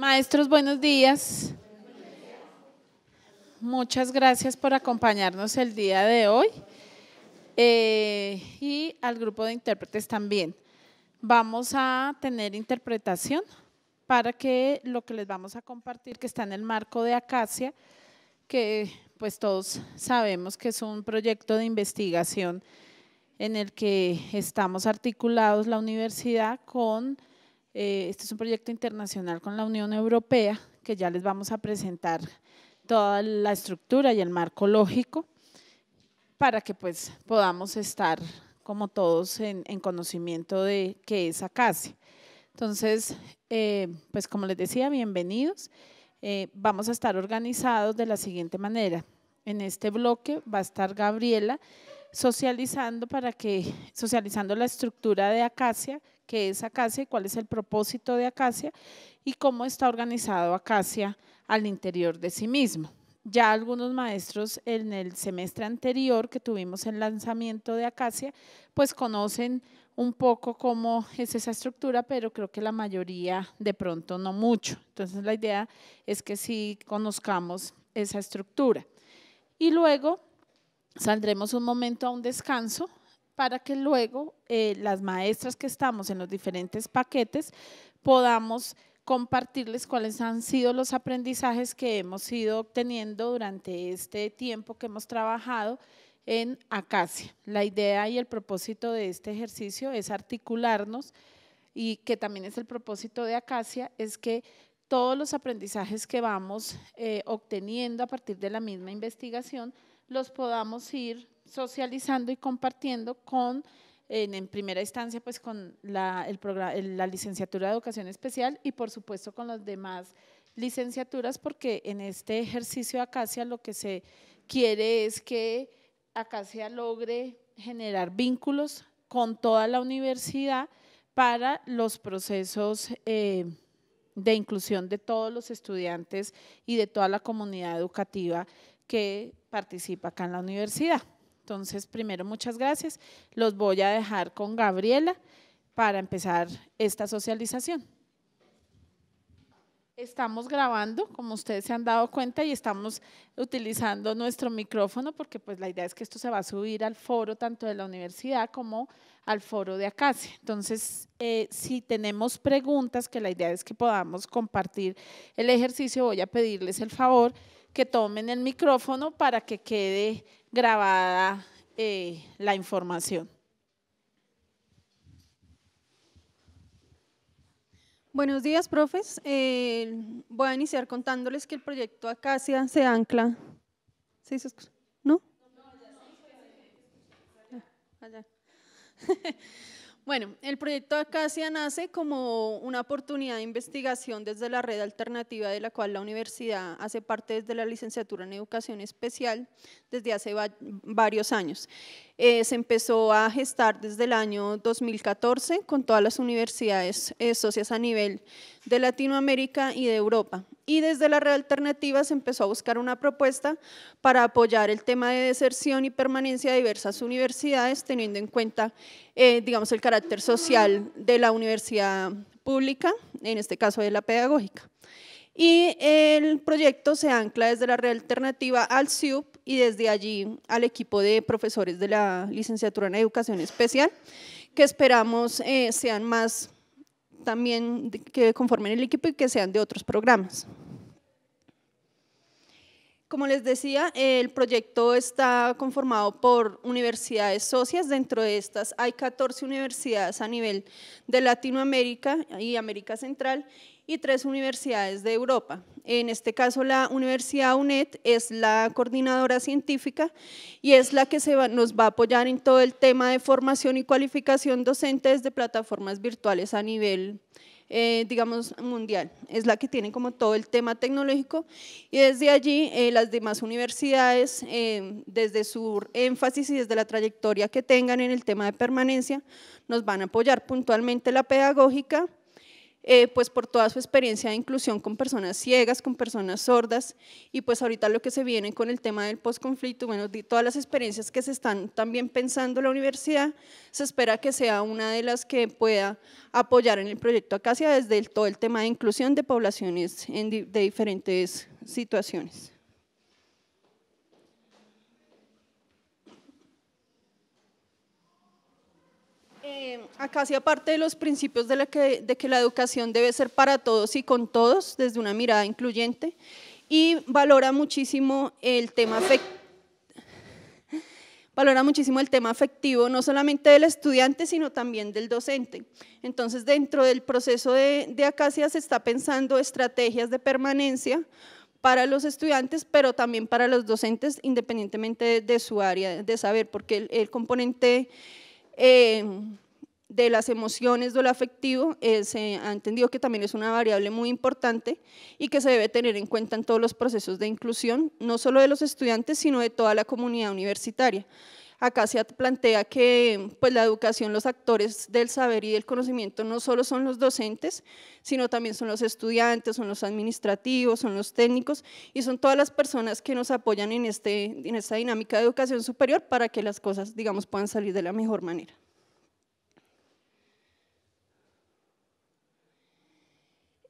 Maestros, buenos días. Muchas gracias por acompañarnos el día de hoy eh, y al grupo de intérpretes también. Vamos a tener interpretación para que lo que les vamos a compartir, que está en el marco de Acacia, que pues todos sabemos que es un proyecto de investigación en el que estamos articulados la universidad con eh, este es un proyecto internacional con la Unión Europea que ya les vamos a presentar toda la estructura y el marco lógico para que pues podamos estar como todos en, conocimiento de qué es Acacia. Entonces, eh, pues como les decía, bienvenidos. Eh, vamos a estar organizados de la siguiente manera. En este bloque va a estar Gabriela socializando para que socializando la estructura de Acacia, qué es Acacia y cuál es el propósito de Acacia y cómo está organizado Acacia al interior de sí mismo. Ya algunos maestros en el semestre anterior que tuvimos el lanzamiento de Acacia, pues conocen un poco cómo es esa estructura, pero creo que la mayoría de pronto no mucho. Entonces la idea es que sí conozcamos esa estructura. Y luego saldremos un momento a un descanso para que luego eh, las maestras que estamos en los diferentes paquetes podamos compartirles cuáles han sido los aprendizajes que hemos ido obteniendo durante este tiempo que hemos trabajado en Acacia. La idea y el propósito de este ejercicio es articularnos y que también es el propósito de Acacia, es que todos los aprendizajes que vamos eh, obteniendo a partir de la misma investigación los podamos ir socializando y compartiendo con, en, primera instancia, pues con la, licenciatura de educación especial y por supuesto con las demás licenciaturas, porque en este ejercicio Acacia lo que se quiere es que Acacia logre generar vínculos con toda la universidad para los procesos eh, de inclusión de todos los estudiantes y de toda la comunidad educativa que participa acá en la universidad. Entonces, primero, muchas gracias. Los voy a dejar con Gabriela para empezar esta socialización. Estamos grabando, como ustedes se han dado cuenta, y estamos utilizando nuestro micrófono porque pues la idea es que esto se va a subir al foro tanto de la universidad como al foro de Acacia. Entonces, eh, si tenemos preguntas, que la idea es que podamos compartir el ejercicio, voy a pedirles el favor que tomen el micrófono para que quede grabada eh, la información. Buenos días, profes. Eh, voy a iniciar contándoles que el proyecto Acacia se ancla. ¿Se ¿No? Bueno, el proyecto Acacia nace como una oportunidad de investigación desde la red alternativa de la cual la universidad hace parte desde la licenciatura en educación especial desde hace varios años. Eh, se empezó a gestar desde el año 2014 con todas las universidades eh, socias a nivel de Latinoamérica y de Europa y desde la red alternativa se empezó a buscar una propuesta para apoyar el tema de deserción y permanencia de diversas universidades, teniendo en cuenta, eh, digamos, el carácter social de la universidad pública, en este caso de la pedagógica. Y el proyecto se ancla desde la red alternativa al CIUP y desde allí al equipo de profesores de la licenciatura en educación especial, que esperamos eh, sean más también que conformen el equipo y que sean de otros programas. Como les decía, el proyecto está conformado por universidades socias. Dentro de estas hay 14 universidades a nivel de Latinoamérica y América Central y tres universidades de Europa. En este caso, la Universidad UNED es la coordinadora científica y es la que nos va a apoyar en todo el tema de formación y cualificación docente desde plataformas virtuales a nivel eh, digamos, mundial. Es la que tiene como todo el tema tecnológico y desde allí eh, las demás universidades, eh, desde su énfasis y desde la trayectoria que tengan en el tema de permanencia, nos van a apoyar puntualmente la pedagógica eh, pues por toda su experiencia de inclusión con personas ciegas, con personas sordas, y pues ahorita lo que se viene con el tema del posconflicto, bueno, de todas las experiencias que se están también pensando en la universidad, se espera que sea una de las que pueda apoyar en el proyecto Acacia desde todo el tema de inclusión de poblaciones de diferentes situaciones. Em, acacia parte de los principios de, que, la educación debe ser para todos y con todos, desde una mirada incluyente, y valora muchísimo el tema afectivo valora muchísimo el tema afectivo, no solamente del estudiante, sino también del docente. Entonces, dentro del proceso de, Acacia se está pensando estrategias de permanencia para los estudiantes, pero también para los docentes, independientemente de, su área de saber, porque el, el componente eh, de las emociones, de lo afectivo, eh, se ha entendido que también es una variable muy importante y que se debe tener en cuenta en todos los procesos de inclusión, no solo de los estudiantes, sino de toda la comunidad universitaria. Acá se plantea que pues, la educación, los actores del saber y del conocimiento no solo son los docentes, sino también son los estudiantes, son los administrativos, son los técnicos y son todas las personas que nos apoyan en, este, en esta dinámica de educación superior para que las cosas, digamos, puedan salir de la mejor manera.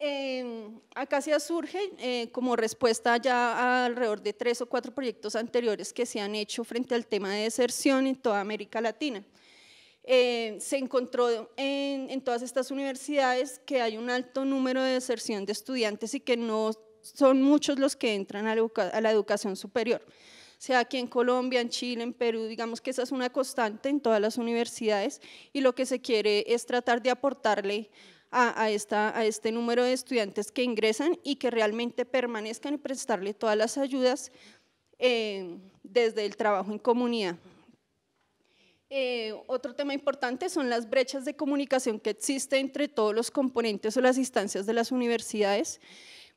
Em, eh, Acacia surge como respuesta ya a alrededor de tres o cuatro proyectos anteriores que se han hecho frente al tema de deserción en toda América Latina. Eh, se encontró en, todas estas universidades que hay un alto número de deserción de estudiantes y que no son muchos los que entran a la, a la educación superior. O sea aquí en Colombia, en Chile, en Perú, digamos que esa es una constante en todas las universidades y lo que se quiere es tratar de aportarle a, este número de estudiantes que ingresan y que realmente permanezcan y prestarle todas las ayudas eh, desde el trabajo en comunidad. Eh, otro tema importante son las brechas de comunicación que existen entre todos los componentes o las instancias de las universidades.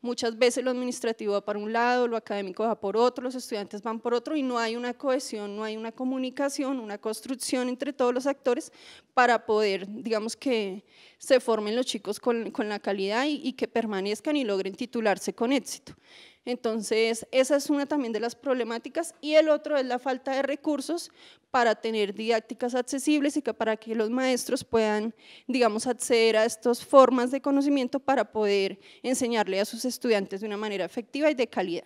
Muchas veces lo administrativo va para un lado, lo académico va por otro, los estudiantes van por otro y no hay una cohesión, no hay una comunicación, una construcción entre todos los actores para poder, digamos, que se formen los chicos con, la calidad y que permanezcan y logren titularse con éxito. Entonces, esa es una también de las problemáticas y el otro es la falta de recursos para tener didácticas accesibles y para que los maestros puedan, digamos, acceder a estas formas de conocimiento para poder enseñarle a sus estudiantes de una manera efectiva y de calidad.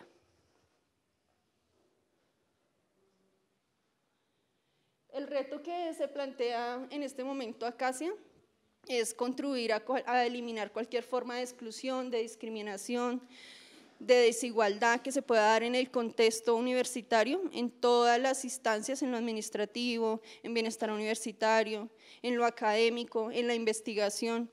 El reto que se plantea en este momento a es contribuir a eliminar cualquier forma de exclusión, de discriminación, de desigualdad que se pueda dar en el contexto universitario, en todas las instancias, en lo administrativo, en bienestar universitario, en lo académico, en la investigación,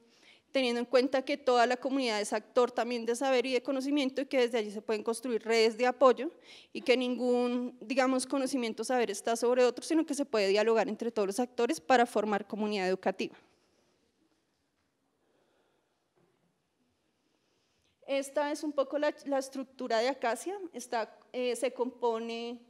teniendo en cuenta que toda la comunidad es actor también de saber y de conocimiento y que desde allí se pueden construir redes de apoyo y que ningún, digamos, conocimiento, saber está sobre otro, sino que se puede dialogar entre todos los actores para formar comunidad educativa. Esta es un poco la, estructura de Acacia, eh, se compone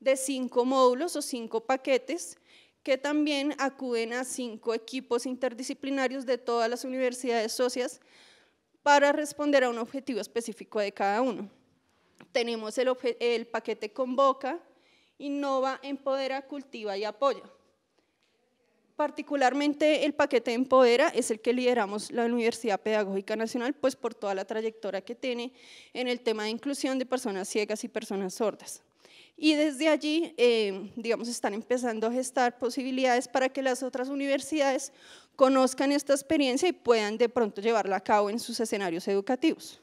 de cinco módulos o cinco paquetes que también acuden a cinco equipos interdisciplinarios de todas las universidades socias para responder a un objetivo específico de cada uno. Tenemos el paquete Convoca, Innova, Empodera, Cultiva y Apoya Particularmente el paquete de Empodera es el que lideramos la Universidad Pedagógica Nacional, pues por toda la trayectoria que tiene en el tema de inclusión de personas ciegas y personas sordas. Y desde allí, eh, digamos, están empezando a gestar posibilidades para que las otras universidades conozcan esta experiencia y puedan de pronto llevarla a cabo en sus escenarios educativos.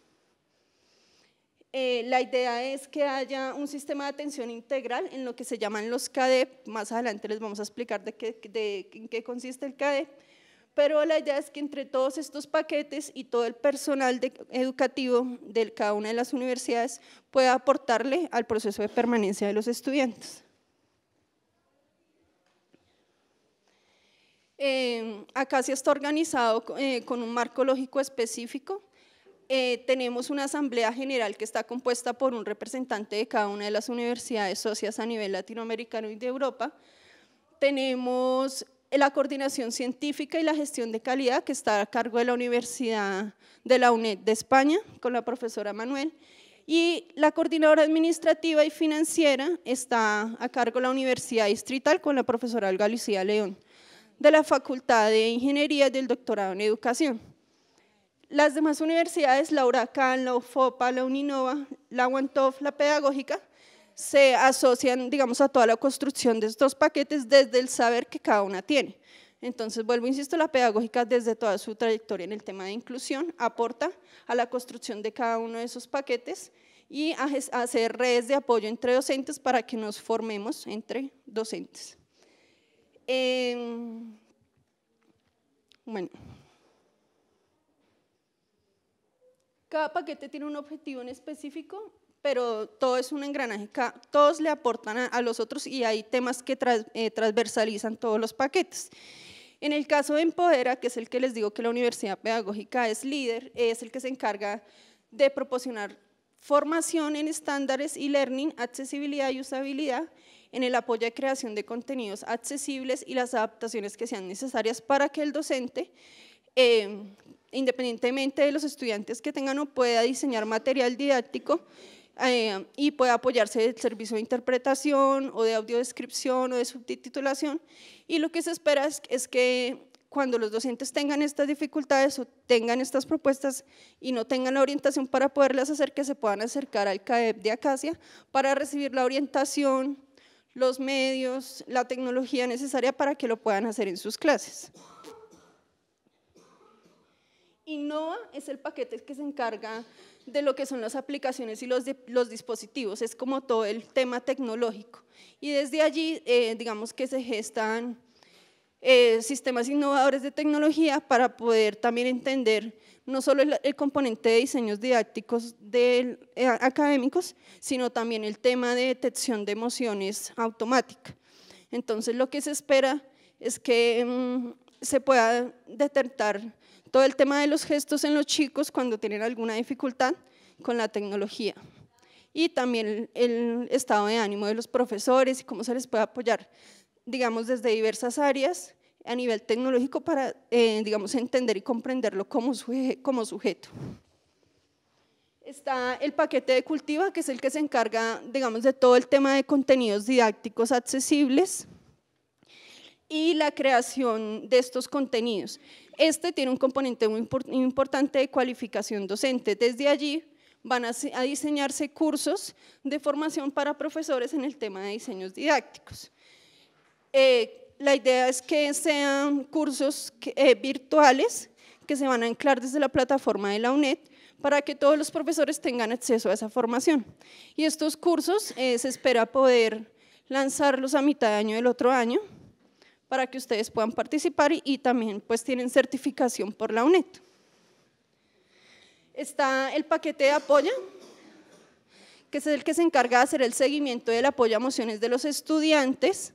Eh, la idea es que haya un sistema de atención integral en lo que se llaman los CADEP, más adelante les vamos a explicar en qué consiste el CADEP, pero la idea es que entre todos estos paquetes y todo el personal educativo de cada una de las universidades pueda aportarle al proceso de permanencia de los estudiantes. Eh, acá se está organizado eh, con un marco lógico específico, eh, tenemos una asamblea general que está compuesta por un representante de cada una de las universidades socias a nivel latinoamericano y de Europa. Tenemos la coordinación científica y la gestión de calidad que está a cargo de la Universidad de la UNED de España con la profesora Manuel. Y la coordinadora administrativa y financiera está a cargo de la Universidad Distrital con la profesora Alga León, de la Facultad de Ingeniería del doctorado en Educación. Las demás universidades, la Huracán, la UFOPA, la Uninova, la UANTOF, la Pedagógica, se asocian, digamos, a toda la construcción de estos paquetes desde el saber que cada una tiene. Entonces, vuelvo, insisto, la pedagógica desde toda su trayectoria en el tema de inclusión aporta a la construcción de cada uno de esos paquetes y a hacer redes de apoyo entre docentes para que nos formemos entre docentes. Em, bueno. Cada paquete tiene un objetivo en específico, pero todo es un engranaje, todos le aportan a, los otros y hay temas que eh, transversalizan todos los paquetes. En el caso de Empodera, que es el que les digo que la Universidad Pedagógica es líder, es el que se encarga de proporcionar formación en estándares y learning, accesibilidad y usabilidad, en el apoyo a creación de contenidos accesibles y las adaptaciones que sean necesarias para que el docente eh, independientemente de los estudiantes que tengan o pueda diseñar material didáctico eh, y pueda apoyarse del servicio de interpretación o de audiodescripción o de subtitulación. Y lo que se espera es, es que cuando los docentes tengan estas dificultades o tengan estas propuestas y no tengan la orientación para poderlas hacer, que se puedan acercar al CAEP de Acacia para recibir la orientación, los medios, la tecnología necesaria para que lo puedan hacer en sus clases. Innova es el paquete que se encarga de lo que son las aplicaciones y los, los dispositivos, es como todo el tema tecnológico. Y desde allí, eh, digamos que se gestan eh, sistemas innovadores de tecnología para poder también entender no solo el, componente de diseños didácticos de, eh, académicos, sino también el tema de detección de emociones automática. Entonces, lo que se espera es que mm, se pueda detectar todo el tema de los gestos en los chicos cuando tienen alguna dificultad con la tecnología y también el estado de ánimo de los profesores y cómo se les puede apoyar, digamos, desde diversas áreas a nivel tecnológico para, eh, digamos, entender y comprenderlo como, como sujeto. Está el paquete de cultiva, que es el que se encarga, digamos, de todo el tema de contenidos didácticos accesibles y la creación de estos contenidos este tiene un componente muy importante de cualificación docente. Desde allí van a diseñarse cursos de formación para profesores en el tema de diseños didácticos. Eh, la idea es que sean cursos eh, virtuales que se van a anclar desde la plataforma de la UNED para que todos los profesores tengan acceso a esa formación. Y estos cursos eh, se espera poder lanzarlos a mitad de año del otro año para que ustedes puedan participar y, también pues tienen certificación por la UNED. Está el paquete de apoyo, que es el que se encarga de hacer el seguimiento del apoyo a emociones de los estudiantes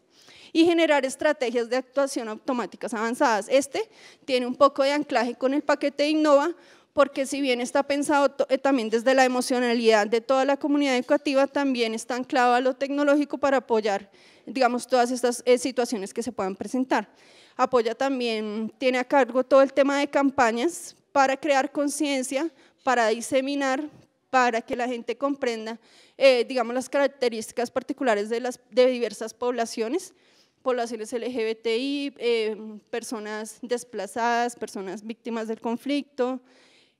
y generar estrategias de actuación automáticas avanzadas. Este tiene un poco de anclaje con el paquete de Innova, porque si bien está pensado eh, también desde la emocionalidad de toda la comunidad educativa, también está anclado a lo tecnológico para apoyar digamos, todas estas eh, situaciones que se puedan presentar. Apoya también, tiene a cargo todo el tema de campañas para crear conciencia, para diseminar, para que la gente comprenda, eh, digamos, las características particulares de, las, de diversas poblaciones, poblaciones LGBTI, eh, personas desplazadas, personas víctimas del conflicto,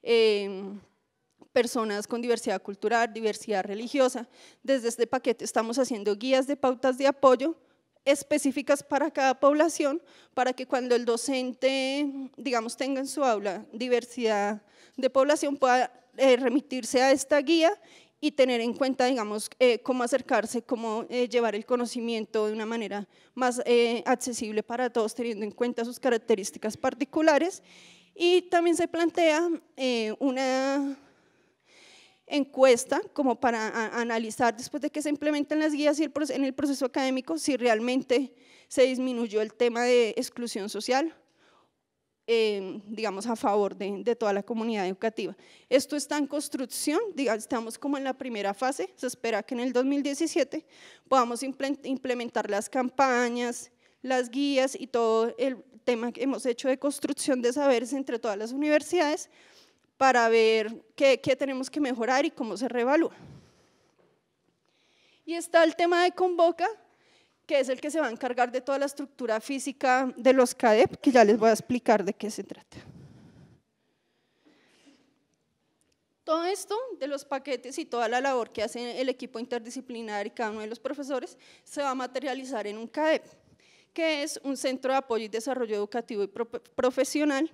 eh, personas con diversidad cultural, diversidad religiosa. Desde este paquete estamos haciendo guías de pautas de apoyo específicas para cada población, para que cuando el docente, digamos, tenga en su aula diversidad de población, pueda eh, remitirse a esta guía y tener en cuenta, digamos, eh, cómo acercarse, cómo eh, llevar el conocimiento de una manera más accesible para todos, teniendo en cuenta sus características particulares. Y también se plantea una encuesta como para analizar después de que se implementen las guías y en el proceso académico si realmente se disminuyó el tema de exclusión social, em, digamos, a favor de, de, toda la comunidad educativa. Esto está en construcción, digamos, estamos como en la primera fase, se espera que en el 2017 podamos implementar las campañas, las guías y todo el tema que hemos hecho de construcción de saberes entre todas las universidades para ver qué, tenemos que mejorar y cómo se reevalúa. Y está el tema de Convoca, que es el que se va a encargar de toda la estructura física de los CADEP, que ya les voy a explicar de qué se trata. Todo esto de los paquetes y toda la labor que hace el equipo interdisciplinar y cada uno de los profesores se va a materializar en un CADEP, que es un centro de apoyo y desarrollo educativo y profesional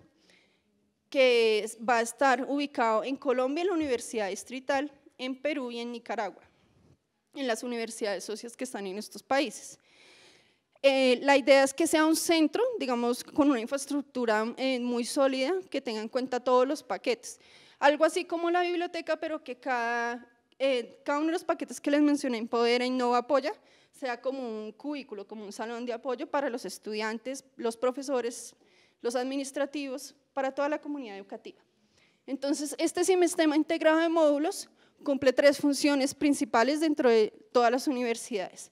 que va a estar ubicado en Colombia, en la Universidad Distrital, en Perú y en Nicaragua, en las universidades socias que están en estos países. Eh, la idea es que sea un centro, digamos, con una infraestructura eh, muy sólida, que tenga en cuenta todos los paquetes. Algo así como la biblioteca, pero que cada, eh, cada uno de los paquetes que les mencioné, Empodera, Innova, Apoya, sea como un cubículo, como un salón de apoyo para los estudiantes, los profesores, los administrativos, para toda la comunidad educativa. Entonces, este sistema integrado de módulos cumple tres funciones principales dentro de todas las universidades.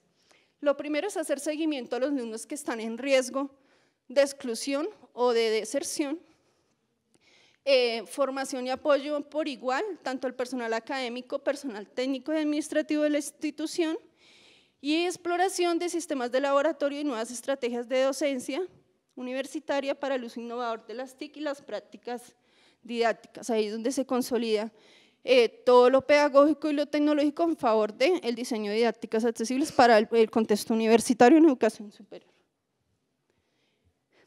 Lo primero es hacer seguimiento a los alumnos que están en riesgo de exclusión o de deserción. Eh, formación y apoyo por igual, tanto al personal académico, personal técnico y administrativo de la institución. Y exploración de sistemas de laboratorio y nuevas estrategias de docencia universitaria para el uso innovador de las TIC y las prácticas didácticas. Ahí es donde se consolida eh, todo lo pedagógico y lo tecnológico en favor del diseño de didácticas accesibles para el, contexto universitario en educación superior.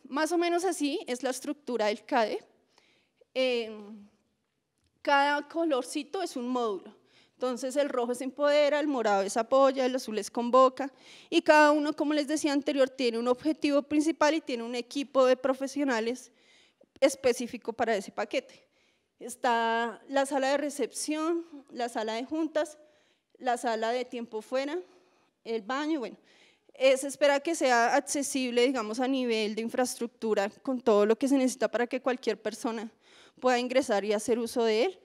Más o menos así es la estructura del CADE. Em, cada colorcito es un módulo. Entonces el rojo es empodera, el morado es apoya, el azul es convoca y cada uno, como les decía anterior, tiene un objetivo principal y tiene un equipo de profesionales específico para ese paquete. Está la sala de recepción, la sala de juntas, la sala de tiempo fuera, el baño, bueno. Se espera que sea accesible, digamos, a nivel de infraestructura con todo lo que se necesita para que cualquier persona pueda ingresar y hacer uso de él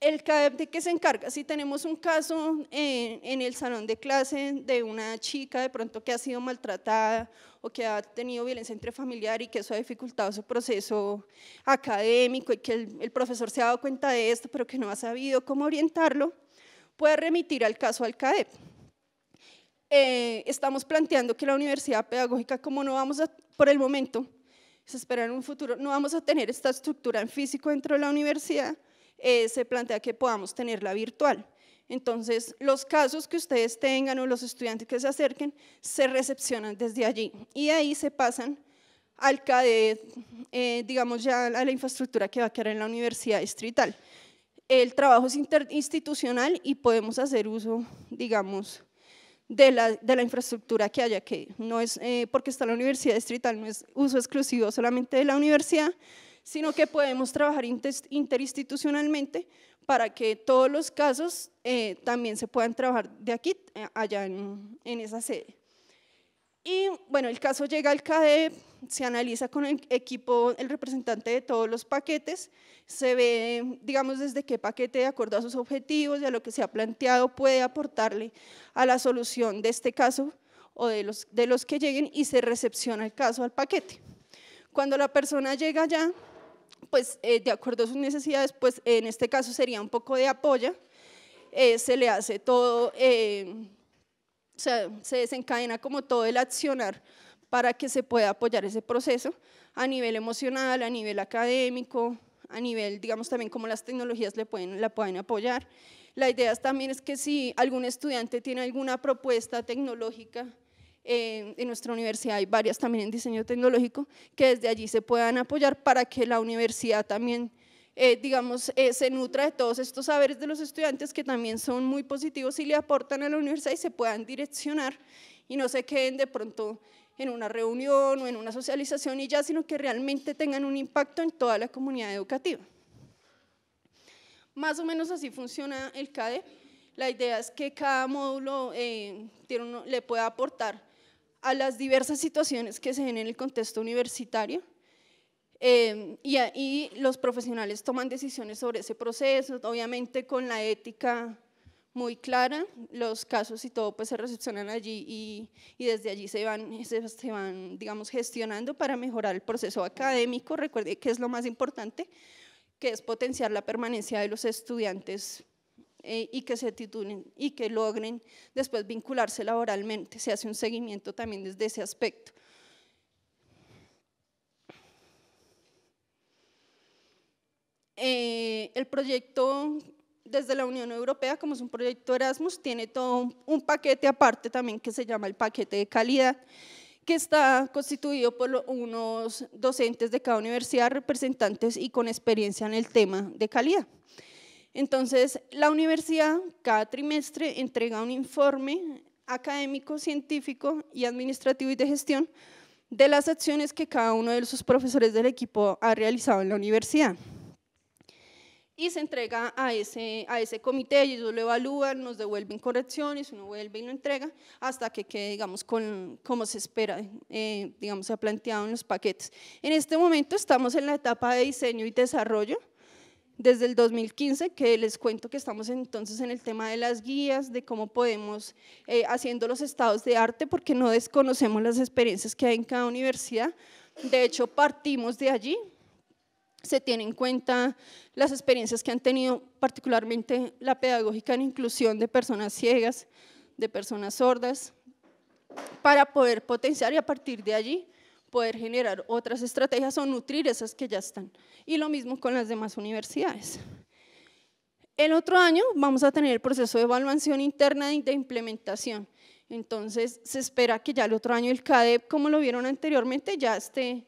el CADEP, de qué se encarga. Si tenemos un caso en, el salón de clase de una chica de pronto que ha sido maltratada o que ha tenido violencia intrafamiliar y que eso ha dificultado su proceso académico y que el, profesor se ha dado cuenta de esto pero que no ha sabido cómo orientarlo, puede remitir al caso al CADEP. Eh, estamos planteando que la universidad pedagógica, como no vamos a, por el momento, se espera en un futuro, no vamos a tener esta estructura en físico dentro de la universidad, eh, se plantea que podamos tenerla virtual. Entonces, los casos que ustedes tengan o los estudiantes que se acerquen se recepcionan desde allí y de ahí se pasan al CADE, eh, digamos ya a la infraestructura que va a quedar en la universidad distrital. El trabajo es interinstitucional y podemos hacer uso, digamos, de la, infraestructura que haya, que no es, eh, porque está la universidad distrital, no es uso exclusivo solamente de la universidad, sino que podemos trabajar interinstitucionalmente para que todos los casos eh, también se puedan trabajar de aquí eh, allá en, esa sede. Y bueno, el caso llega al CADE, se analiza con el equipo, el representante de todos los paquetes, se ve, digamos, desde qué paquete, de acuerdo a sus objetivos y a lo que se ha planteado, puede aportarle a la solución de este caso o de los, de los que lleguen y se recepciona el caso al paquete. Cuando la persona llega ya, pues eh, de acuerdo a sus necesidades, pues en este caso sería un poco de apoya, eh, se le hace todo, eh, se desencadena como todo el accionar para que se pueda apoyar ese proceso a nivel emocional, a nivel académico, a nivel, digamos, también como las tecnologías le pueden, la pueden apoyar. La idea también es que si algún estudiante tiene alguna propuesta tecnológica, en nuestra universidad hay varias también en diseño tecnológico, que desde allí se puedan apoyar para que la universidad también, eh, digamos, eh, se nutra de todos estos saberes de los estudiantes que también son muy positivos y le aportan a la universidad y se puedan direccionar y no se queden de pronto en una reunión o en una socialización y ya, sino que realmente tengan un impacto en toda la comunidad educativa. Más o menos así funciona el CADE. La idea es que cada módulo eh, le pueda aportar a las diversas situaciones que se den en el contexto universitario eh, y, ahí los profesionales toman decisiones sobre ese proceso, obviamente con la ética muy clara, los casos y todo pues se recepcionan allí y, y desde allí se van, se, van, digamos, gestionando para mejorar el proceso académico, recuerde que es lo más importante, que es potenciar la permanencia de los estudiantes eh, y que se titulen y que logren después vincularse laboralmente. Se hace un seguimiento también desde ese aspecto. Eh, el proyecto desde la Unión Europea, como es un proyecto Erasmus, tiene todo un, paquete aparte también que se llama el paquete de calidad, que está constituido por unos docentes de cada universidad, representantes y con experiencia en el tema de calidad. Entonces, la universidad cada trimestre entrega un informe académico, científico y administrativo y de gestión de las acciones que cada uno de sus profesores del equipo ha realizado en la universidad. Y se entrega a ese, a ese comité, ellos lo evalúan, nos devuelven correcciones, uno vuelve y lo entrega, hasta que quede, digamos, como se espera, eh, digamos, se ha planteado en los paquetes. En este momento estamos en la etapa de diseño y desarrollo, desde el 2015, que les cuento que estamos entonces en el tema de las guías, de cómo podemos, eh, haciendo los estados de arte, porque no desconocemos las experiencias que hay en cada universidad. De hecho, partimos de allí, se tiene en cuenta las experiencias que han tenido, particularmente la pedagógica en inclusión de personas ciegas, de personas sordas, para poder potenciar y a partir de allí poder generar otras estrategias o nutrir esas que ya están. Y lo mismo con las demás universidades. El otro año vamos a tener el proceso de evaluación interna de implementación. Entonces, se espera que ya el otro año el CADEP, como lo vieron anteriormente, ya esté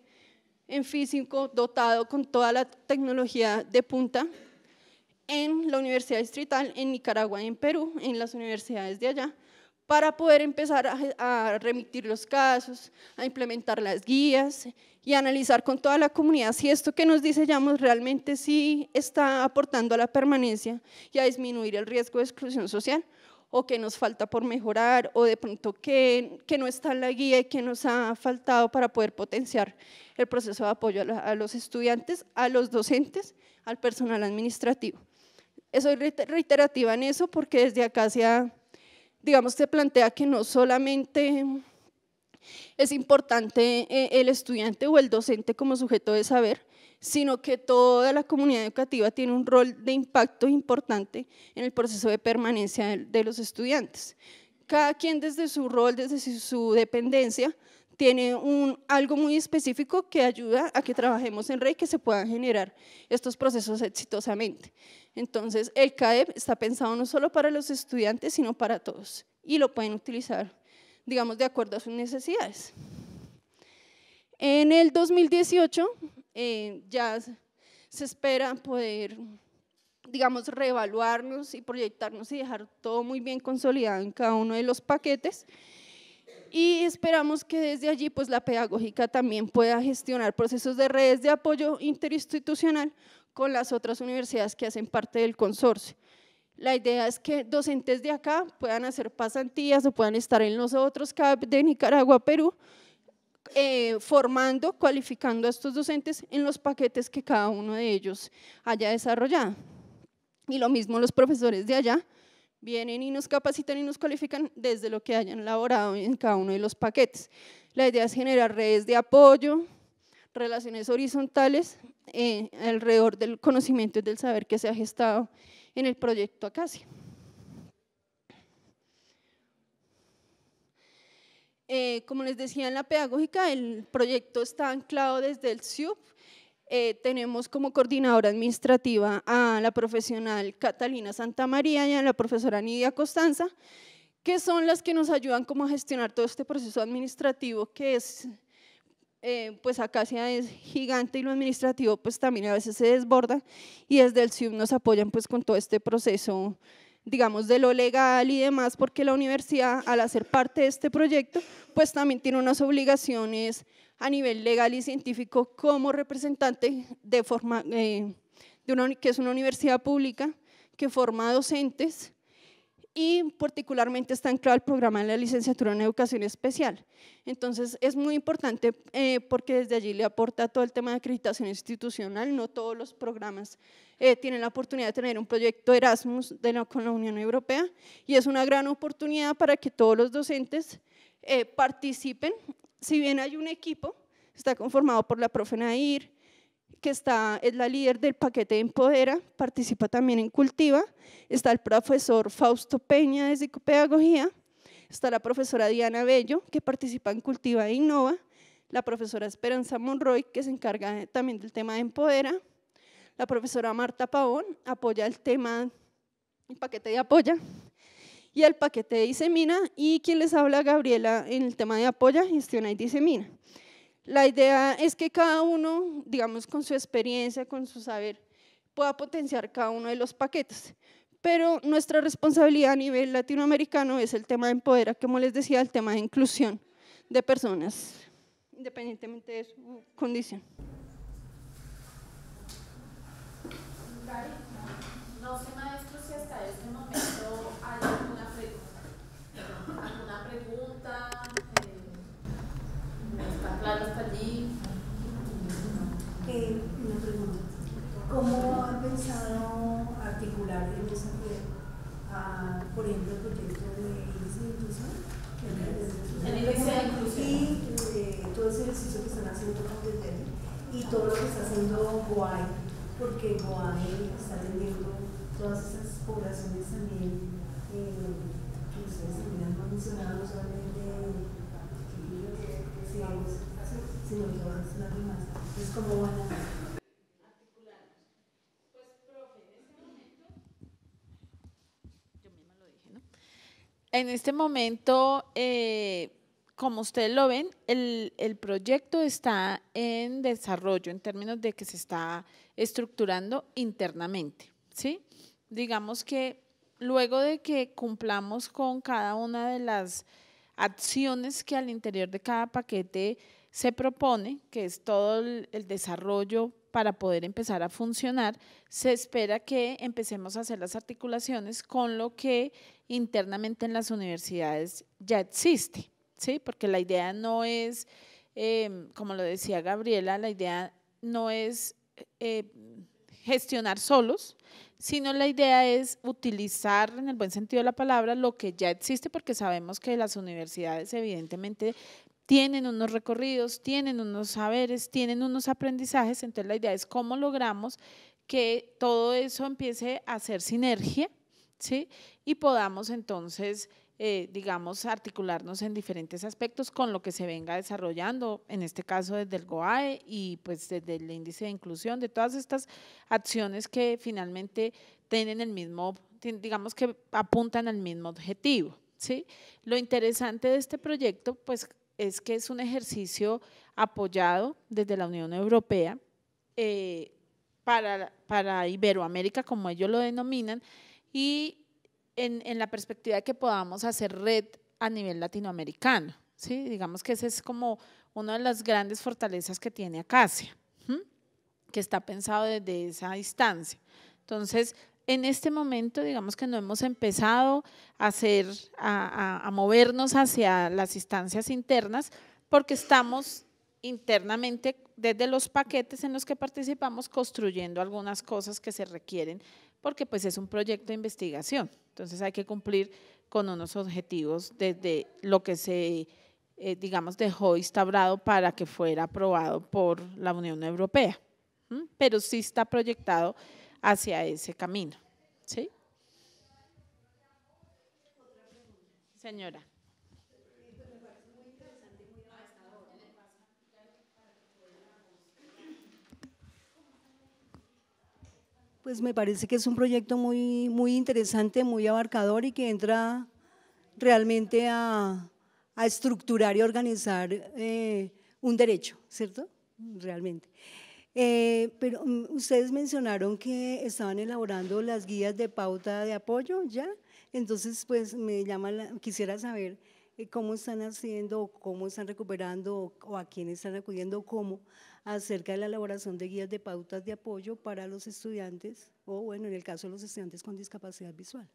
en físico, dotado con toda la tecnología de punta en la Universidad Distrital, en Nicaragua y en Perú, en las universidades de allá para poder empezar a, remitir los casos, a implementar las guías y analizar con toda la comunidad si esto que nos diseñamos realmente sí está aportando a la permanencia y a disminuir el riesgo de exclusión social o que nos falta por mejorar o de pronto que, no está en la guía y que nos ha faltado para poder potenciar el proceso de apoyo a, los estudiantes, a los docentes, al personal administrativo. Soy reiterativa en eso porque desde acá se ha digamos, te plantea que no solamente es importante eh, el estudiante o el docente como sujeto de saber, sino que toda la comunidad educativa tiene un rol de impacto importante en el proceso de permanencia de los estudiantes. Cada quien desde su rol, desde su dependencia, tiene un, algo muy específico que ayuda a que trabajemos en red y que se puedan generar estos procesos exitosamente. Entonces, el CAEP está pensado no solo para los estudiantes, sino para todos, y lo pueden utilizar, digamos, de acuerdo a sus necesidades. En el 2018 eh, ya se espera poder, digamos, reevaluarnos y proyectarnos y dejar todo muy bien consolidado en cada uno de los paquetes y esperamos que desde allí pues la pedagógica también pueda gestionar procesos de redes de apoyo interinstitucional con las otras universidades que hacen parte del consorcio. La idea es que docentes de acá puedan hacer pasantías o puedan estar en los otros CAP de Nicaragua, Perú, eh, formando, cualificando a estos docentes en los paquetes que cada uno de ellos haya desarrollado. Y lo mismo los profesores de allá, Vienen y nos capacitan y nos califican desde lo que hayan elaborado en cada uno de los paquetes. La idea es generar redes de apoyo, relaciones horizontales eh, alrededor del conocimiento y del saber que se ha gestado en el proyecto ACASI. Eh, como les decía en la pedagógica, el proyecto está anclado desde el SIUP, eh, tenemos como coordinadora administrativa a la profesional Catalina Santa María y a la profesora Nidia Costanza, que son las que nos ayudan como a gestionar todo este proceso administrativo que es, eh, pues Acacia es gigante y lo administrativo pues también a veces se desborda y desde el CIUB nos apoyan pues con todo este proceso digamos, de lo legal y demás, porque la universidad, al hacer parte de este proyecto, pues también tiene unas obligaciones a nivel legal y científico como representante de, forma, eh, de una, que es una universidad pública que forma docentes y particularmente está anclado el programa de la licenciatura en educación especial. Entonces es muy importante eh, porque desde allí le aporta todo el tema de acreditación institucional, no todos los programas eh, tienen la oportunidad de tener un proyecto Erasmus de con la Unión Europea y es una gran oportunidad para que todos los docentes participen si bien hay un equipo, está conformado por la profe Nair, que está, es la líder del paquete de Empodera, participa también en Cultiva, está el profesor Fausto Peña de Psicopedagogía, está la profesora Diana Bello, que participa en Cultiva e Innova, la profesora Esperanza Monroy, que se encarga también del tema de Empodera, la profesora Marta Pavón apoya el tema, el paquete de apoya, y el paquete de disemina y quien les habla Gabriela en el tema de apoya, gestiona y disemina. La idea es que cada uno, digamos, con su experiencia, con su saber, pueda potenciar cada uno de los paquetes. Pero nuestra responsabilidad a nivel latinoamericano es el tema de empodera, como les decía, el tema de inclusión de personas, independientemente de su condición. ¿Cómo han pensado articular en esa idea, por ejemplo, el proyecto de índice de inclusión? En el de inclusión. Y todo ese ejercicio que están haciendo con y todo lo que está haciendo Guay, porque Guay está teniendo todas esas poblaciones también que ustedes también han mencionado, no solamente Sí, sino que las a Es como van a. En este momento, eh, como ustedes lo ven, el, proyecto está en desarrollo en términos de que se está estructurando internamente, ¿sí? Digamos que luego de que cumplamos con cada una de las acciones que al interior de cada paquete se propone, que es todo el desarrollo para poder empezar a funcionar, se espera que empecemos a hacer las articulaciones con lo que internamente en las universidades ya existe, ¿sí? Porque la idea no es, em, como lo decía Gabriela, la idea no es eh, gestionar solos, sino la idea es utilizar, en el buen sentido de la palabra, lo que ya existe, porque sabemos que las universidades evidentemente tienen unos recorridos, tienen unos saberes, tienen unos aprendizajes, entonces la idea es cómo logramos que todo eso empiece a hacer sinergia, ¿sí? Y podamos entonces, eh, digamos, articularnos en diferentes aspectos con lo que se venga desarrollando, en este caso desde el GOAE y pues desde el índice de inclusión, de todas estas acciones que finalmente tienen el mismo, digamos que apuntan al mismo objetivo. ¿Sí? Lo interesante de este proyecto, pues es que es un ejercicio apoyado desde la Unión Europea eh, para, para Iberoamérica, como ellos lo denominan, y en, en, la perspectiva de que podamos hacer red a nivel latinoamericano. ¿sí? Digamos que esa es como una de las grandes fortalezas que tiene Acacia, que está pensado desde esa distancia. Entonces, en este momento, digamos que no hemos empezado a, hacer, a, movernos hacia las instancias internas porque estamos internamente desde los paquetes en los que participamos construyendo algunas cosas que se requieren porque pues es un proyecto de investigación. Entonces hay que cumplir con unos objetivos desde lo que se, eh, digamos, dejó instaurado para que fuera aprobado por la Unión Europea. Pero sí está proyectado hacia ese camino. ¿Sí? Señora. Pues me parece que es un proyecto muy, muy interesante, muy abarcador y que entra realmente a, estructurar y organizar eh, un derecho, ¿cierto? Realmente. Eh, pero mm, ustedes mencionaron que estaban elaborando las guías de pauta de apoyo ya, entonces pues me llama, quisiera saber eh, cómo están haciendo, cómo están recuperando o, a quién están acudiendo, cómo acerca de la elaboración de guías de pautas de apoyo para los estudiantes o bueno, en el caso de los estudiantes con discapacidad visual.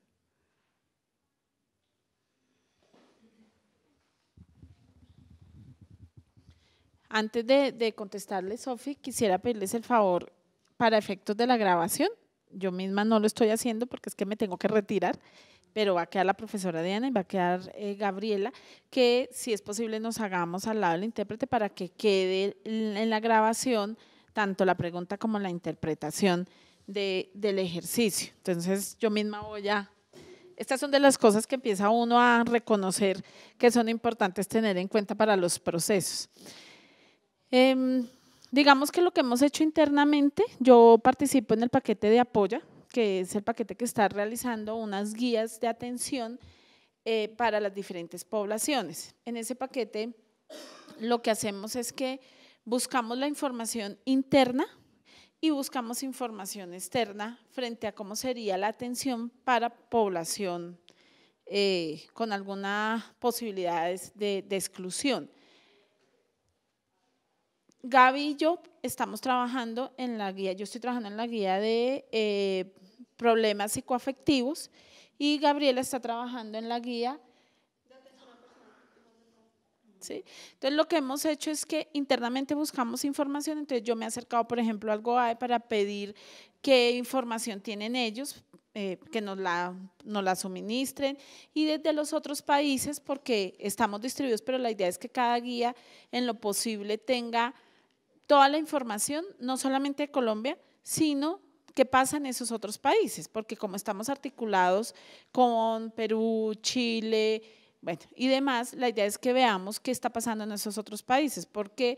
Antes de, contestarle, Sofi, quisiera pedirles el favor para efectos de la grabación. Yo misma no lo estoy haciendo porque es que me tengo que retirar, pero va a quedar la profesora Diana y va a quedar eh, Gabriela, que si es posible nos hagamos al lado del intérprete para que quede en la grabación tanto la pregunta como la interpretación del ejercicio. Entonces yo misma voy a estas son de las cosas que empieza uno a reconocer que son importantes tener en cuenta para los procesos. Em, digamos que lo que hemos hecho internamente, yo participo en el paquete de apoya, que es el paquete que está realizando unas guías de atención eh, para las diferentes poblaciones. En ese paquete lo que hacemos es que buscamos la información interna y buscamos información externa frente a cómo sería la atención para población eh, con algunas posibilidades de exclusión. Gaby y yo estamos trabajando en la guía, yo estoy trabajando en la guía de eh, problemas psicoafectivos y Gabriela está trabajando en la guía. ¿Sí? Entonces lo que hemos hecho es que internamente buscamos información, entonces yo me he acercado, por ejemplo, al GOAE para pedir qué información tienen ellos, eh, que nos la, nos la suministren, y desde los otros países, porque estamos distribuidos, pero la idea es que cada guía en lo posible tenga toda la información, no solamente de Colombia, sino qué pasa en esos otros países, porque como estamos articulados con Perú, Chile, bueno, y demás, la idea es que veamos qué está pasando en esos otros países, porque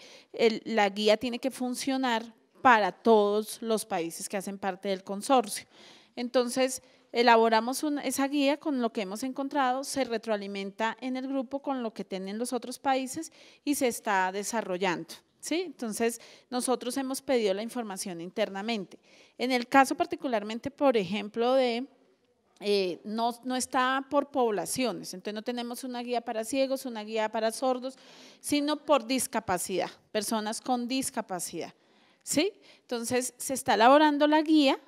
la guía tiene que funcionar para todos los países que hacen parte del consorcio. Entonces, elaboramos esa guía con lo que hemos encontrado, se retroalimenta en el grupo con lo que tienen los otros países y se está desarrollando. Entonces, nosotros hemos pedido la información internamente. En el caso particularmente, por ejemplo, de... Eh, no, está por poblaciones, entonces no tenemos una guía para ciegos, una guía para sordos, sino por discapacidad, personas con discapacidad. Entonces se está elaborando la guía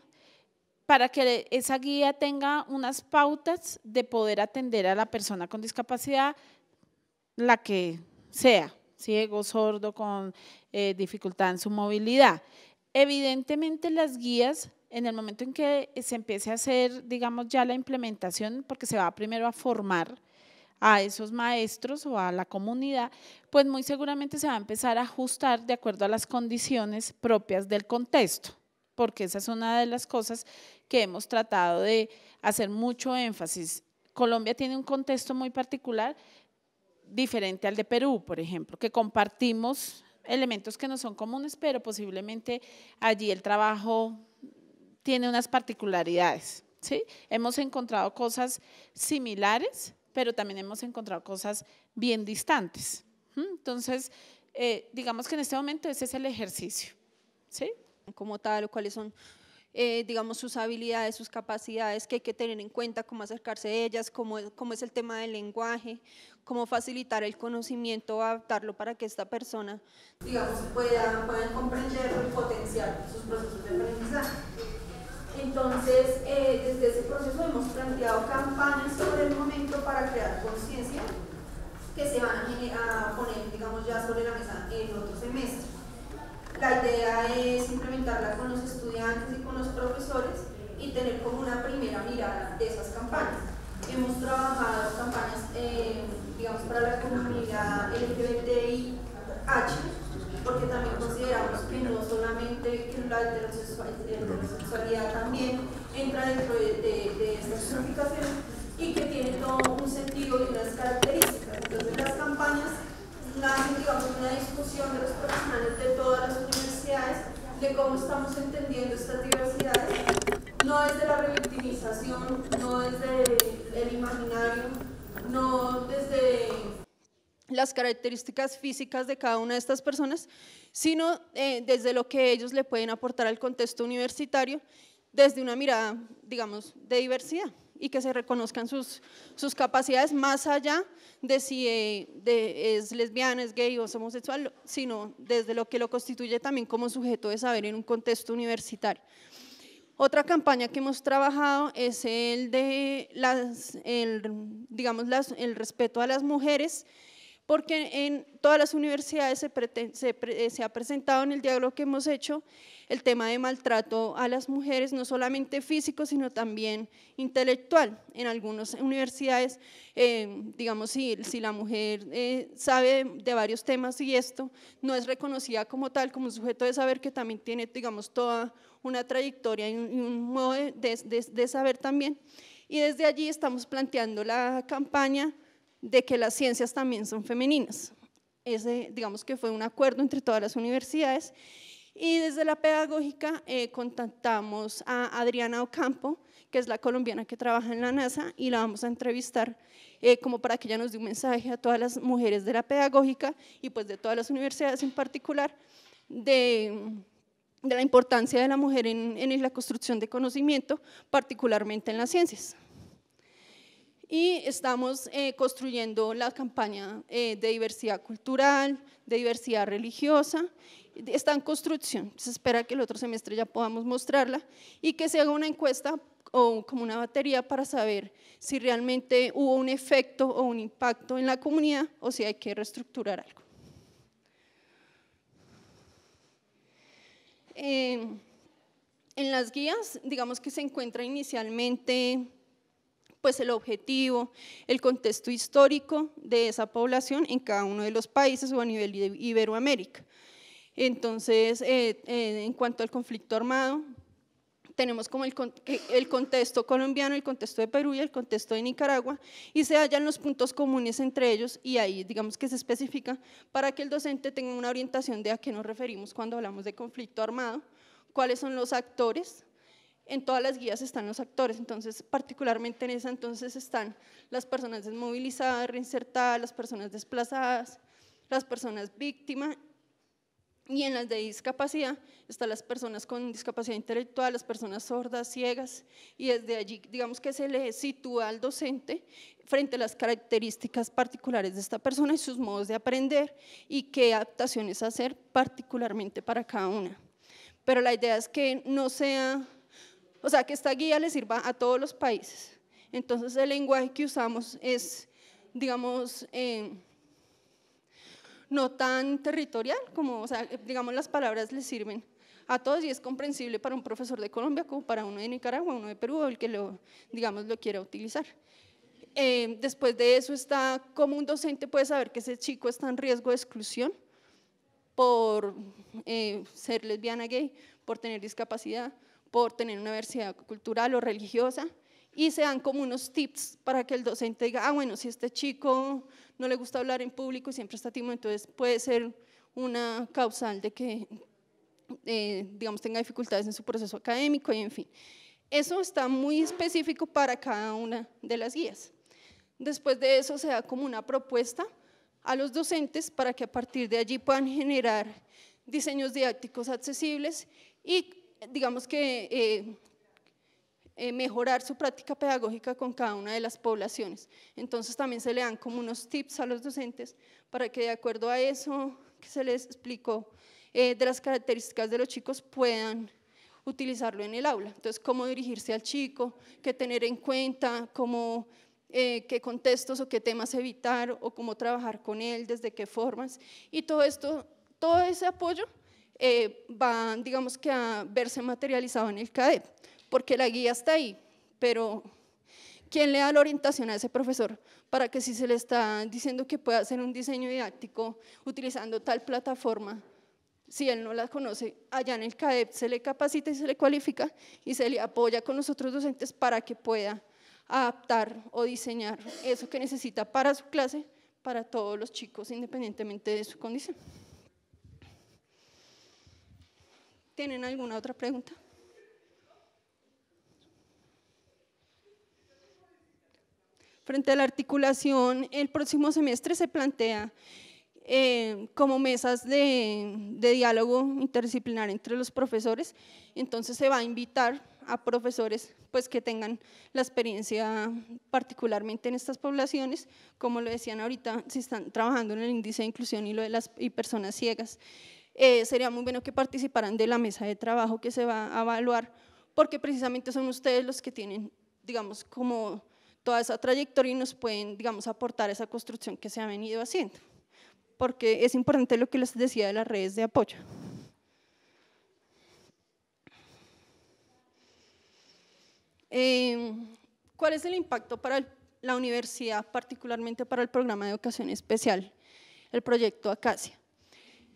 para que esa guía tenga unas pautas de poder atender a la persona con discapacidad, la que sea, ciego, sordo, con eh, dificultad en su movilidad. Evidentemente las guías, en el momento en que se empiece a hacer, digamos, ya la implementación, porque se va primero a formar a esos maestros o a la comunidad, pues muy seguramente se va a empezar a ajustar de acuerdo a las condiciones propias del contexto, porque esa es una de las cosas que hemos tratado de hacer mucho énfasis. Colombia tiene un contexto muy particular diferente al de Perú, por ejemplo, que compartimos elementos que no son comunes, pero posiblemente allí el trabajo tiene unas particularidades. ¿sí? Hemos encontrado cosas similares, pero también hemos encontrado cosas bien distantes. Entonces, eh, digamos que en este momento ese es el ejercicio. ¿sí? Como tal, cuáles son eh, digamos, sus habilidades, sus capacidades que hay que tener en cuenta, cómo acercarse a ellas, cómo, es el tema del lenguaje, cómo facilitar el conocimiento, adaptarlo para que esta persona, digamos, pueda, comprender comprenderlo y potenciar sus procesos de aprendizaje. Entonces, eh, desde ese proceso hemos planteado campañas sobre el momento para crear conciencia que se van a, poner, digamos, ya sobre la mesa en otro semestres. La idea es implementarla con los estudiantes y con los profesores y tener como una primera mirada de esas campañas. Hemos trabajado campañas, eh, digamos, para la comunidad LGBTIH, porque también consideramos que no solamente que la heterosexualidad también entra dentro de, de, de estas y que tiene todo un sentido y unas características. Entonces las campañas una discusión de los profesionales de todas las universidades de cómo estamos entendiendo estas diversidades, no desde la revictimización, no desde el imaginario, no desde las características físicas de cada una de estas personas, sino eh, desde lo que ellos le pueden aportar al contexto universitario desde una mirada, digamos, de diversidad y que se reconozcan sus, sus capacidades más allá de si eh, es lesbiana, es gay o es homosexual, sino desde lo que lo constituye también como sujeto de saber en un contexto universitario. Otra campaña que hemos trabajado es el de las, el, digamos, el respeto a las mujeres, porque en todas las universidades se, se, se ha presentado en el diálogo que hemos hecho el tema de maltrato a las mujeres, no solamente físico, sino también intelectual. En algunas universidades, eh, digamos, si, la mujer eh, sabe de, varios temas y esto no es reconocida como tal, como sujeto de saber que también tiene, digamos, toda una trayectoria y un, modo de, de saber también. Y desde allí estamos planteando la campaña de que las ciencias también son femeninas. Ese, digamos que fue un acuerdo entre todas las universidades y desde la pedagógica eh, contactamos a Adriana Ocampo, que es la colombiana que trabaja en la NASA, y la vamos a entrevistar eh, como para que ella nos dé un mensaje a todas las mujeres de la pedagógica y pues de todas las universidades en particular, de, de la importancia de la mujer en, en la construcción de conocimiento, particularmente en las ciencias y estamos eh, construyendo la campaña de diversidad cultural, de diversidad religiosa está en construcción. Se espera que el otro semestre ya podamos mostrarla y que se haga una encuesta o como una batería para saber si realmente hubo un efecto o un impacto en la comunidad o si hay que reestructurar algo. Eh, en las guías, digamos que se encuentra inicialmente pues el objetivo, el contexto histórico de esa población en cada uno de los países o a nivel de Iberoamérica. Entonces, eh, eh, en cuanto al conflicto armado, tenemos como el, el, contexto colombiano, el contexto de Perú y el contexto de Nicaragua, y se hallan los puntos comunes entre ellos, y ahí digamos que se especifica para que el docente tenga una orientación de a qué nos referimos cuando hablamos de conflicto armado, cuáles son los actores, en todas las guías están los actores, entonces particularmente en esa entonces están las personas desmovilizadas, reinsertadas, las personas desplazadas, las personas víctimas y en las de discapacidad están las personas con discapacidad intelectual, las personas sordas, ciegas, y desde allí digamos que se le sitúa al docente frente a las características particulares de esta persona y sus modos de aprender y qué adaptaciones hacer particularmente para cada una. Pero la idea es que no sea, o sea, que esta guía le sirva a todos los países. Entonces el lenguaje que usamos es, digamos, eh, no tan territorial, como, digamos, las palabras le sirven a todos y es comprensible para un profesor de Colombia como para uno de Nicaragua, uno de Perú, el que lo, digamos, lo quiera utilizar. Eh, después de eso está cómo un docente puede saber que ese chico está en riesgo de exclusión por eh, ser lesbiana, gay, por tener discapacidad, por tener una diversidad cultural o religiosa, y se dan como unos tips para que el docente diga, ah, bueno, si este chico no le gusta hablar en público y siempre está tímido, entonces puede ser una causal de que, eh, digamos, tenga dificultades en su proceso académico y en fin. Eso está muy específico para cada una de las guías. Después de eso se da como una propuesta a los docentes para que a partir de allí puedan generar diseños didácticos accesibles y digamos que eh, eh, mejorar su práctica pedagógica con cada una de las poblaciones. Entonces también se le dan como unos tips a los docentes para que de acuerdo a eso que se les explicó eh, de las características de los chicos puedan utilizarlo en el aula. Entonces, cómo dirigirse al chico, qué tener en cuenta, cómo eh, qué contextos o qué temas evitar o cómo trabajar con él, desde qué formas. Y todo esto, todo ese apoyo va, digamos que a verse materializado en el CADEP porque la guía está ahí, pero ¿quién le da la orientación a ese profesor para que si se le está diciendo que pueda hacer un diseño didáctico utilizando tal plataforma, si él no la conoce, allá en el CAEP se le capacita y se le cualifica y se le apoya con los otros docentes para que pueda adaptar o diseñar eso que necesita para su clase, para todos los chicos, independientemente de su condición. ¿Tienen alguna otra pregunta? frente a la articulación, el próximo semestre se plantea eh, como mesas de, diálogo interdisciplinar entre los profesores, entonces se va a invitar a profesores pues, que tengan la experiencia particularmente en estas poblaciones, como lo decían ahorita, si están trabajando en el índice de inclusión y lo de las y personas ciegas. Eh, sería muy bueno que participaran de la mesa de trabajo que se va a evaluar, porque precisamente son ustedes los que tienen, digamos, como toda esa trayectoria y nos pueden, digamos, aportar esa construcción que se ha venido haciendo. Porque es importante lo que les decía de las redes de apoyo. Em, ¿Cuál es el impacto para la universidad, particularmente para el programa de educación especial, el proyecto Acacia?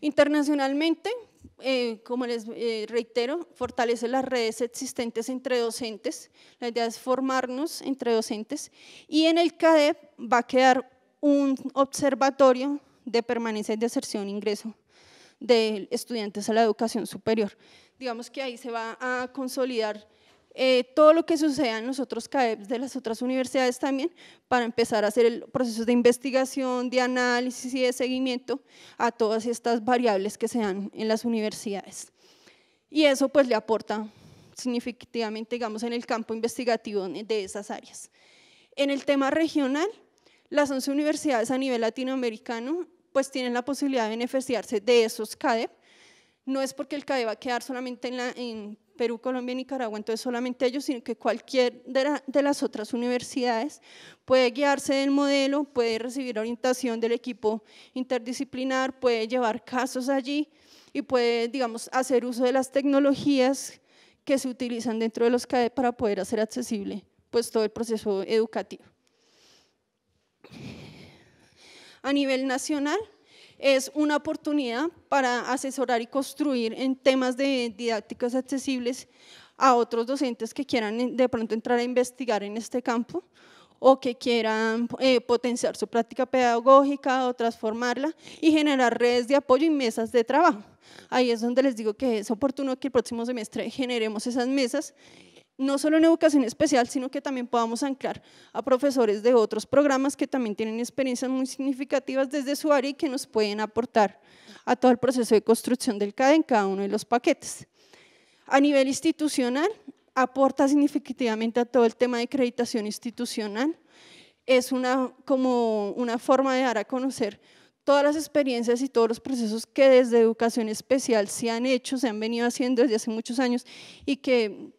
Internacionalmente, eh, como les eh, reitero, fortalece las redes existentes entre docentes. La idea es formarnos entre docentes. Y en el CADEP va a quedar un observatorio de permanencia y de deserción ingreso de estudiantes a la educación superior. Digamos que ahí se va a consolidar eh, todo lo que suceda en los otros CAEPs de las otras universidades también, para empezar a hacer el proceso de investigación, de análisis y de seguimiento a todas estas variables que se dan en las universidades. Y eso pues le aporta significativamente, digamos, en el campo investigativo de esas áreas. En el tema regional, las 11 universidades a nivel latinoamericano pues tienen la posibilidad de beneficiarse de esos CADEP no es porque el CAE va a quedar solamente en, Perú, Colombia y Nicaragua, entonces solamente ellos, sino que cualquier de, de, las otras universidades puede guiarse del modelo, puede recibir orientación del equipo interdisciplinar, puede llevar casos allí y puede, digamos, hacer uso de las tecnologías que se utilizan dentro de los CAE para poder hacer accesible pues, todo el proceso educativo. A nivel nacional, es una oportunidad para asesorar y construir en temas de didácticas accesibles a otros docentes que quieran eh, de pronto entrar a investigar en este campo o que quieran eh, potenciar su práctica pedagógica o transformarla y generar redes de apoyo y mesas de trabajo. Ahí es donde les digo que es oportuno que el próximo semestre generemos esas mesas no solo en educación especial, sino que también podamos anclar a profesores de otros programas que también tienen experiencias muy significativas desde su área y que nos pueden aportar a todo el proceso de construcción del CADE en cada uno de los paquetes. A nivel institucional, aporta significativamente a todo el tema de acreditación institucional. Es una, como una forma de dar a conocer todas las experiencias y todos los procesos que desde educación especial se han hecho, se han venido haciendo desde hace muchos años y que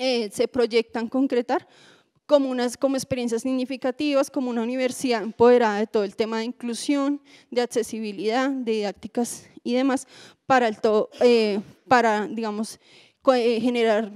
eh, se proyectan concretar como, unas, como experiencias significativas, como una universidad empoderada de todo el tema de inclusión, de accesibilidad, de didácticas y demás, para, el eh, para digamos, eh, generar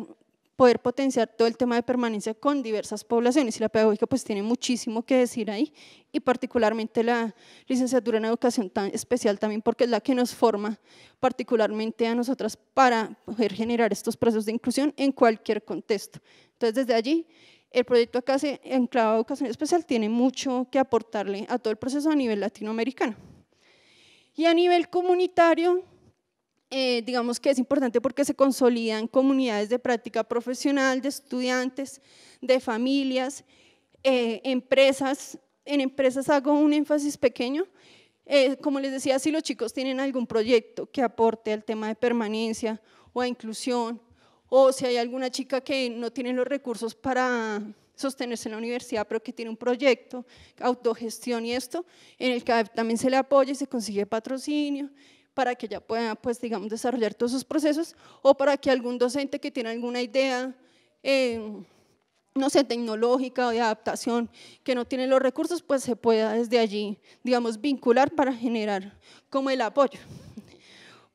poder potenciar todo el tema de permanencia con diversas poblaciones y la pedagógica pues tiene muchísimo que decir ahí y particularmente la licenciatura en educación tan especial también porque es la que nos forma particularmente a nosotras para poder generar estos procesos de inclusión en cualquier contexto. Entonces desde allí el proyecto acá se enclava educación especial tiene mucho que aportarle a todo el proceso a nivel latinoamericano. Y a nivel comunitario, eh, digamos que es importante porque se consolidan comunidades de práctica profesional, de estudiantes, de familias, eh, empresas. En empresas hago un énfasis pequeño. Eh, como les decía, si los chicos tienen algún proyecto que aporte al tema de permanencia o a inclusión, o si hay alguna chica que no tiene los recursos para sostenerse en la universidad, pero que tiene un proyecto, autogestión y esto, en el que también se le apoya y se consigue patrocinio para que ya pueda, pues, digamos, desarrollar todos sus procesos o para que algún docente que tiene alguna idea, eh, no sé, tecnológica o de adaptación, que no tiene los recursos, pues se pueda desde allí, digamos, vincular para generar como el apoyo.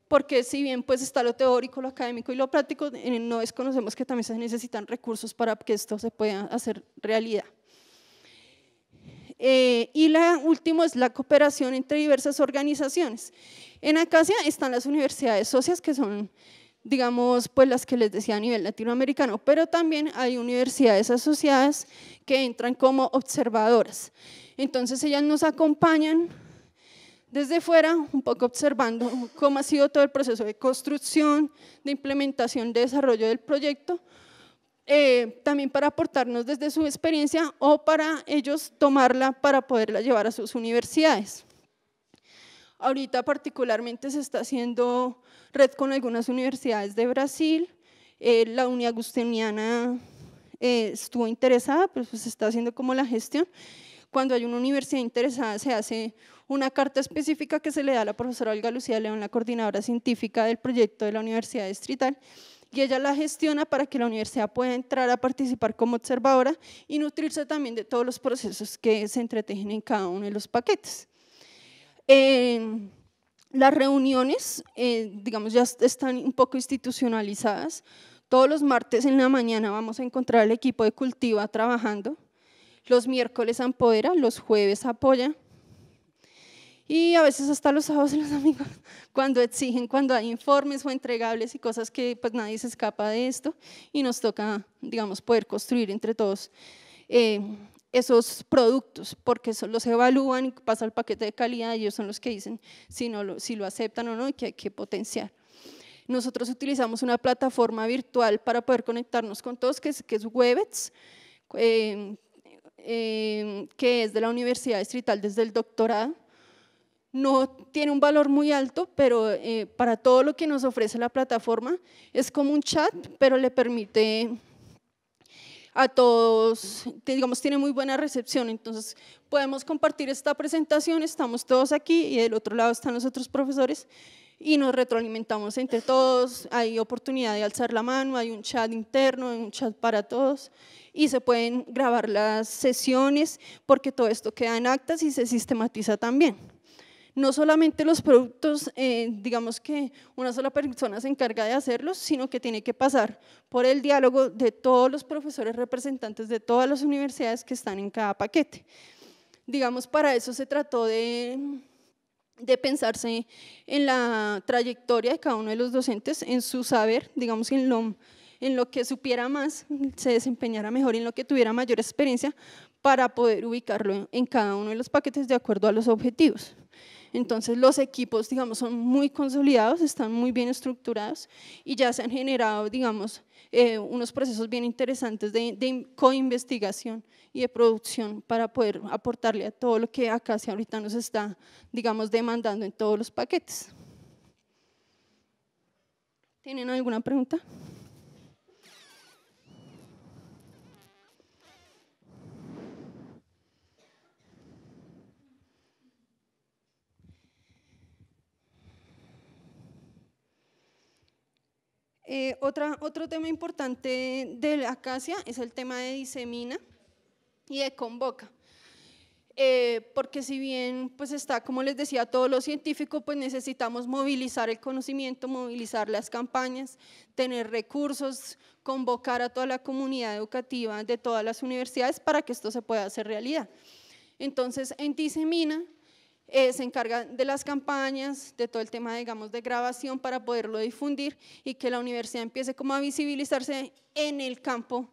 Porque si bien pues está lo teórico, lo académico y lo práctico, eh, no desconocemos que también se necesitan recursos para que esto se pueda hacer realidad. Eh, y la última es la cooperación entre diversas organizaciones. En Acacia están las universidades socias, que son, digamos, pues las que les decía a nivel latinoamericano, pero también hay universidades asociadas que entran como observadoras. Entonces ellas nos acompañan desde fuera, un poco observando cómo ha sido todo el proceso de construcción, de implementación, de desarrollo del proyecto, eh, también para aportarnos desde su experiencia o para ellos tomarla para poderla llevar a sus universidades. Ahorita particularmente se está haciendo red con algunas universidades de Brasil, eh, la Unia Agustiniana eh, estuvo interesada, pero pues se está haciendo como la gestión. Cuando hay una universidad interesada se hace una carta específica que se le da a la profesora Olga Lucía León, la coordinadora científica del proyecto de la Universidad Distrital, y ella la gestiona para que la universidad pueda entrar a participar como observadora y nutrirse también de todos los procesos que se entretejen en cada uno de los paquetes. Em, las reuniones, eh, digamos, ya están un poco institucionalizadas. Todos los martes en la mañana vamos a encontrar al equipo de Cultiva trabajando. Los miércoles Ampodera, los jueves Apoya, y a veces hasta los sábados y los amigos cuando exigen, cuando hay informes o entregables y cosas que pues nadie se escapa de esto y nos toca, digamos, poder construir entre todos eh, esos productos, porque los evalúan pasa el paquete de calidad y ellos son los que dicen si, no lo, si lo aceptan o no y que hay que potenciar. Nosotros utilizamos una plataforma virtual para poder conectarnos con todos, que es, que es Webex. Eh, eh, que es de la Universidad Distrital desde el doctorado no tiene un valor muy alto, pero eh, para todo lo que nos ofrece la plataforma es como un chat, pero le permite a todos, digamos, tiene muy buena recepción. Entonces, podemos compartir esta presentación, estamos todos aquí y del otro lado están los otros profesores y nos retroalimentamos entre todos. Hay oportunidad de alzar la mano, hay un chat interno, hay un chat para todos y se pueden grabar las sesiones porque todo esto queda en actas y se sistematiza también no solamente los productos, eh, digamos que una sola persona se encarga de hacerlos, sino que tiene que pasar por el diálogo de todos los profesores representantes de todas las universidades que están en cada paquete. Digamos, para eso se trató de, de pensarse en la trayectoria de cada uno de los docentes, en su saber, digamos, en lo, en lo que supiera más, se desempeñara mejor, en lo que tuviera mayor experiencia, para poder ubicarlo en cada uno de los paquetes de acuerdo a los objetivos. Entonces los equipos, digamos, son muy consolidados, están muy bien estructurados y ya se han generado, digamos, eh, unos procesos bien interesantes de, co-investigación y de producción para poder aportarle a todo lo que acá se ahorita nos está, digamos, demandando en todos los paquetes. ¿Tienen alguna pregunta? Eh, otro tema importante de la acacia es el tema de disemina y de convoca. Eh, porque si bien pues está, como les decía, todo lo científico, pues necesitamos movilizar el conocimiento, movilizar las campañas, tener recursos, convocar a toda la comunidad educativa de todas las universidades para que esto se pueda hacer realidad. Entonces, en Disemina eh, se encarga de las campañas, de todo el tema, digamos, de grabación para poderlo difundir y que la universidad empiece como a visibilizarse en el campo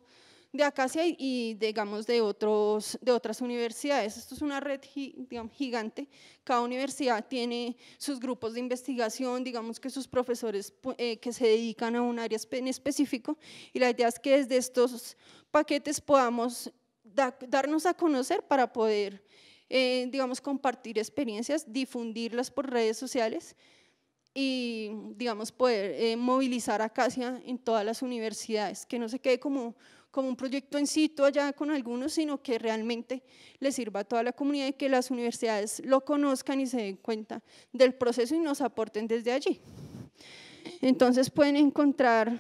de Acacia y, digamos, de, otros, de otras universidades. Esto es una red gigante. Cada universidad tiene sus grupos de investigación, digamos que sus profesores eh, que se dedican a un área en específico. Y la idea es que desde estos paquetes podamos darnos a conocer para poder eh, digamos, compartir experiencias, difundirlas por redes sociales y, digamos, poder eh, movilizar a Acacia en todas las universidades, que no se quede como, como un proyecto en sitio allá con algunos, sino que realmente le sirva a toda la comunidad y que las universidades lo conozcan y se den cuenta del proceso y nos aporten desde allí. Entonces pueden encontrar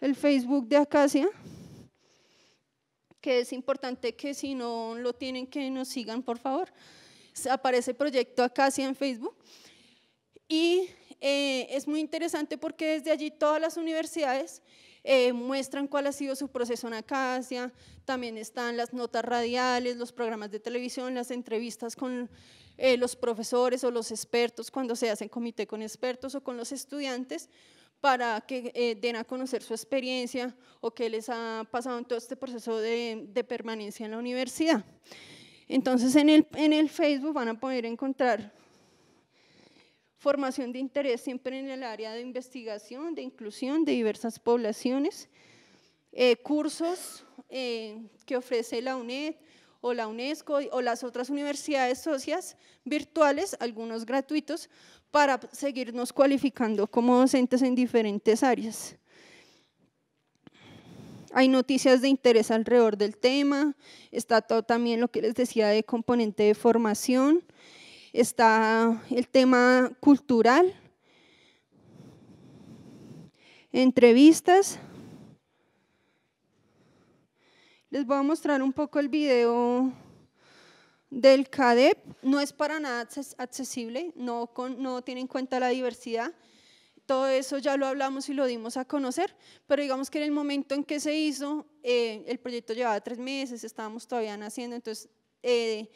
el Facebook de Acacia, que es importante que si no lo tienen, que nos sigan, por favor. Aparece proyecto Acacia en Facebook. Y eh, es muy interesante porque desde allí todas las universidades eh, muestran cuál ha sido su proceso en Acacia, también están las notas radiales, los programas de televisión, las entrevistas con eh, los profesores o los expertos, cuando se hacen comité con expertos o con los estudiantes, para que eh, den a conocer su experiencia o qué les ha pasado en todo este proceso de, permanencia en la universidad. Entonces en el, Facebook van a poder encontrar formación de interés siempre en el área de investigación, de inclusión de diversas poblaciones, eh, cursos eh, que ofrece la UNED o la UNESCO o las otras universidades socias virtuales, algunos gratuitos, para seguirnos cualificando como docentes en diferentes áreas. Hay noticias de interés alrededor del tema, está todo también lo que les decía de componente de formación, está el tema cultural, entrevistas. Les voy a mostrar un poco el video del CADEP no es para nada accesible, no, no tiene en cuenta la diversidad. Todo eso ya lo hablamos y lo dimos a conocer, pero digamos que en el momento en que se hizo, eh, el proyecto llevaba tres meses, estábamos todavía naciendo, entonces eh,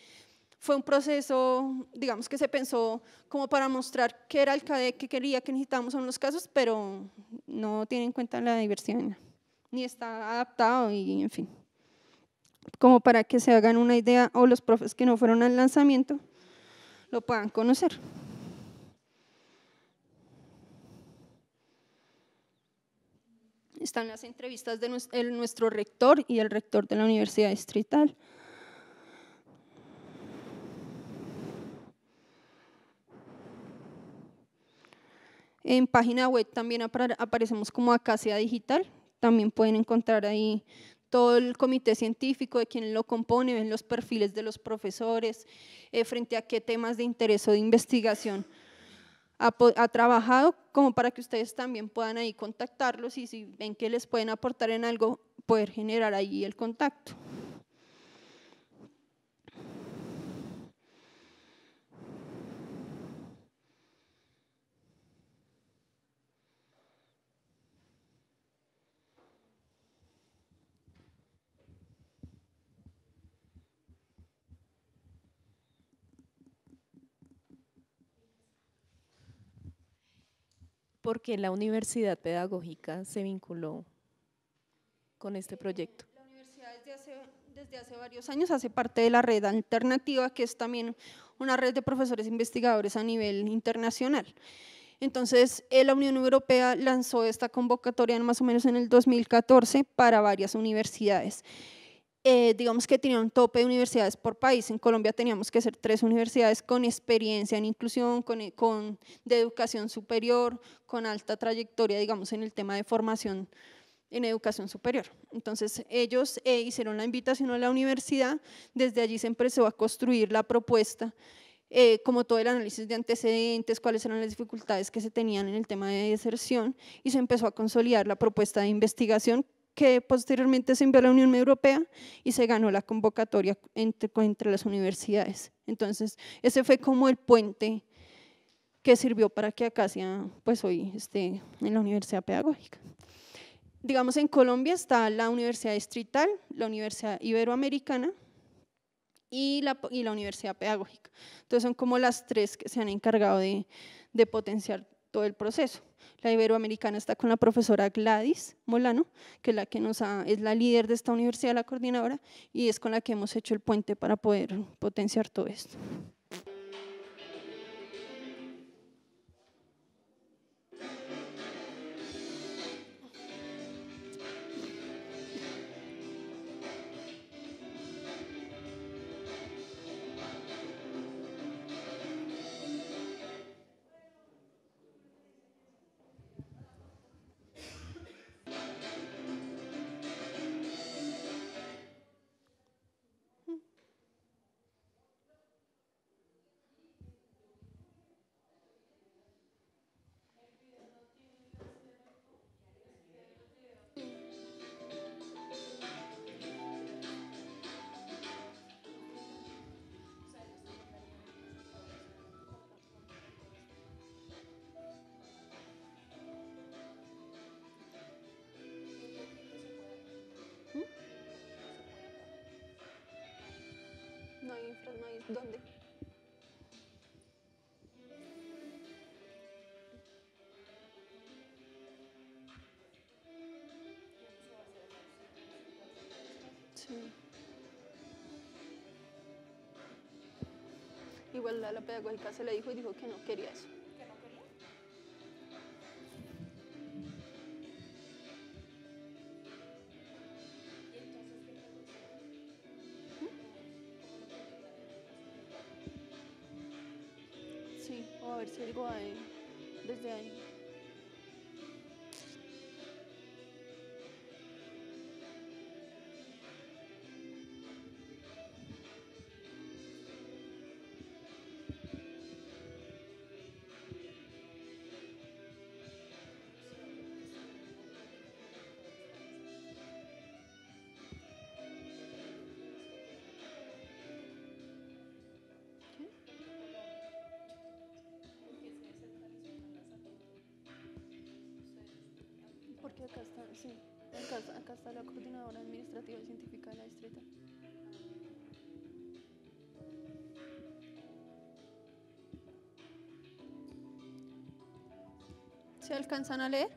fue un proceso, digamos que se pensó como para mostrar qué era el CADEP, qué quería, qué necesitábamos en los casos, pero no tiene en cuenta la diversidad, ni está adaptado y en fin como para que se hagan una idea o los profes que no fueron al lanzamiento lo puedan conocer. Están las entrevistas de nuestro rector y el rector de la Universidad Distrital. En página web también aparecemos como Acacia Digital. También pueden encontrar ahí todo el comité científico, de quien lo compone, ven los perfiles de los profesores, eh, frente a qué temas de interés o de investigación ha, trabajado, como para que ustedes también puedan ahí contactarlos y si ven que les pueden aportar en algo, poder generar ahí el contacto. porque la Universidad Pedagógica se vinculó con este eh, proyecto? La universidad hace, desde hace varios años hace parte de la red alternativa, que es también una red de profesores investigadores a nivel internacional. Entonces, eh, la Unión Europea lanzó esta convocatoria más o menos en el 2014 para varias universidades. Eh, digamos que tenía un tope de universidades por país. En Colombia teníamos que ser tres universidades con experiencia en inclusión, con, eh, con de educación superior, con alta trayectoria, digamos, en el tema de formación en educación superior. Entonces ellos eh, hicieron la invitación a la universidad, desde allí se empezó a construir la propuesta, como todo el análisis de antecedentes, cuáles eran las dificultades que se tenían en el tema de deserción, y se empezó a consolidar la propuesta de investigación que posteriormente se envió a la Unión Europea y se ganó la convocatoria entre, entre las universidades. Entonces, ese fue como el puente que sirvió para que Acacia pues hoy esté en la Universidad Pedagógica. Digamos, en Colombia está la Universidad Distrital, la Universidad Iberoamericana, y la, Universidad Pedagógica. Entonces son como las tres que se han encargado de, de potenciar el proceso. La Iberoamericana está con la profesora Gladys Molano, que la es la líder de esta universidad, la coordinadora, y es con la que hemos hecho el puente para poder potenciar todo esto. la pedagógica se le dijo y dijo que no quería eso. acá está, sí, acá está la coordinadora administrativa y científica de la distrita. ¿Se alcanzan a leer?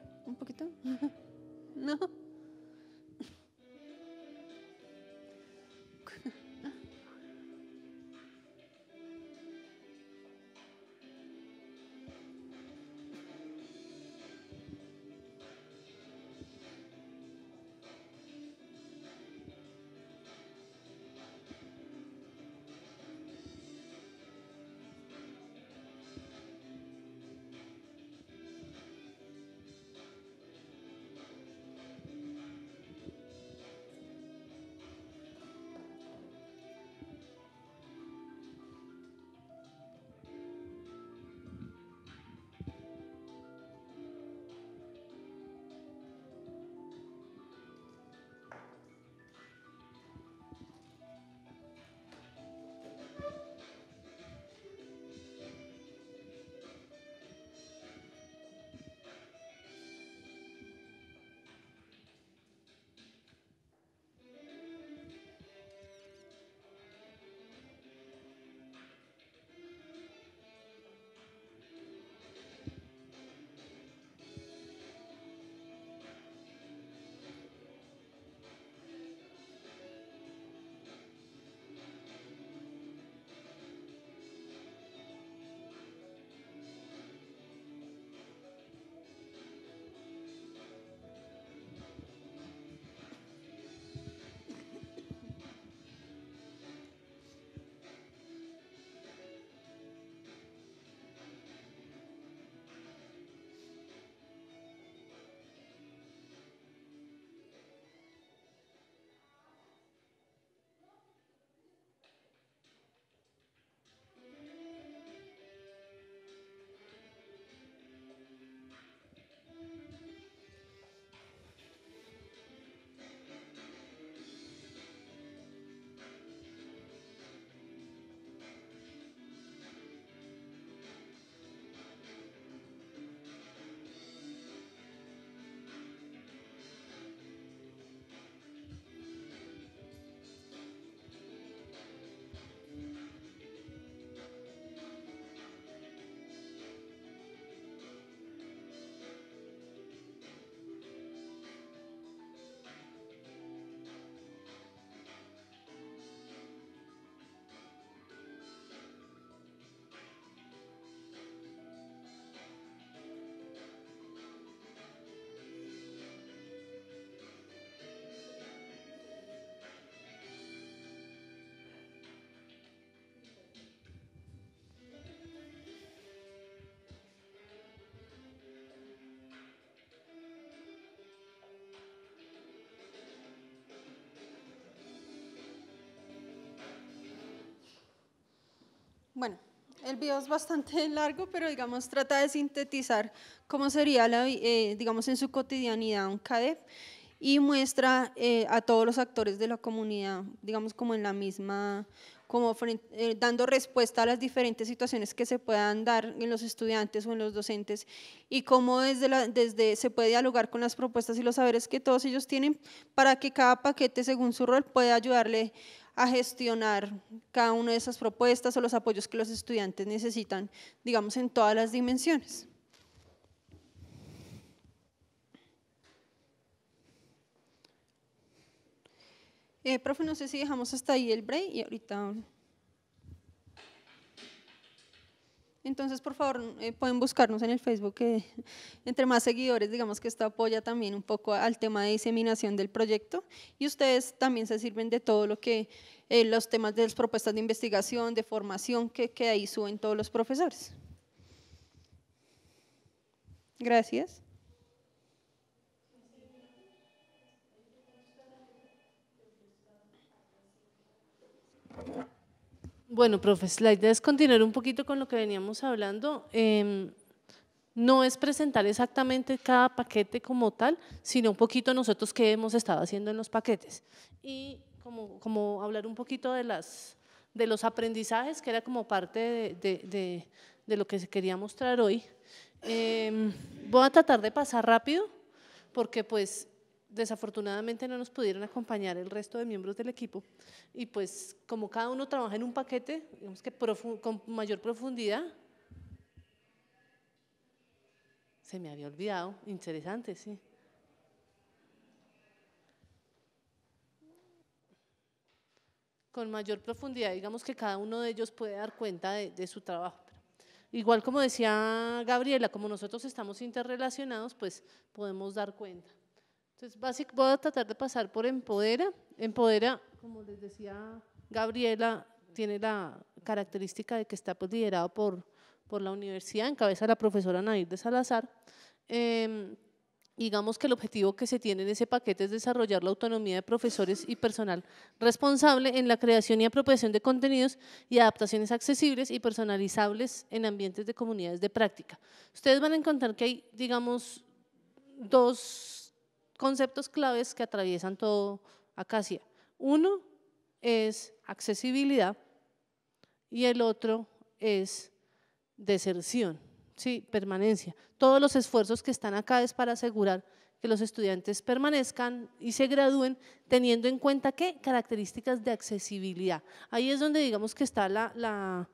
El video es bastante largo, pero digamos trata de sintetizar cómo sería, la, eh, digamos, en su cotidianidad un CADEP y muestra eh, a todos los actores de la comunidad, digamos, como en la misma, como eh, dando respuesta a las diferentes situaciones que se puedan dar en los estudiantes o en los docentes y cómo desde, desde se puede dialogar con las propuestas y los saberes que todos ellos tienen para que cada paquete, según su rol, pueda ayudarle a gestionar cada una de esas propuestas o los apoyos que los estudiantes necesitan, digamos, en todas las dimensiones. Eh, profe, no sé si dejamos hasta ahí el break y ahorita... Entonces, por favor, eh, pueden buscarnos en el Facebook, que entre más seguidores, digamos que esto apoya también un poco al tema de diseminación del proyecto. Y ustedes también se sirven de todo lo que, eh, los temas de las propuestas de investigación, de formación, que ahí suben todos los profesores. Gracias. Bueno, profes, la idea es continuar un poquito con lo que veníamos hablando. Em, no es presentar exactamente cada paquete como tal, sino un poquito nosotros qué hemos estado haciendo en los paquetes. Y como, hablar un poquito de, los aprendizajes, que era como parte de, lo que se quería mostrar hoy. Em, voy a tratar de pasar rápido, porque pues Desafortunadamente no nos pudieron acompañar el resto de miembros del equipo y pues como cada uno trabaja en un paquete, digamos que con mayor profundidad, se me había olvidado, interesante, sí. Con mayor profundidad, digamos que cada uno de ellos puede dar cuenta de, su trabajo. igual como decía Gabriela, como nosotros estamos interrelacionados, pues podemos dar cuenta. Entonces, voy a tratar de pasar por Empodera. Empodera, como les decía Gabriela, tiene la característica de que está pues, liderado por, por la universidad, en cabeza la profesora Nair de Salazar. Em, digamos que el objetivo que se tiene en ese paquete es desarrollar la autonomía de profesores y personal responsable en la creación y apropiación de contenidos y adaptaciones accesibles y personalizables en ambientes de comunidades de práctica. Ustedes van a encontrar que hay, digamos, dos conceptos claves que atraviesan todo Acacia. Uno es accesibilidad y el otro es deserción, sí, permanencia. Todos los esfuerzos que están acá es para asegurar que los estudiantes permanezcan y se gradúen teniendo en cuenta qué características de accesibilidad. Ahí es donde digamos que está la,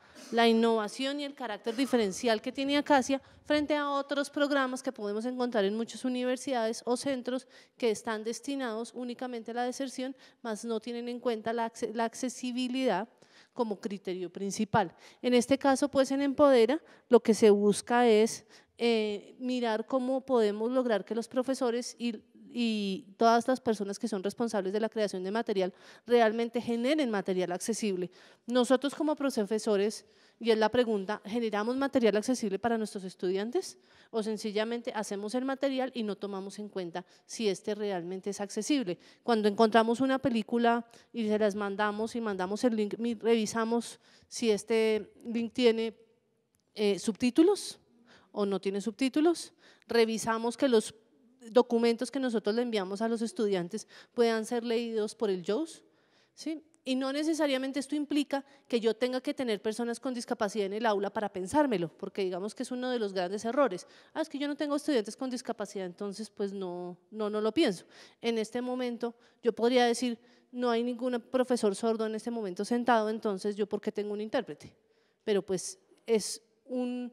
innovación y el carácter diferencial que tiene Acacia frente a otros programas que podemos encontrar en muchas universidades o centros que están destinados únicamente a la deserción, más no tienen en cuenta la, la accesibilidad como criterio principal. En este caso, pues en Empodera, lo que se busca es eh, mirar cómo podemos lograr que los profesores y y todas las personas que son responsables de la creación de material realmente generen material accesible. Nosotros como profesores, y es la pregunta, ¿generamos material accesible para nuestros estudiantes o sencillamente hacemos el material y no tomamos en cuenta si este realmente es accesible? Cuando encontramos una película y se las mandamos y mandamos el link, revisamos si este link tiene eh, subtítulos o no tiene subtítulos, revisamos que los documentos que nosotros le enviamos a los estudiantes puedan ser leídos por el JOS, ¿sí? Y no necesariamente esto implica que yo tenga que tener personas con discapacidad en el aula para pensármelo, porque digamos que es uno de los grandes errores. Ah, es que yo no tengo estudiantes con discapacidad, entonces pues no, no, no lo pienso. En este momento yo podría decir, no hay ningún profesor sordo en este momento sentado, entonces yo porque tengo un intérprete. Pero pues es un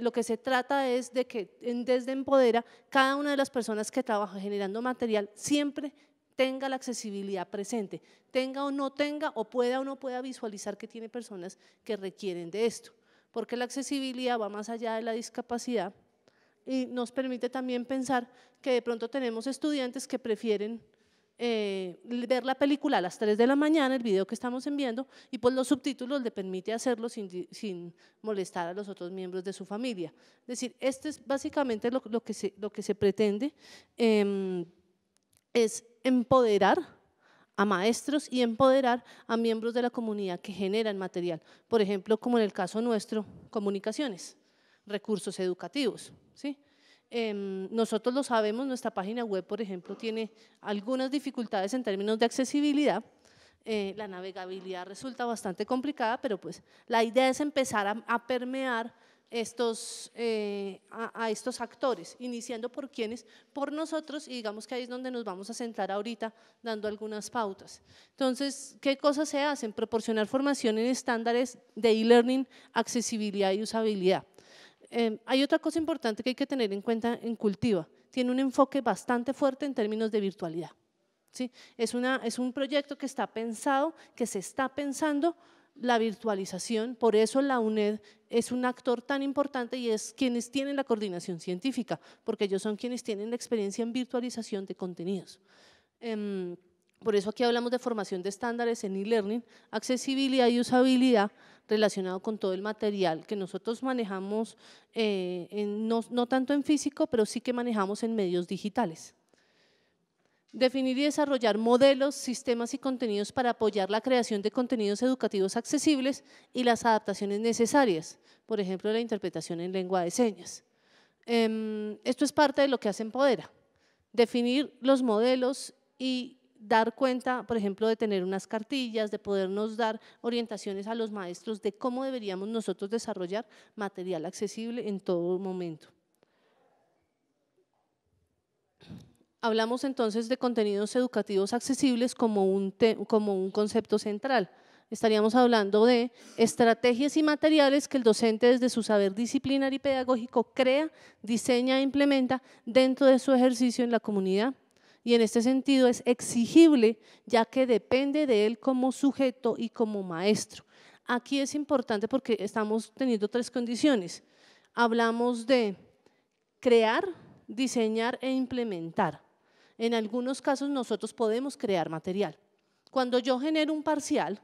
lo que se trata es de que desde Empodera cada una de las personas que trabaja generando material siempre tenga la accesibilidad presente, tenga o no tenga o pueda o no pueda visualizar que tiene personas que requieren de esto, porque la accesibilidad va más allá de la discapacidad y nos permite también pensar que de pronto tenemos estudiantes que prefieren eh, ver la película a las 3 de la mañana, el video que estamos enviando, y pues los subtítulos le permite hacerlo sin, sin molestar a los otros miembros de su familia. Es decir, esto es básicamente lo, que, se, lo que se pretende, em, es empoderar a maestros y empoderar a miembros de la comunidad que generan material. Por ejemplo, como en el caso nuestro, comunicaciones, recursos educativos, ¿sí? Em, nosotros lo sabemos, nuestra página web, por ejemplo, tiene algunas dificultades en términos de accesibilidad. Eh, la navegabilidad resulta bastante complicada, pero pues la idea es empezar a, permear estos, eh, a, a, estos actores, iniciando por quienes, por nosotros, y digamos que ahí es donde nos vamos a centrar ahorita dando algunas pautas. Entonces, ¿qué cosas se hacen? Proporcionar formación en estándares de e-learning, accesibilidad y usabilidad. Em, hay otra cosa importante que hay que tener en cuenta en Cultiva. Tiene un enfoque bastante fuerte en términos de virtualidad. ¿sí? Es, un proyecto que está pensado, que se está pensando la virtualización, por eso la UNED es un actor tan importante y es quienes tienen la coordinación científica, porque ellos son quienes tienen la experiencia en virtualización de contenidos. Em, por eso aquí hablamos de formación de estándares en e-learning, accesibilidad y usabilidad relacionado con todo el material que nosotros manejamos, eh, no, tanto en físico, pero sí que manejamos en medios digitales. Definir y desarrollar modelos, sistemas y contenidos para apoyar la creación de contenidos educativos accesibles y las adaptaciones necesarias, por ejemplo, la interpretación en lengua de señas. Em, esto es parte de lo que hace Empodera, definir los modelos y dar cuenta, por ejemplo, de tener unas cartillas, de podernos dar orientaciones a los maestros de cómo deberíamos nosotros desarrollar material accesible en todo momento. Hablamos entonces de contenidos educativos accesibles como un, como un concepto central estaríamos hablando de estrategias y materiales que el docente desde su saber disciplinar y pedagógico crea, diseña e implementa dentro de su ejercicio en la comunidad y en este sentido es exigible ya que depende de él como sujeto y como maestro. Aquí es importante porque estamos teniendo tres condiciones. Hablamos de crear, diseñar e implementar. En algunos casos nosotros podemos crear material. Cuando yo genero un parcial,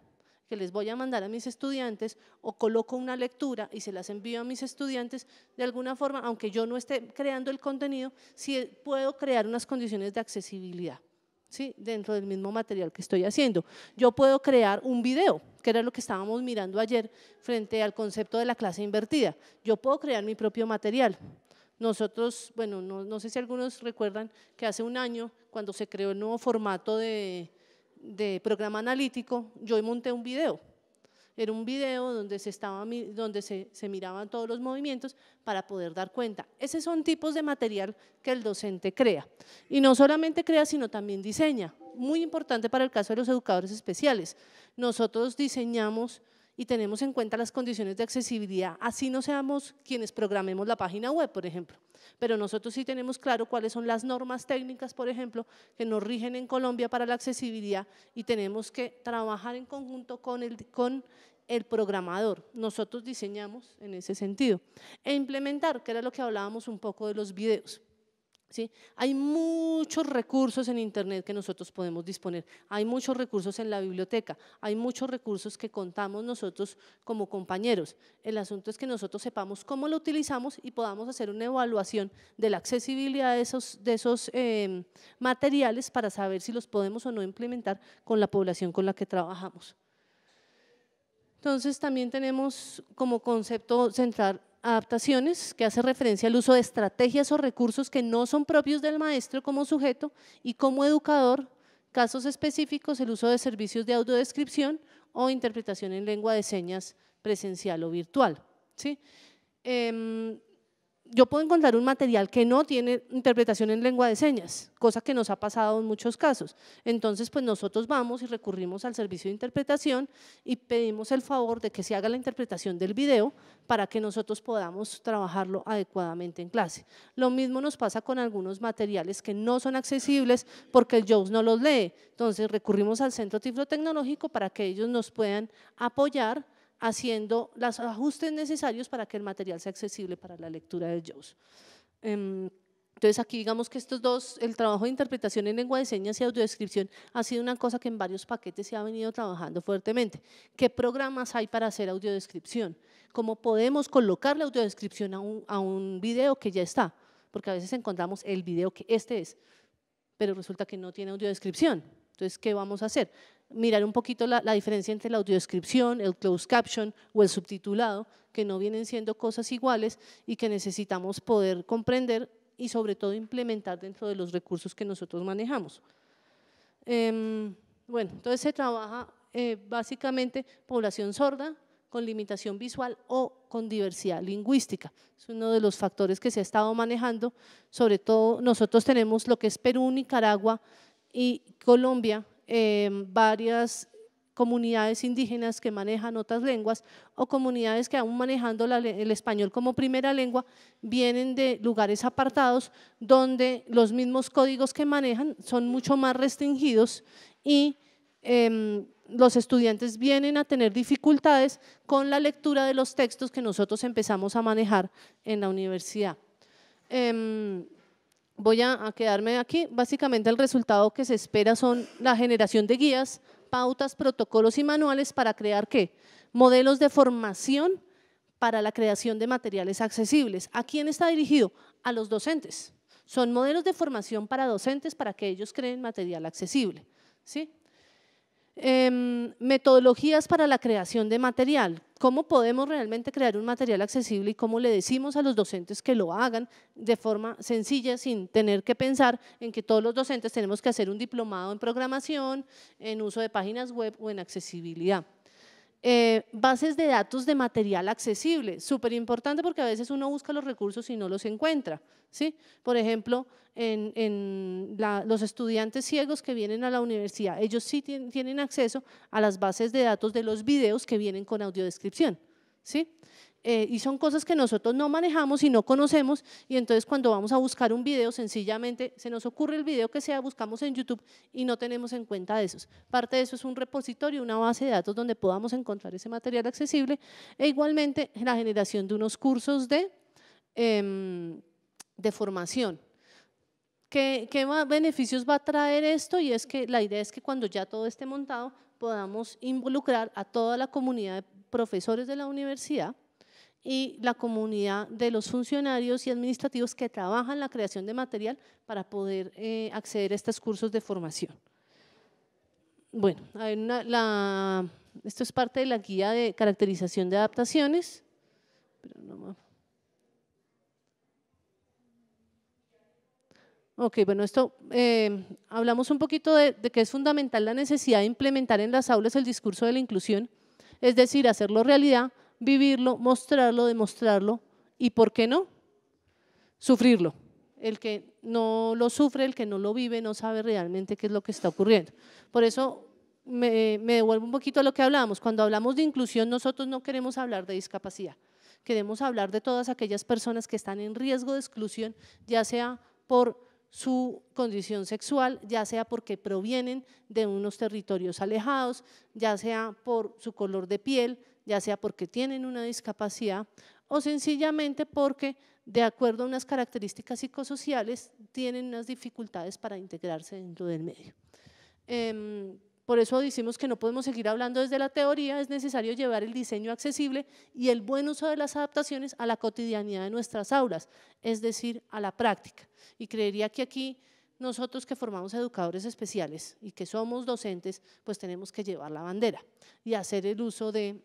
que les voy a mandar a mis estudiantes o coloco una lectura y se las envío a mis estudiantes, de alguna forma, aunque yo no esté creando el contenido, sí puedo crear unas condiciones de accesibilidad. ¿Sí? dentro del mismo material que estoy haciendo. Yo puedo crear un video, que era lo que estábamos mirando ayer frente al concepto de la clase invertida. Yo puedo crear mi propio material. Nosotros, bueno, no sé si algunos recuerdan que hace un año, cuando se creó el nuevo formato de, de programa analítico, yo monté un video. Era un video donde, se, estaba, donde se, se, miraban todos los movimientos para poder dar cuenta. Esos son tipos de material que el docente crea. Y no solamente crea, sino también diseña. Muy importante para el caso de los educadores especiales. Nosotros diseñamos y tenemos en cuenta las condiciones de accesibilidad, así no seamos quienes programemos la página web, por ejemplo. Pero nosotros sí tenemos claro cuáles son las normas técnicas, por ejemplo, que nos rigen en Colombia para la accesibilidad y tenemos que trabajar en conjunto con el, con el programador. Nosotros diseñamos en ese sentido. E implementar, que era lo que hablábamos un poco de los videos. Hay muchos recursos en Internet que nosotros podemos disponer, hay muchos recursos en la biblioteca, hay muchos recursos que contamos nosotros como compañeros. El asunto es que nosotros sepamos cómo lo utilizamos y podamos hacer una evaluación de la accesibilidad de esos, de esos em, materiales para saber si los podemos o no implementar con la población con la que trabajamos. Entonces también tenemos como concepto central adaptaciones, que hace referencia al uso de estrategias o recursos que no son propios del maestro como sujeto y como educador, casos específicos, el uso de servicios de audiodescripción o interpretación en lengua de señas presencial o virtual. ¿sí? Em, yo puedo encontrar un material que no tiene interpretación en lengua de señas, cosa que nos ha pasado en muchos casos. Entonces, pues nosotros vamos y recurrimos al servicio de interpretación y pedimos el favor de que se haga la interpretación del video para que nosotros podamos trabajarlo adecuadamente en clase. Lo mismo nos pasa con algunos materiales que no son accesibles porque el JAWS no los lee. Entonces, recurrimos al Centro tecnológico para que ellos nos puedan apoyar haciendo los ajustes necesarios para que el material sea accesible para la lectura de Joe. Em, entonces aquí digamos que estos dos, el trabajo de interpretación en lengua de señas y audiodescripción ha sido una cosa que en varios paquetes se ha venido trabajando fuertemente. ¿Qué programas hay para hacer audiodescripción? ¿Cómo podemos colocar la audiodescripción a un, a un video que ya está? Porque a veces encontramos el video que este es, pero resulta que no tiene audiodescripción. Entonces, ¿qué vamos a hacer? mirar un poquito la, diferencia entre la audiodescripción, el closed caption o el subtitulado, que no vienen siendo cosas iguales y que necesitamos poder comprender y sobre todo implementar dentro de los recursos que nosotros manejamos. Em, bueno, entonces se trabaja eh, básicamente población sorda con limitación visual o con diversidad lingüística. Es uno de los factores que se ha estado manejando, sobre todo nosotros tenemos lo que es Perú, Nicaragua y Colombia Em, varias comunidades indígenas que manejan otras lenguas o comunidades que aún manejando el español como primera lengua vienen de lugares apartados donde los mismos códigos que manejan son mucho más restringidos y em, los estudiantes vienen a tener dificultades con la lectura de los textos que nosotros empezamos a manejar en la universidad. Em, voy a, quedarme aquí. Básicamente el resultado que se espera son la generación de guías, pautas, protocolos y manuales para crear qué? Modelos de formación para la creación de materiales accesibles. ¿A quién está dirigido? A los docentes. Son modelos de formación para docentes para que ellos creen material accesible. ¿sí? Eh, metodologías para la creación de material. ¿Cómo podemos realmente crear un material accesible y cómo le decimos a los docentes que lo hagan de forma sencilla sin tener que pensar en que todos los docentes tenemos que hacer un diplomado en programación, en uso de páginas web o en accesibilidad? Eh, bases de datos de material accesible, súper importante porque a veces uno busca los recursos y no los encuentra. ¿sí? Por ejemplo, en, los estudiantes ciegos que vienen a la universidad, ellos sí tienen, acceso a las bases de datos de los videos que vienen con audiodescripción. ¿sí? Eh, y son cosas que nosotros no manejamos y no conocemos y entonces cuando vamos a buscar un video sencillamente se nos ocurre el video que sea, buscamos en YouTube y no tenemos en cuenta de esos. Parte de eso es un repositorio, una base de datos donde podamos encontrar ese material accesible e igualmente la generación de unos cursos de, em, de formación. ¿Qué, ¿Qué beneficios va a traer esto? Y es que la idea es que cuando ya todo esté montado podamos involucrar a toda la comunidad de profesores de la universidad y la comunidad de los funcionarios y administrativos que trabajan la creación de material para poder eh, acceder a estos cursos de formación. Bueno, esto es parte de la guía de caracterización de adaptaciones. Ok, bueno, esto eh, hablamos un poquito de, que es fundamental la necesidad de implementar en las aulas el discurso de la inclusión, es decir, hacerlo realidad vivirlo, mostrarlo, demostrarlo y, ¿por qué no? Sufrirlo. El que no lo sufre, el que no lo vive, no sabe realmente qué es lo que está ocurriendo. Por eso me, devuelvo un poquito a lo que hablábamos. Cuando hablamos de inclusión, nosotros no queremos hablar de discapacidad. Queremos hablar de todas aquellas personas que están en riesgo de exclusión, ya sea por su condición sexual, ya sea porque provienen de unos territorios alejados, ya sea por su color de piel, ya sea porque tienen una discapacidad o sencillamente porque, de acuerdo a unas características psicosociales, tienen unas dificultades para integrarse dentro del medio. Em, por eso decimos que no podemos seguir hablando desde la teoría, es necesario llevar el diseño accesible y el buen uso de las adaptaciones a la cotidianidad de nuestras aulas, es decir, a la práctica. Y creería que aquí nosotros que formamos educadores especiales y que somos docentes, pues tenemos que llevar la bandera y hacer el uso de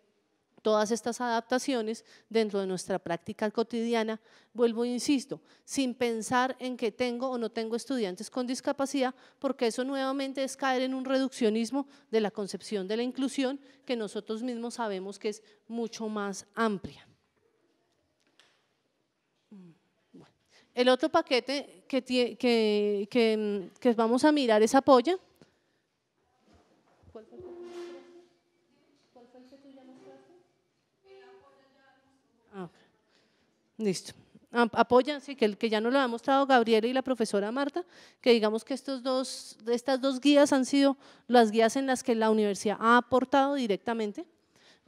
todas estas adaptaciones dentro de nuestra práctica cotidiana, vuelvo e insisto, sin pensar en que tengo o no tengo estudiantes con discapacidad, porque eso nuevamente es caer en un reduccionismo de la concepción de la inclusión que nosotros mismos sabemos que es mucho más amplia. el otro paquete que, vamos a mirar es apoya. Listo. Apoyan, sí, que, que ya nos lo ha mostrado Gabriela y la profesora Marta, que digamos que estos dos, estas dos guías han sido las guías en las que la universidad ha aportado directamente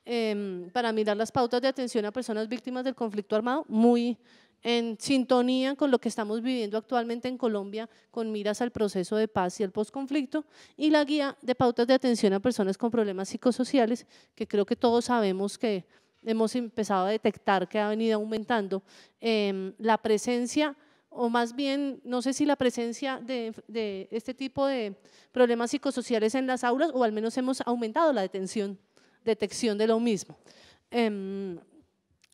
em, para mirar las pautas de atención a personas víctimas del conflicto armado, muy en sintonía con lo que estamos viviendo actualmente en Colombia con miras al proceso de paz y al posconflicto, y la guía de pautas de atención a personas con problemas psicosociales, que creo que todos sabemos que hemos empezado a detectar que ha venido aumentando em, la presencia o más bien, no sé si la presencia de, este tipo de problemas psicosociales en las aulas, o al menos hemos aumentado la detención, detección de lo mismo. Em,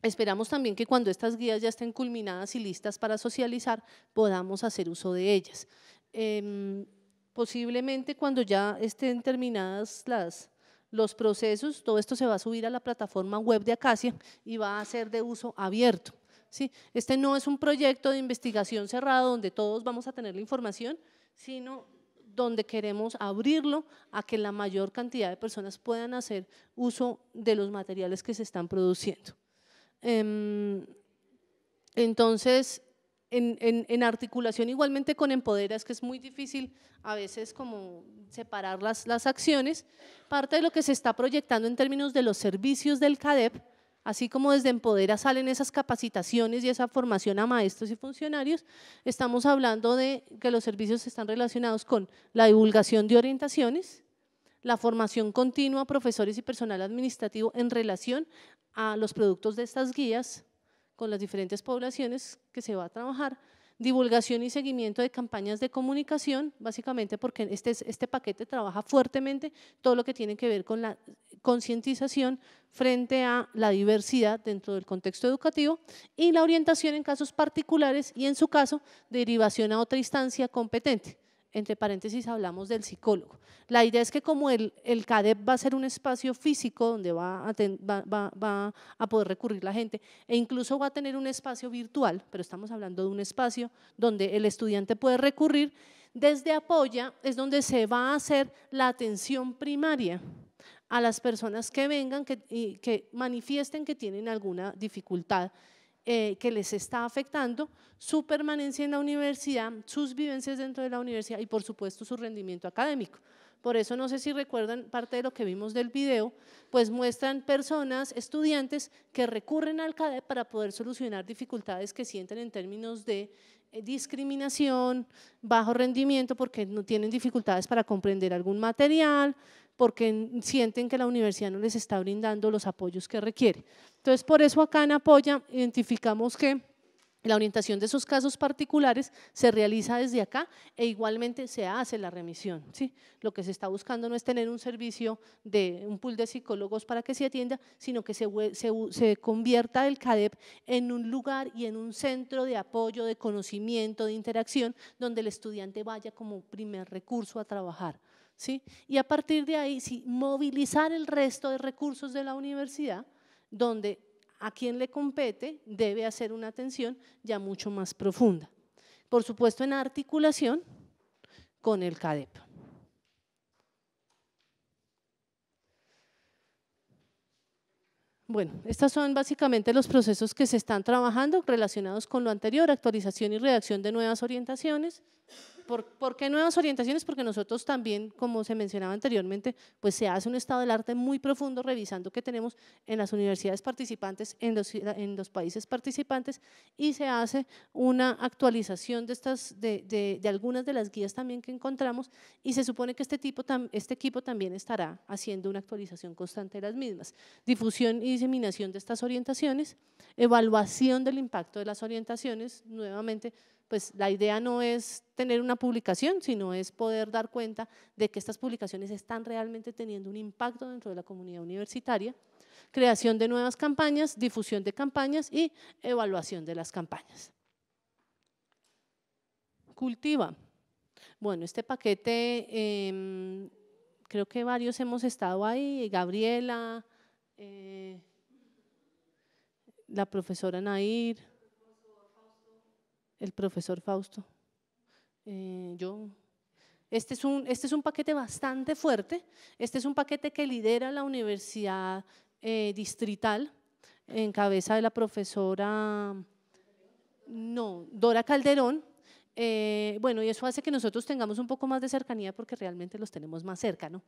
esperamos también que cuando estas guías ya estén culminadas y listas para socializar, podamos hacer uso de ellas. Em, posiblemente cuando ya estén terminadas las, los procesos, todo esto se va a subir a la plataforma web de Acacia y va a ser de uso abierto. ¿sí? Este no es un proyecto de investigación cerrado donde todos vamos a tener la información, sino donde queremos abrirlo a que la mayor cantidad de personas puedan hacer uso de los materiales que se están produciendo. Em, entonces, en, articulación igualmente con Empodera, es que es muy difícil a veces como separar las, acciones, parte de lo que se está proyectando en términos de los servicios del CADEP, así como desde Empodera salen esas capacitaciones y esa formación a maestros y funcionarios, estamos hablando de que los servicios están relacionados con la divulgación de orientaciones, la formación continua a profesores y personal administrativo en relación a los productos de estas guías, con las diferentes poblaciones que se va a trabajar, divulgación y seguimiento de campañas de comunicación, básicamente porque este, este paquete trabaja fuertemente todo lo que tiene que ver con la concientización frente a la diversidad dentro del contexto educativo y la orientación en casos particulares y en su caso derivación a otra instancia competente entre paréntesis hablamos del psicólogo. La idea es que como el, el CADEP va a ser un espacio físico donde va a, poder recurrir la gente e incluso va a tener un espacio virtual, pero estamos hablando de un espacio donde el estudiante puede recurrir, desde Apoya es donde se va a hacer la atención primaria a las personas que vengan y que manifiesten que tienen alguna dificultad eh, que les está afectando su permanencia en la universidad, sus vivencias dentro de la universidad y por supuesto su rendimiento académico. Por eso no sé si recuerdan parte de lo que vimos del video, pues muestran personas, estudiantes que recurren al CADE para poder solucionar dificultades que sienten en términos de eh, discriminación, bajo rendimiento porque no tienen dificultades para comprender algún material, porque sienten que la universidad no les está brindando los apoyos que requiere. Entonces, por eso acá en Apoya identificamos que la orientación de esos casos particulares se realiza desde acá e igualmente se hace la remisión. ¿sí? Lo que se está buscando no es tener un servicio de un pool de psicólogos para que se atienda, sino que se, se convierta el CADEP en un lugar y en un centro de apoyo, de conocimiento, de interacción, donde el estudiante vaya como primer recurso a trabajar. Y a partir de ahí, sí, movilizar el resto de recursos de la universidad, donde a quien le compete debe hacer una atención ya mucho más profunda. Por supuesto, en articulación con el CADEP. Bueno, estos son básicamente los procesos que se están trabajando relacionados con lo anterior, actualización y redacción de nuevas orientaciones, ¿Por, qué nuevas orientaciones? Porque nosotros también, como se mencionaba anteriormente, pues se hace un estado del arte muy profundo revisando qué tenemos en las universidades participantes, en los, en los países participantes, y se hace una actualización de, estas, de, algunas de las guías también que encontramos, y se supone que este, tipo, este equipo también estará haciendo una actualización constante de las mismas. Difusión y diseminación de estas orientaciones, evaluación del impacto de las orientaciones, nuevamente, pues la idea no es tener una publicación, sino es poder dar cuenta de que estas publicaciones están realmente teniendo un impacto dentro de la comunidad universitaria, creación de nuevas campañas, difusión de campañas y evaluación de las campañas. Cultiva. Bueno, este paquete, em, creo que varios hemos estado ahí, Gabriela, eh, la profesora Nair, el profesor Fausto, eh, yo. Este es, un, este es un paquete bastante fuerte, este es un paquete que lidera la Universidad eh, Distrital en cabeza de la profesora, no, Dora Calderón, eh, bueno, y eso hace que nosotros tengamos un poco más de cercanía porque realmente los tenemos más cerca, ¿no?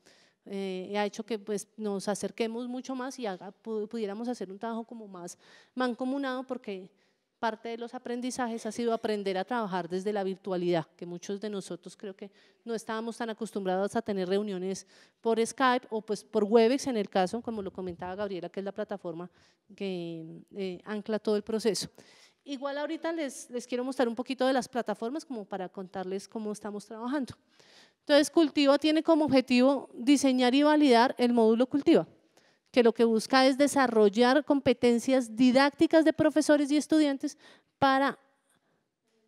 ha hecho que pues, nos acerquemos mucho más y pudiéramos hacer un trabajo como más mancomunado porque parte de los aprendizajes ha sido aprender a trabajar desde la virtualidad, que muchos de nosotros creo que no estábamos tan acostumbrados a tener reuniones por Skype o pues por Webex en el caso, como lo comentaba Gabriela, que es la plataforma que eh, ancla todo el proceso. Igual ahorita les, les quiero mostrar un poquito de las plataformas como para contarles cómo estamos trabajando. Entonces, Cultiva tiene como objetivo diseñar y validar el módulo Cultiva que lo que busca es desarrollar competencias didácticas de profesores y estudiantes para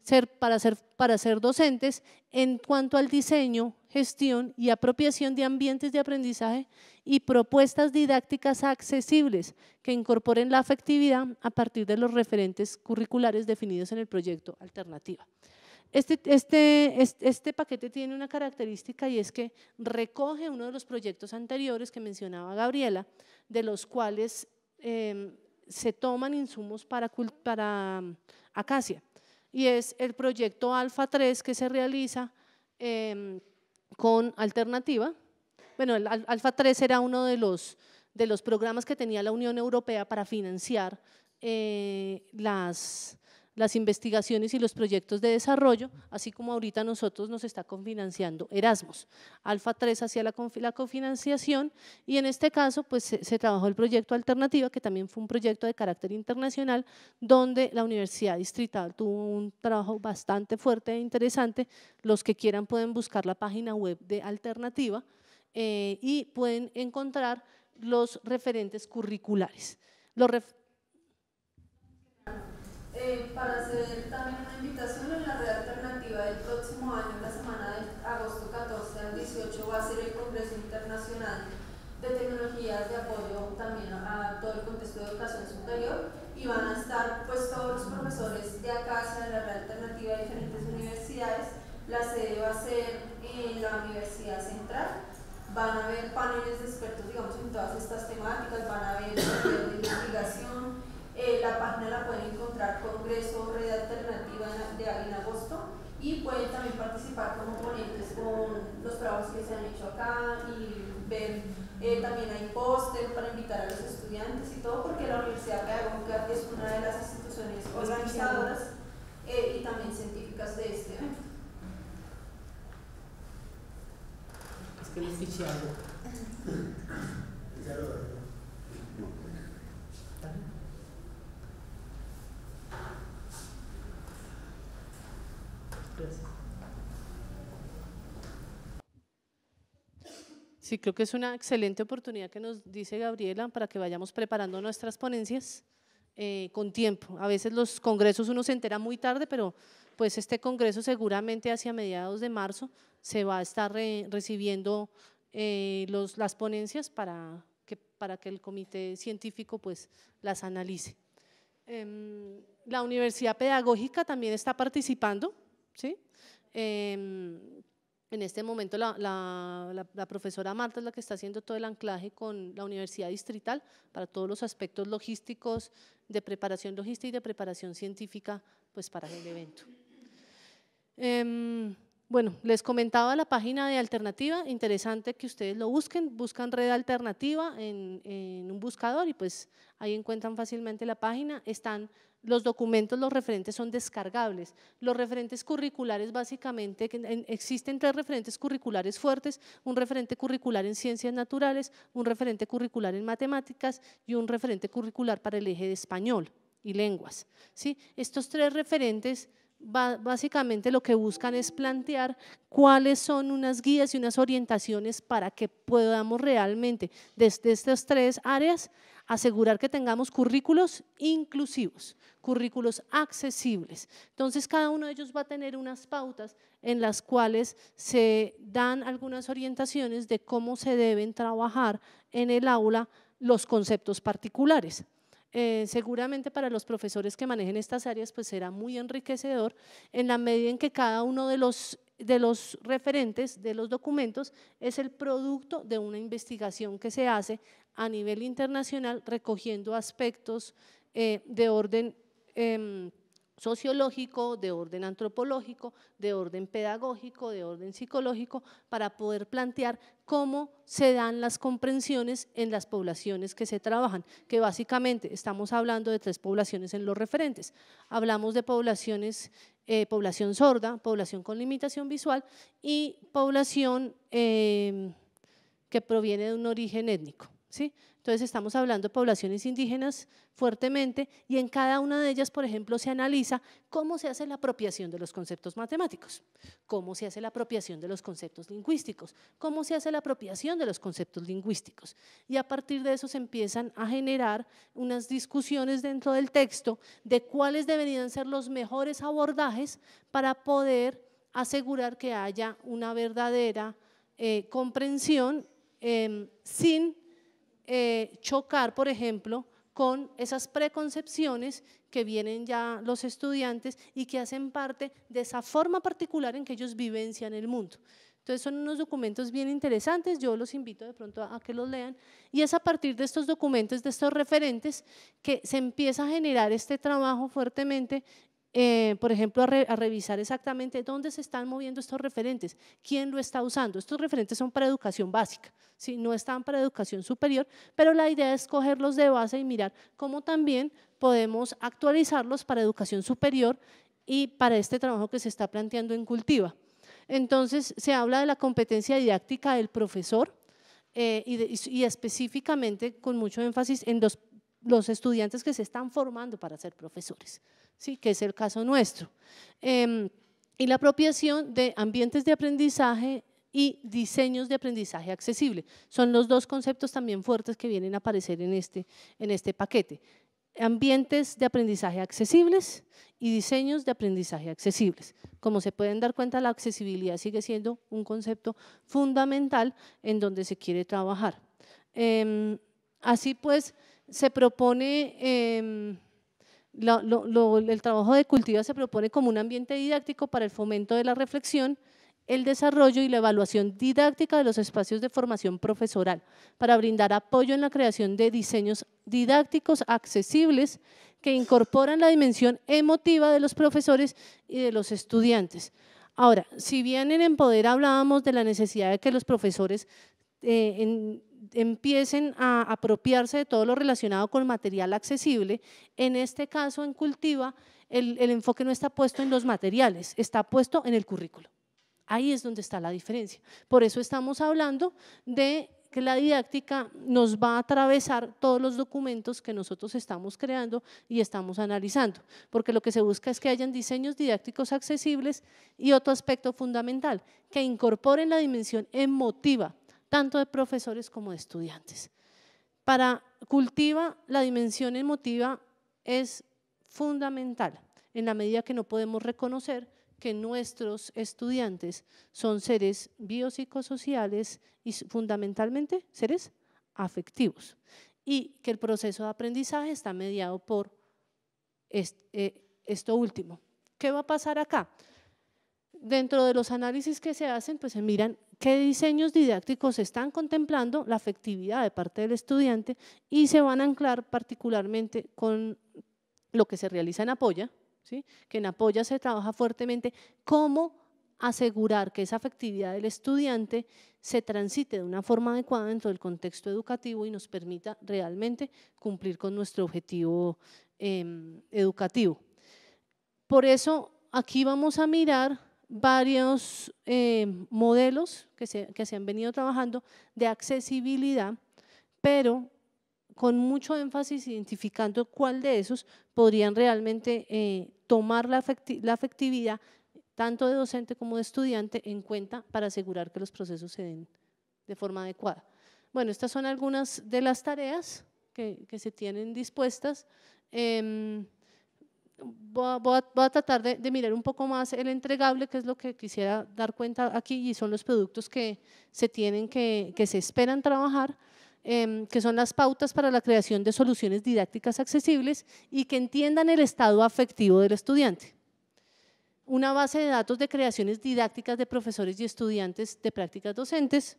ser, para docentes en cuanto al diseño, gestión y apropiación de ambientes de aprendizaje y propuestas didácticas accesibles que incorporen la afectividad a partir de los referentes curriculares definidos en el proyecto Alternativa. Este, este, este, paquete tiene una característica y es que recoge uno de los proyectos anteriores que mencionaba Gabriela, de los cuales em, se toman insumos para, para mm, Acacia. Y es el proyecto Alfa 3 que se realiza em, con Alternativa. Bueno, el Alfa 3 era uno de los, de los programas que tenía la Unión Europea para financiar eh, las las investigaciones y los proyectos de desarrollo, así como ahorita nosotros nos está cofinanciando Erasmus. Alfa 3 hacía la, cofinanciación y en este caso pues se, trabajó el proyecto Alternativa, que también fue un proyecto de carácter internacional, donde la Universidad Distrital tuvo un trabajo bastante fuerte e interesante. Los que quieran pueden buscar la página web de Alternativa eh, y pueden encontrar los referentes curriculares. Los eh, para hacer también una invitación en la red alternativa del próximo año, en la semana de agosto 14 al 18, va a ser el Congreso Internacional de Tecnologías de Apoyo también a, todo el contexto de educación superior y van a estar pues todos los profesores de acá, de la red alternativa de diferentes universidades. La sede va a ser en la Universidad Central van a haber paneles de expertos, digamos, en todas estas temáticas, van a haber de investigación, eh, la página la pueden encontrar Congreso Red Alternativa de, en agosto y pueden también participar como ponentes con los trabajos que se han hecho acá y ver, eh, también hay póster para invitar a los estudiantes y todo porque la Universidad Pedagógica es una de las instituciones pues, organizadoras eh, y también científicas de este año. Es que Sí, creo que es una excelente oportunidad que nos dice Gabriela para que vayamos preparando nuestras ponencias eh, con tiempo. A veces los congresos uno se entera muy tarde, pero pues este congreso seguramente hacia mediados de marzo se va a estar recibiendo eh, las ponencias para que, para que el comité científico pues las analice. Em, la Universidad Pedagógica también está participando Em, en este momento la, profesora Marta es la que está haciendo todo el anclaje con la Universidad Distrital para todos los aspectos logísticos, de preparación logística y de preparación científica pues para el evento. Em, bueno, les comentaba la página de alternativa, interesante que ustedes lo busquen, buscan red alternativa en, un buscador y pues ahí encuentran fácilmente la página, están los documentos, los referentes son descargables. Los referentes curriculares básicamente, existen tres referentes curriculares fuertes, un referente curricular en ciencias naturales, un referente curricular en matemáticas y un referente curricular para el eje de español y lenguas. ¿sí? Estos tres referentes básicamente lo que buscan es plantear cuáles son unas guías y unas orientaciones para que podamos realmente, desde estas tres áreas, asegurar que tengamos currículos inclusivos, currículos accesibles. Entonces, cada uno de ellos va a tener unas pautas en las cuales se dan algunas orientaciones de cómo se deben trabajar en el aula los conceptos particulares. Eh, seguramente para los profesores que manejen estas áreas pues será muy enriquecedor en la medida en que cada uno de los de los referentes, de los documentos, es el producto de una investigación que se hace a nivel internacional recogiendo aspectos eh, de orden em, sociológico, de orden antropológico, de orden pedagógico, de orden psicológico, para poder plantear cómo se dan las comprensiones en las poblaciones que se trabajan, que básicamente estamos hablando de tres poblaciones en los referentes. Hablamos de poblaciones, eh, población sorda, población con limitación visual y población eh, que proviene de un origen étnico. Entonces estamos hablando de poblaciones indígenas fuertemente y en cada una de ellas, por ejemplo, se analiza cómo se hace la apropiación de los conceptos matemáticos, cómo se hace la apropiación de los conceptos lingüísticos, cómo se hace la apropiación de los conceptos lingüísticos. Y a partir de eso se empiezan a generar unas discusiones dentro del texto de cuáles deberían ser los mejores abordajes para poder asegurar que haya una verdadera eh, comprensión em, sin eh, chocar, por ejemplo, con esas preconcepciones que vienen ya los estudiantes y que hacen parte de esa forma particular en que ellos vivencian el mundo. Entonces son unos documentos bien interesantes, yo los invito de pronto a, que los lean y es a partir de estos documentos, de estos referentes, que se empieza a generar este trabajo fuertemente eh, por ejemplo, a, revisar exactamente dónde se están moviendo estos referentes, quién lo está usando. Estos referentes son para educación básica, si no están para educación superior, pero la idea es cogerlos de base y mirar cómo también podemos actualizarlos para educación superior y para este trabajo que se está planteando en Cultiva. Entonces, se habla de la competencia didáctica del profesor, eh, y, y, específicamente con mucho énfasis en dos los estudiantes que se están formando para ser profesores, ¿sí? que es el caso nuestro. Em, y la apropiación de ambientes de aprendizaje y diseños de aprendizaje accesible. Son los dos conceptos también fuertes que vienen a aparecer en este, en este paquete. Ambientes de aprendizaje accesibles y diseños de aprendizaje accesibles. Como se pueden dar cuenta, la accesibilidad sigue siendo un concepto fundamental en donde se quiere trabajar. Em, así pues, se propone, em, el trabajo de cultiva se propone como un ambiente didáctico para el fomento de la reflexión, el desarrollo y la evaluación didáctica de los espacios de formación profesoral para brindar apoyo en la creación de diseños didácticos accesibles que incorporan la dimensión emotiva de los profesores y de los estudiantes. Ahora, si bien en Empoder hablábamos de la necesidad de que los profesores eh, empiecen a apropiarse de todo lo relacionado con material accesible. En este caso, en Cultiva, el, enfoque no está puesto en los materiales, está puesto en el currículo. Ahí es donde está la diferencia. Por eso estamos hablando de que la didáctica nos va a atravesar todos los documentos que nosotros estamos creando y estamos analizando, porque lo que se busca es que hayan diseños didácticos accesibles y otro aspecto fundamental, que incorporen la dimensión emotiva tanto de profesores como de estudiantes. Para Cultiva, la dimensión emotiva es fundamental en la medida que no podemos reconocer que nuestros estudiantes son seres biopsicosociales y fundamentalmente seres afectivos y que el proceso de aprendizaje está mediado por eh, esto último. ¿Qué va a pasar acá? Dentro de los análisis que se hacen, pues se miran qué diseños didácticos están contemplando la afectividad de parte del estudiante y se van a anclar particularmente con lo que se realiza en Apoya, ¿sí? que en Apoya se trabaja fuertemente cómo asegurar que esa afectividad del estudiante se transite de una forma adecuada dentro del contexto educativo y nos permita realmente cumplir con nuestro objetivo em, educativo. Por eso aquí vamos a mirar varios eh, modelos que se, han venido trabajando de accesibilidad, pero con mucho énfasis identificando cuál de esos podrían realmente eh, tomar la, efectividad tanto de docente como de estudiante en cuenta para asegurar que los procesos se den de forma adecuada. Bueno, estas son algunas de las tareas que, se tienen dispuestas. Em, Voy a, tratar de, mirar un poco más el entregable, que es lo que quisiera dar cuenta aquí, y son los productos que se tienen, que, se esperan trabajar, em, que son las pautas para la creación de soluciones didácticas accesibles y que entiendan el estado afectivo del estudiante. Una base de datos de creaciones didácticas de profesores y estudiantes de prácticas docentes,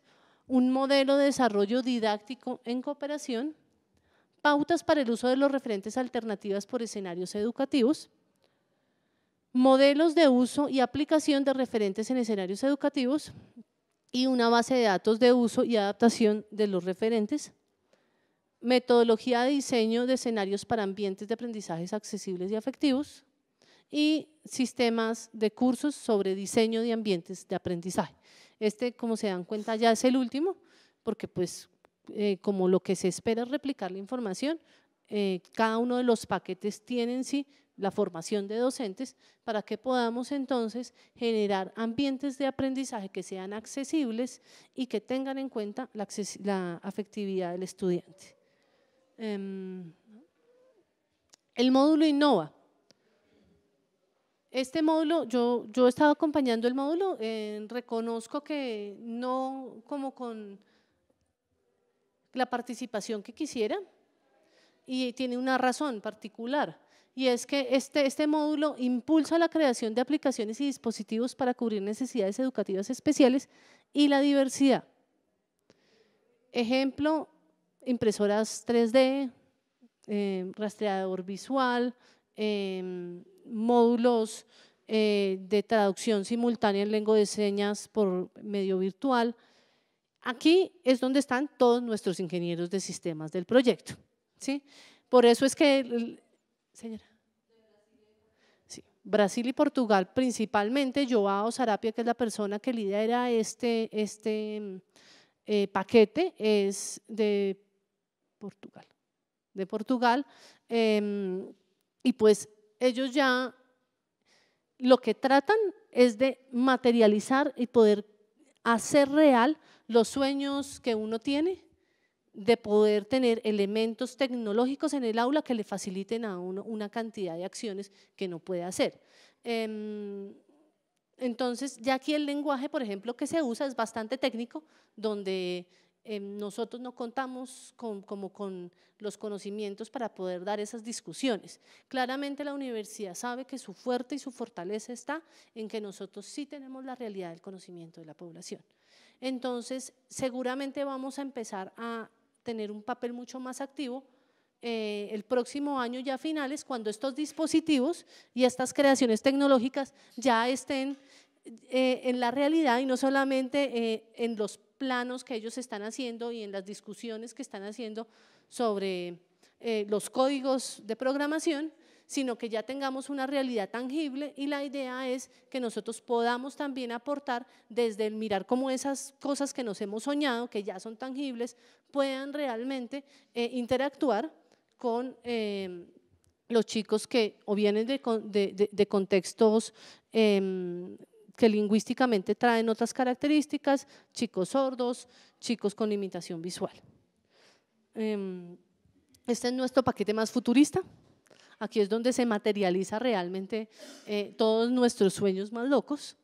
un modelo de desarrollo didáctico en cooperación, pautas para el uso de los referentes alternativas por escenarios educativos, modelos de uso y aplicación de referentes en escenarios educativos y una base de datos de uso y adaptación de los referentes, metodología de diseño de escenarios para ambientes de aprendizajes accesibles y afectivos y sistemas de cursos sobre diseño de ambientes de aprendizaje. Este, como se dan cuenta, ya es el último, porque pues eh, como lo que se espera es replicar la información, eh, cada uno de los paquetes tiene en sí la formación de docentes para que podamos entonces generar ambientes de aprendizaje que sean accesibles y que tengan en cuenta la, afectividad del estudiante. Em, el módulo Innova. Este módulo, yo, yo he estado acompañando el módulo, eh, reconozco que no como con la participación que quisiera y tiene una razón particular. Y es que este, este, módulo impulsa la creación de aplicaciones y dispositivos para cubrir necesidades educativas especiales y la diversidad. Ejemplo, impresoras 3D, em, rastreador visual, em, módulos eh, de traducción simultánea en lengua de señas por medio virtual, Aquí es donde están todos nuestros ingenieros de sistemas del proyecto. ¿sí? Por eso es que, señora, sí, Brasil y Portugal principalmente, Joao Sarapia, que es la persona que lidera este, este eh, paquete, es de Portugal. De Portugal. Em, y pues ellos ya lo que tratan es de materializar y poder hacer real los sueños que uno tiene de poder tener elementos tecnológicos en el aula que le faciliten a uno una cantidad de acciones que no puede hacer. Em, entonces, ya aquí el lenguaje, por ejemplo, que se usa es bastante técnico, donde em, nosotros no contamos con, como con los conocimientos para poder dar esas discusiones. Claramente la universidad sabe que su fuerte y su fortaleza está en que nosotros sí tenemos la realidad del conocimiento de la población entonces seguramente vamos a empezar a tener un papel mucho más activo eh, el próximo año ya finales, cuando estos dispositivos y estas creaciones tecnológicas ya estén eh, en la realidad y no solamente eh, en los planos que ellos están haciendo y en las discusiones que están haciendo sobre los códigos de programación, sino que ya tengamos una realidad tangible y la idea es que nosotros podamos también aportar desde el mirar cómo esas cosas que nos hemos soñado, que ya son tangibles, puedan realmente eh, interactuar con... Em, los chicos que o vienen de, contextos em, que lingüísticamente traen otras características, chicos sordos, chicos con limitación visual. Em, este es nuestro paquete más futurista. Aquí es donde se materializa realmente eh, todos nuestros sueños más locos.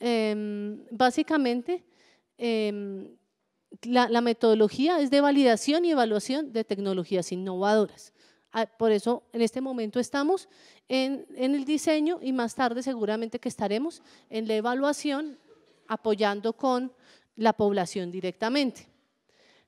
Em, básicamente, em, la, metodología es de validación y evaluación de tecnologías innovadoras. Ah, por eso en este momento estamos en, en el diseño y más tarde seguramente que estaremos en la evaluación apoyando con la población directamente.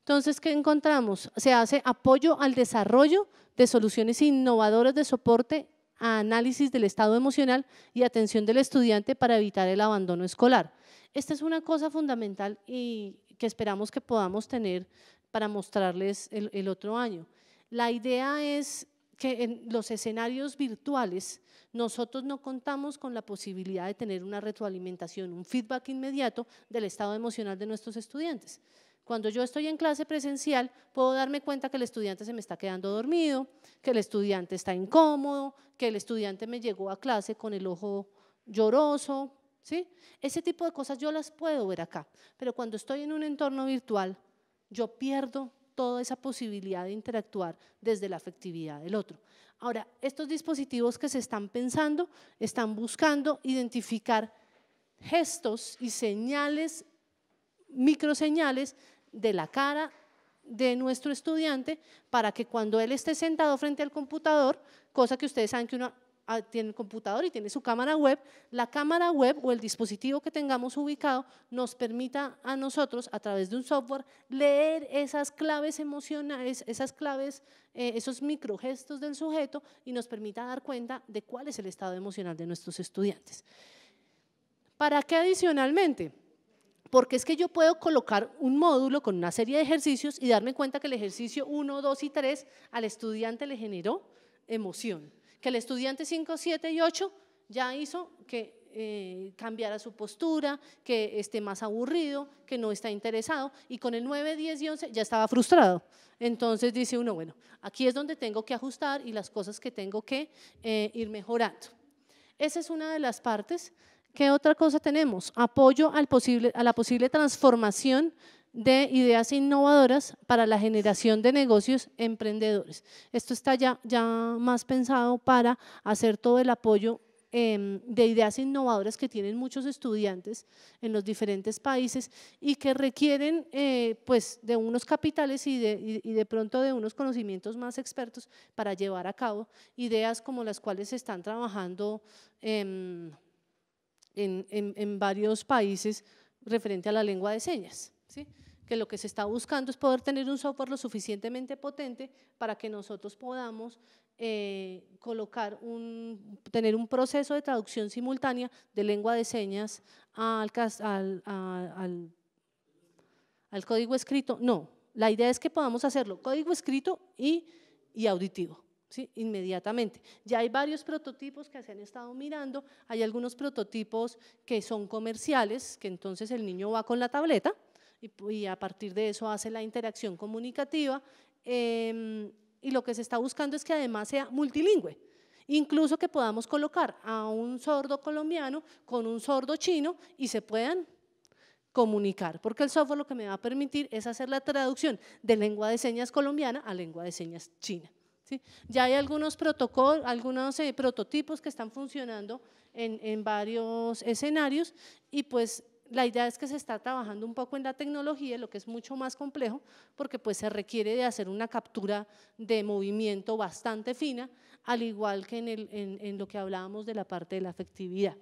Entonces, ¿qué encontramos? Se hace apoyo al desarrollo de soluciones innovadoras de soporte a análisis del estado emocional y atención del estudiante para evitar el abandono escolar. Esta es una cosa fundamental y que esperamos que podamos tener para mostrarles el, el otro año. La idea es que en los escenarios virtuales nosotros no contamos con la posibilidad de tener una retroalimentación, un feedback inmediato del estado emocional de nuestros estudiantes. Cuando yo estoy en clase presencial, puedo darme cuenta que el estudiante se me está quedando dormido, que el estudiante está incómodo, que el estudiante me llegó a clase con el ojo lloroso, ¿sí? Ese tipo de cosas yo las puedo ver acá, pero cuando estoy en un entorno virtual, yo pierdo toda esa posibilidad de interactuar desde la afectividad del otro. Ahora, estos dispositivos que se están pensando están buscando identificar gestos y señales, microseñales de la cara de nuestro estudiante para que cuando él esté sentado frente al computador, cosa que ustedes saben que uno ah, tiene el computador y tiene su cámara web, la cámara web o el dispositivo que tengamos ubicado nos permita a nosotros, a través de un software, leer esas claves emocionales, esas claves, esos eh, esos microgestos del sujeto y nos permita dar cuenta de cuál es el estado emocional de nuestros estudiantes. ¿Para qué adicionalmente? Porque es que yo puedo colocar un módulo con una serie de ejercicios y darme cuenta que el ejercicio 1, 2 y 3 al estudiante le generó emoción. Que el estudiante 5, 7 y 8 ya hizo que eh, cambiara su postura, que esté más aburrido, que no está interesado. Y con el 9, 10 y 11 ya estaba frustrado. Entonces dice uno, bueno, aquí es donde tengo que ajustar y las cosas que tengo que eh, ir mejorando. Esa es una de las partes ¿Qué otra cosa tenemos? Apoyo a la posible transformación de ideas innovadoras para la generación de negocios emprendedores. Esto está ya, más pensado para hacer todo el apoyo em, de ideas innovadoras que tienen muchos estudiantes en los diferentes países y que requieren eh, pues, de unos capitales y de, pronto de unos conocimientos más expertos para llevar a cabo ideas como las cuales se están trabajando. Em, en, varios países referente a la lengua de señas. ¿sí? que lo que se está buscando es poder tener un software lo suficientemente potente para que nosotros podamos eh, colocar un, tener un proceso de traducción simultánea de lengua de señas al, al, código escrito. No, la idea es que podamos hacerlo código escrito y auditivo. ¿sí? inmediatamente. Ya hay varios prototipos que se han estado mirando, hay algunos prototipos que son comerciales, que entonces el niño va con la tableta y, a partir de eso hace la interacción comunicativa. Em, y lo que se está buscando es que además sea multilingüe, incluso que podamos colocar a un sordo colombiano con un sordo chino y se puedan comunicar, porque el software lo que me va a permitir es hacer la traducción de lengua de señas colombiana a lengua de señas china. Ya hay algunos protocolos, algunos eh, prototipos que están funcionando en, varios escenarios y pues la idea es que se está trabajando un poco en la tecnología, lo que es mucho más complejo, porque pues se requiere de hacer una captura de movimiento bastante fina, al igual que en, en lo que hablábamos de la parte de la afectividad.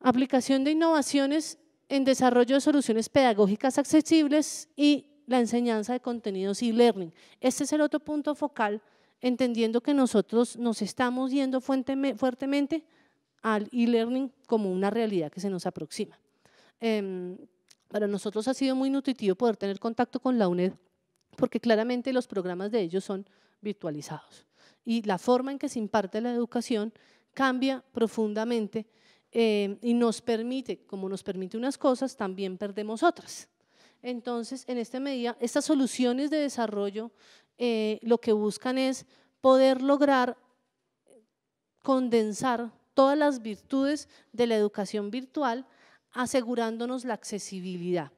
Aplicación de innovaciones en desarrollo de soluciones pedagógicas accesibles y la enseñanza de contenidos e learning. Este es el otro punto focal, entendiendo que nosotros nos estamos yendo fuertemente al e-learning como una realidad que se nos aproxima. Em, para nosotros ha sido muy nutritivo poder tener contacto con la UNED, porque claramente los programas de ellos son virtualizados. Y la forma en que se imparte la educación cambia profundamente em, y nos permite, como nos permite unas cosas, también perdemos otras. Entonces, en esta medida, estas soluciones de desarrollo eh, lo que buscan es poder lograr condensar todas las virtudes de la educación virtual asegurándonos la accesibilidad.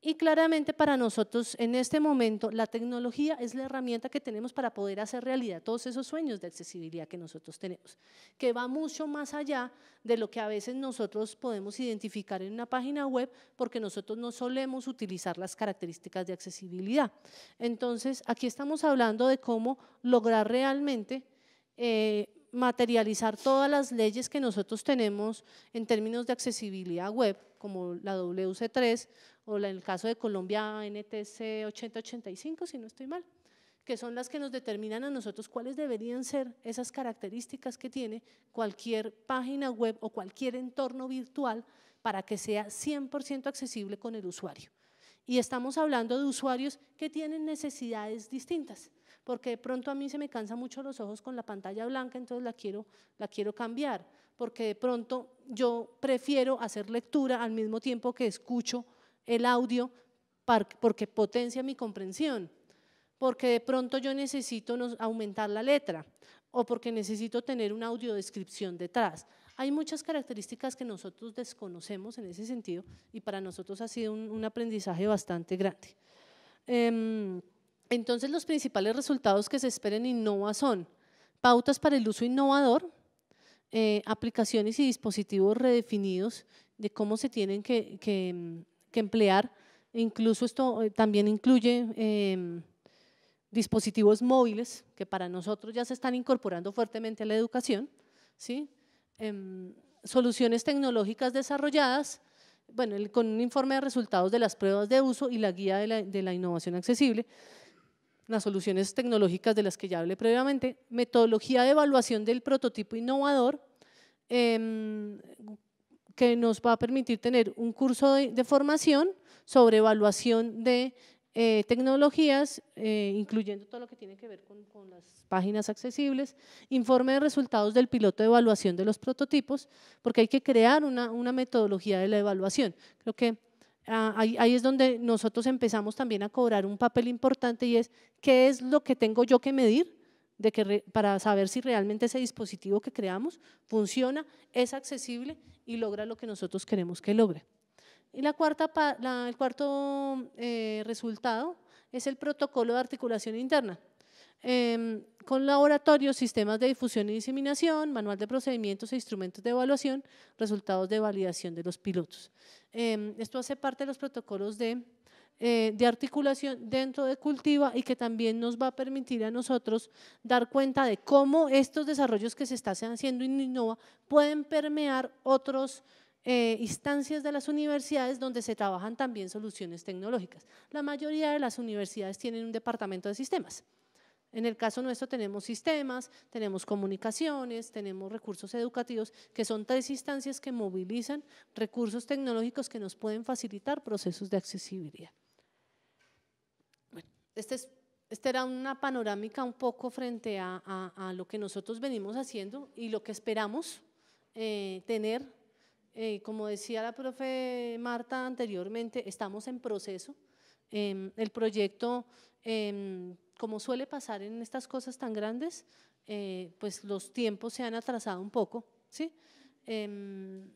Y claramente para nosotros en este momento la tecnología es la herramienta que tenemos para poder hacer realidad todos esos sueños de accesibilidad que nosotros tenemos, que va mucho más allá de lo que a veces nosotros podemos identificar en una página web porque nosotros no solemos utilizar las características de accesibilidad. Entonces, aquí estamos hablando de cómo lograr realmente eh, materializar todas las leyes que nosotros tenemos en términos de accesibilidad web, como la WC3 o en el caso de Colombia, NTC 8085, si no estoy mal, que son las que nos determinan a nosotros cuáles deberían ser esas características que tiene cualquier página web o cualquier entorno virtual para que sea 100% accesible con el usuario. Y estamos hablando de usuarios que tienen necesidades distintas, porque de pronto a mí se me cansan mucho los ojos con la pantalla blanca, entonces la quiero, la quiero cambiar, porque de pronto yo prefiero hacer lectura al mismo tiempo que escucho el audio porque potencia mi comprensión, porque de pronto yo necesito aumentar la letra o porque necesito tener una audiodescripción detrás. Hay muchas características que nosotros desconocemos en ese sentido y para nosotros ha sido un, aprendizaje bastante grande. Em, entonces, los principales resultados que se esperan en Innova son pautas para el uso innovador, eh, aplicaciones y dispositivos redefinidos de cómo se tienen que em, que emplear. Incluso esto eh, también incluye em, dispositivos móviles que para nosotros ya se están incorporando fuertemente a la educación. ¿sí? Em, soluciones tecnológicas desarrolladas bueno, con un informe de resultados de las pruebas de uso y la guía de la, innovación accesible las soluciones tecnológicas de las que ya hablé previamente, metodología de evaluación del prototipo innovador, em, que nos va a permitir tener un curso de, formación sobre evaluación de eh, tecnologías, eh, incluyendo todo lo que tiene que ver con, las páginas accesibles, informe de resultados del piloto de evaluación de los prototipos, porque hay que crear una, metodología de la evaluación. Creo que ah, ahí, es donde nosotros empezamos también a cobrar un papel importante y es qué es lo que tengo yo que medir de que para saber si realmente ese dispositivo que creamos funciona, es accesible y logra lo que nosotros queremos que logre. Y el cuarto eh, resultado es el protocolo de articulación interna. Em, con laboratorios, sistemas de difusión y diseminación, manual de procedimientos e instrumentos de evaluación, resultados de validación de los pilotos. Em, esto hace parte de los protocolos de eh, de articulación dentro de Cultiva y que también nos va a permitir a nosotros dar cuenta de cómo estos desarrollos que se están haciendo en Innova pueden permear otras eh, instancias de las universidades donde se trabajan también soluciones tecnológicas. La mayoría de las universidades tienen un departamento de sistemas. En el caso nuestro tenemos sistemas, tenemos comunicaciones, tenemos recursos educativos, que son tres instancias que movilizan recursos tecnológicos que nos pueden facilitar procesos de accesibilidad. Este esta era una panorámica un poco frente a, lo que nosotros venimos haciendo y lo que esperamos eh, tener. Eh, como decía la profe Marta anteriormente, estamos en proceso. Em, el proyecto, em, como suele pasar en estas cosas tan grandes, eh, pues los tiempos se han atrasado un poco, ¿sí? Em,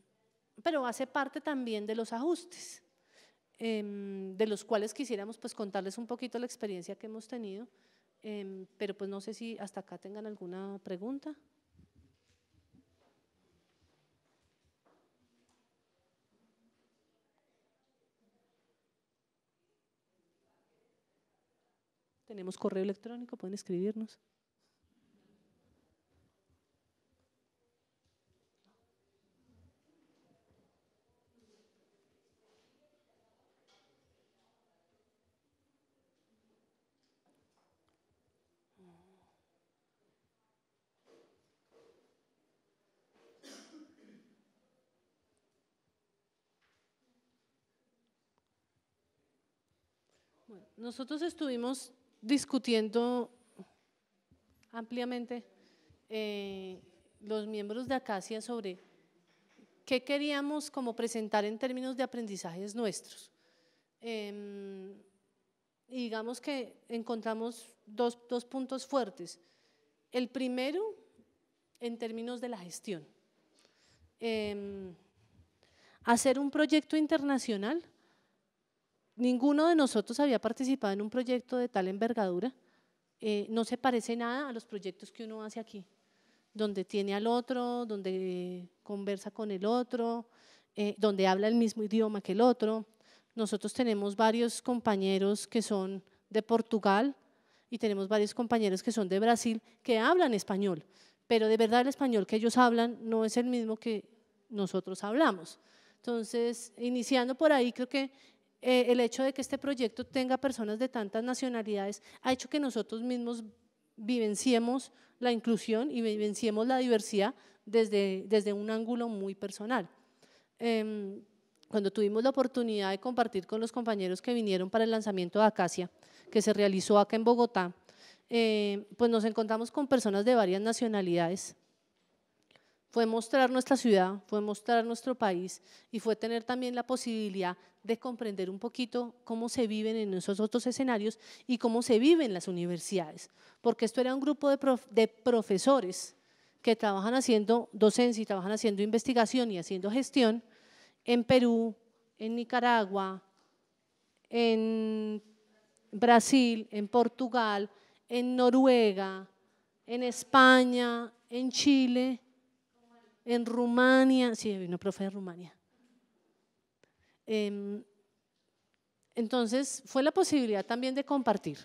pero hace parte también de los ajustes. Em, de los cuales quisiéramos pues contarles un poquito la experiencia que hemos tenido, em, pero pues no sé si hasta acá tengan alguna pregunta. Tenemos correo electrónico, pueden escribirnos. Nosotros estuvimos discutiendo ampliamente eh, los miembros de Acacia sobre qué queríamos como presentar en términos de aprendizajes nuestros. Em, y digamos que encontramos dos, puntos fuertes. El primero, en términos de la gestión. Em, hacer un proyecto internacional ninguno de nosotros había participado en un proyecto de tal envergadura. Eh, no se parece nada a los proyectos que uno hace aquí, donde tiene al otro, donde conversa con el otro, eh, donde habla el mismo idioma que el otro. Nosotros tenemos varios compañeros que son de Portugal y tenemos varios compañeros que son de Brasil que hablan español, pero de verdad el español que ellos hablan no es el mismo que nosotros hablamos. Entonces, iniciando por ahí, creo que eh, el hecho de que este proyecto tenga personas de tantas nacionalidades ha hecho que nosotros mismos vivenciemos la inclusión y vivenciemos la diversidad desde, un ángulo muy personal. Em, cuando tuvimos la oportunidad de compartir con los compañeros que vinieron para el lanzamiento de Acacia, que se realizó acá en Bogotá, eh, pues nos encontramos con personas de varias nacionalidades, fue mostrar nuestra ciudad, fue mostrar nuestro país y fue tener también la posibilidad de comprender un poquito cómo se viven en esos otros escenarios y cómo se viven las universidades, porque esto era un grupo de, profesores que trabajan haciendo docencia y trabajan haciendo investigación y haciendo gestión en Perú, en Nicaragua, en Brasil, en Portugal, en Noruega, en España, en Chile, en Rumania, sí, vino profe de Rumania. Em, entonces, fue la posibilidad también de compartir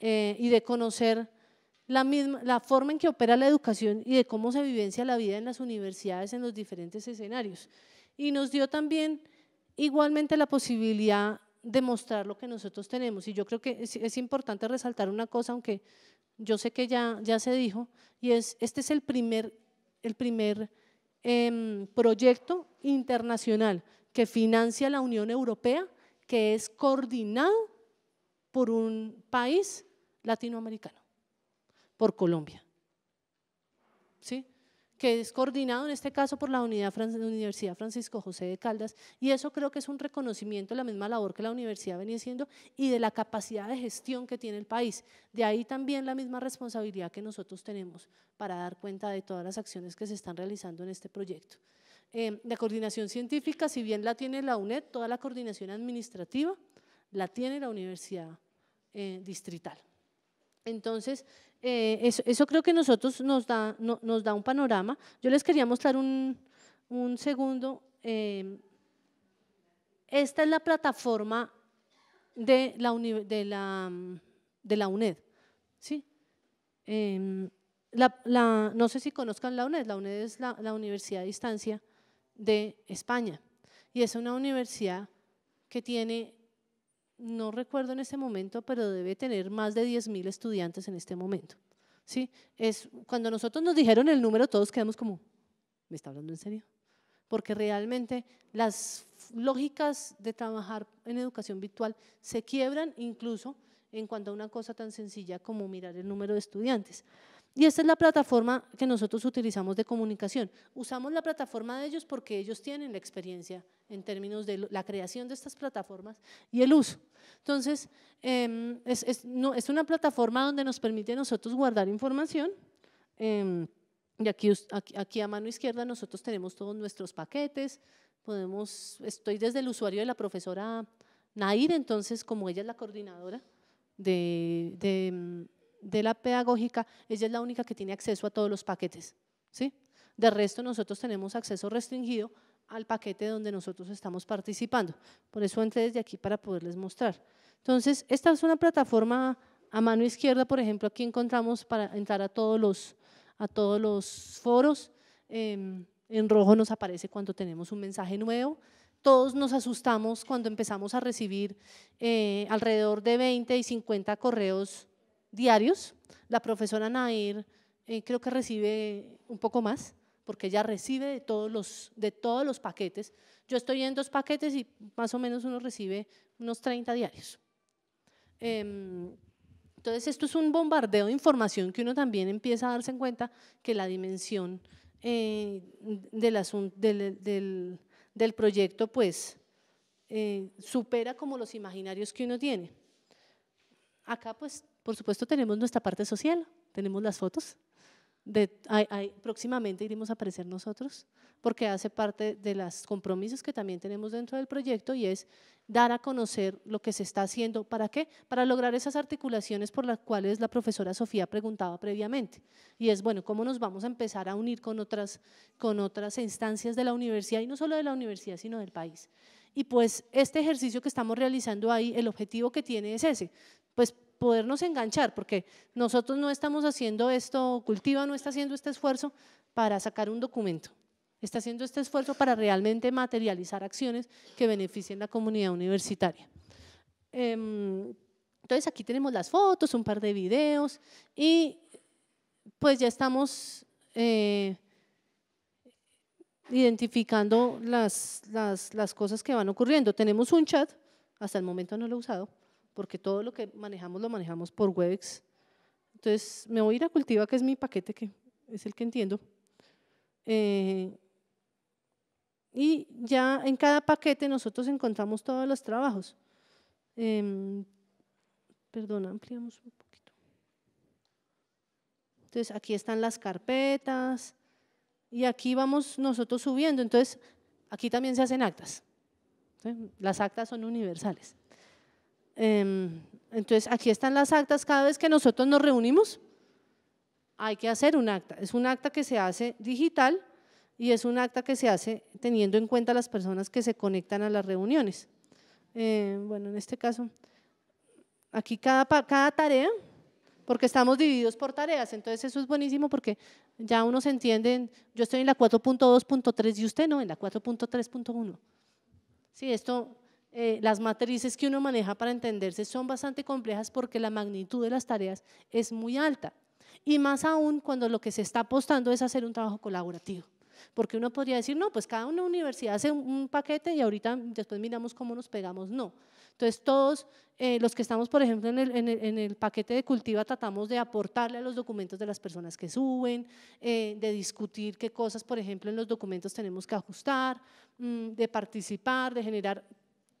eh, y de conocer la, misma, la forma en que opera la educación y de cómo se vivencia la vida en las universidades, en los diferentes escenarios. Y nos dio también igualmente la posibilidad de mostrar lo que nosotros tenemos. Y yo creo que es, es importante resaltar una cosa, aunque yo sé que ya, ya se dijo, y es, este es el primer, el primer Em, proyecto internacional que financia la Unión Europea, que es coordinado por un país latinoamericano, por Colombia. ¿Sí? que es coordinado en este caso por la Universidad Francisco José de Caldas, y eso creo que es un reconocimiento de la misma labor que la universidad venía haciendo y de la capacidad de gestión que tiene el país. De ahí también la misma responsabilidad que nosotros tenemos para dar cuenta de todas las acciones que se están realizando en este proyecto. Em, la coordinación científica, si bien la tiene la UNED, toda la coordinación administrativa la tiene la Universidad eh, Distrital. Entonces, eh, eso, creo que nosotros nos da, un panorama. Yo les quería mostrar un, segundo. Eh, esta es la plataforma de la, UNED. ¿sí? Em, no sé si conozcan la UNED, la UNED es la, Universidad de Distancia de España y es una universidad que tiene no recuerdo en ese momento, pero debe tener más de 10.000 estudiantes en este momento. ¿sí? Es, cuando nosotros nos dijeron el número, todos quedamos como, ¿me está hablando en serio? Porque realmente las lógicas de trabajar en educación virtual se quiebran incluso en cuanto a una cosa tan sencilla como mirar el número de estudiantes. Y esta es la plataforma que nosotros utilizamos de comunicación. Usamos la plataforma de ellos porque ellos tienen la experiencia en términos de la creación de estas plataformas y el uso. Entonces, em, es, no, es, una plataforma donde nos permite a nosotros guardar información. Em, y aquí, aquí, a mano izquierda nosotros tenemos todos nuestros paquetes. Podemos, estoy desde el usuario de la profesora Nair, entonces como ella es la coordinadora de em, de la pedagógica, ella es la única que tiene acceso a todos los paquetes. ¿sí? De resto, nosotros tenemos acceso restringido al paquete donde nosotros estamos participando. Por eso entré desde aquí para poderles mostrar. Entonces, esta es una plataforma a mano izquierda, por ejemplo, aquí encontramos para entrar a todos los, a todos los foros. Em, en rojo nos aparece cuando tenemos un mensaje nuevo. Todos nos asustamos cuando empezamos a recibir eh, alrededor de 20 y 50 correos diarios. La profesora Nair eh, creo que recibe un poco más, porque ella recibe de todos, los, de todos los paquetes. Yo estoy en dos paquetes y más o menos uno recibe unos 30 diarios. Em, entonces esto es un bombardeo de información que uno también empieza a darse en cuenta que la dimensión eh, del, del, proyecto pues eh, supera como los imaginarios que uno tiene. Acá pues por supuesto, tenemos nuestra parte social, tenemos las fotos. De, próximamente iremos a aparecer nosotros, porque hace parte de los compromisos que también tenemos dentro del proyecto y es dar a conocer lo que se está haciendo. ¿Para qué? Para lograr esas articulaciones por las cuales la profesora Sofía preguntaba previamente. Y es, bueno, ¿cómo nos vamos a empezar a unir con otras, con otras instancias de la universidad, y no solo de la universidad, sino del país? Y pues este ejercicio que estamos realizando ahí, el objetivo que tiene es ese, pues podernos enganchar, porque nosotros no estamos haciendo esto, Cultiva no está haciendo este esfuerzo para sacar un documento, está haciendo este esfuerzo para realmente materializar acciones que beneficien la comunidad universitaria. Em, entonces aquí tenemos las fotos, un par de videos y pues ya estamos eh, identificando las, las cosas que van ocurriendo. Tenemos un chat, hasta el momento no lo he usado, porque todo lo que manejamos lo manejamos por WebEx. Entonces, me voy a ir a Cultiva, que es mi paquete, que es el que entiendo. Eh, y ya en cada paquete nosotros encontramos todos los trabajos. Em, perdón, perdona, ampliamos un poquito. Entonces, aquí están las carpetas y aquí vamos nosotros subiendo. Entonces, aquí también se hacen actas. Las actas son universales. Em, entonces, aquí están las actas. Cada vez que nosotros nos reunimos, hay que hacer un acta. Es un acta que se hace digital y es un acta que se hace teniendo en cuenta las personas que se conectan a las reuniones. Eh, bueno, en este caso, aquí cada, cada tarea, porque estamos divididos por tareas, entonces eso es buenísimo porque ya uno se entiende, yo estoy en la 4.2.3 y usted no, en la 4.3.1. Sí, esto eh, las matrices que uno maneja para entenderse son bastante complejas porque la magnitud de las tareas es muy alta. Y más aún cuando lo que se está apostando es hacer un trabajo colaborativo. Porque uno podría decir, no, pues cada una universidad hace un, paquete y ahorita después miramos cómo nos pegamos. No. Entonces todos eh, los que estamos, por ejemplo, en el, en, el, paquete de cultiva tratamos de aportarle a los documentos de las personas que suben, eh, de discutir qué cosas, por ejemplo, en los documentos tenemos que ajustar, mm, de participar, de generar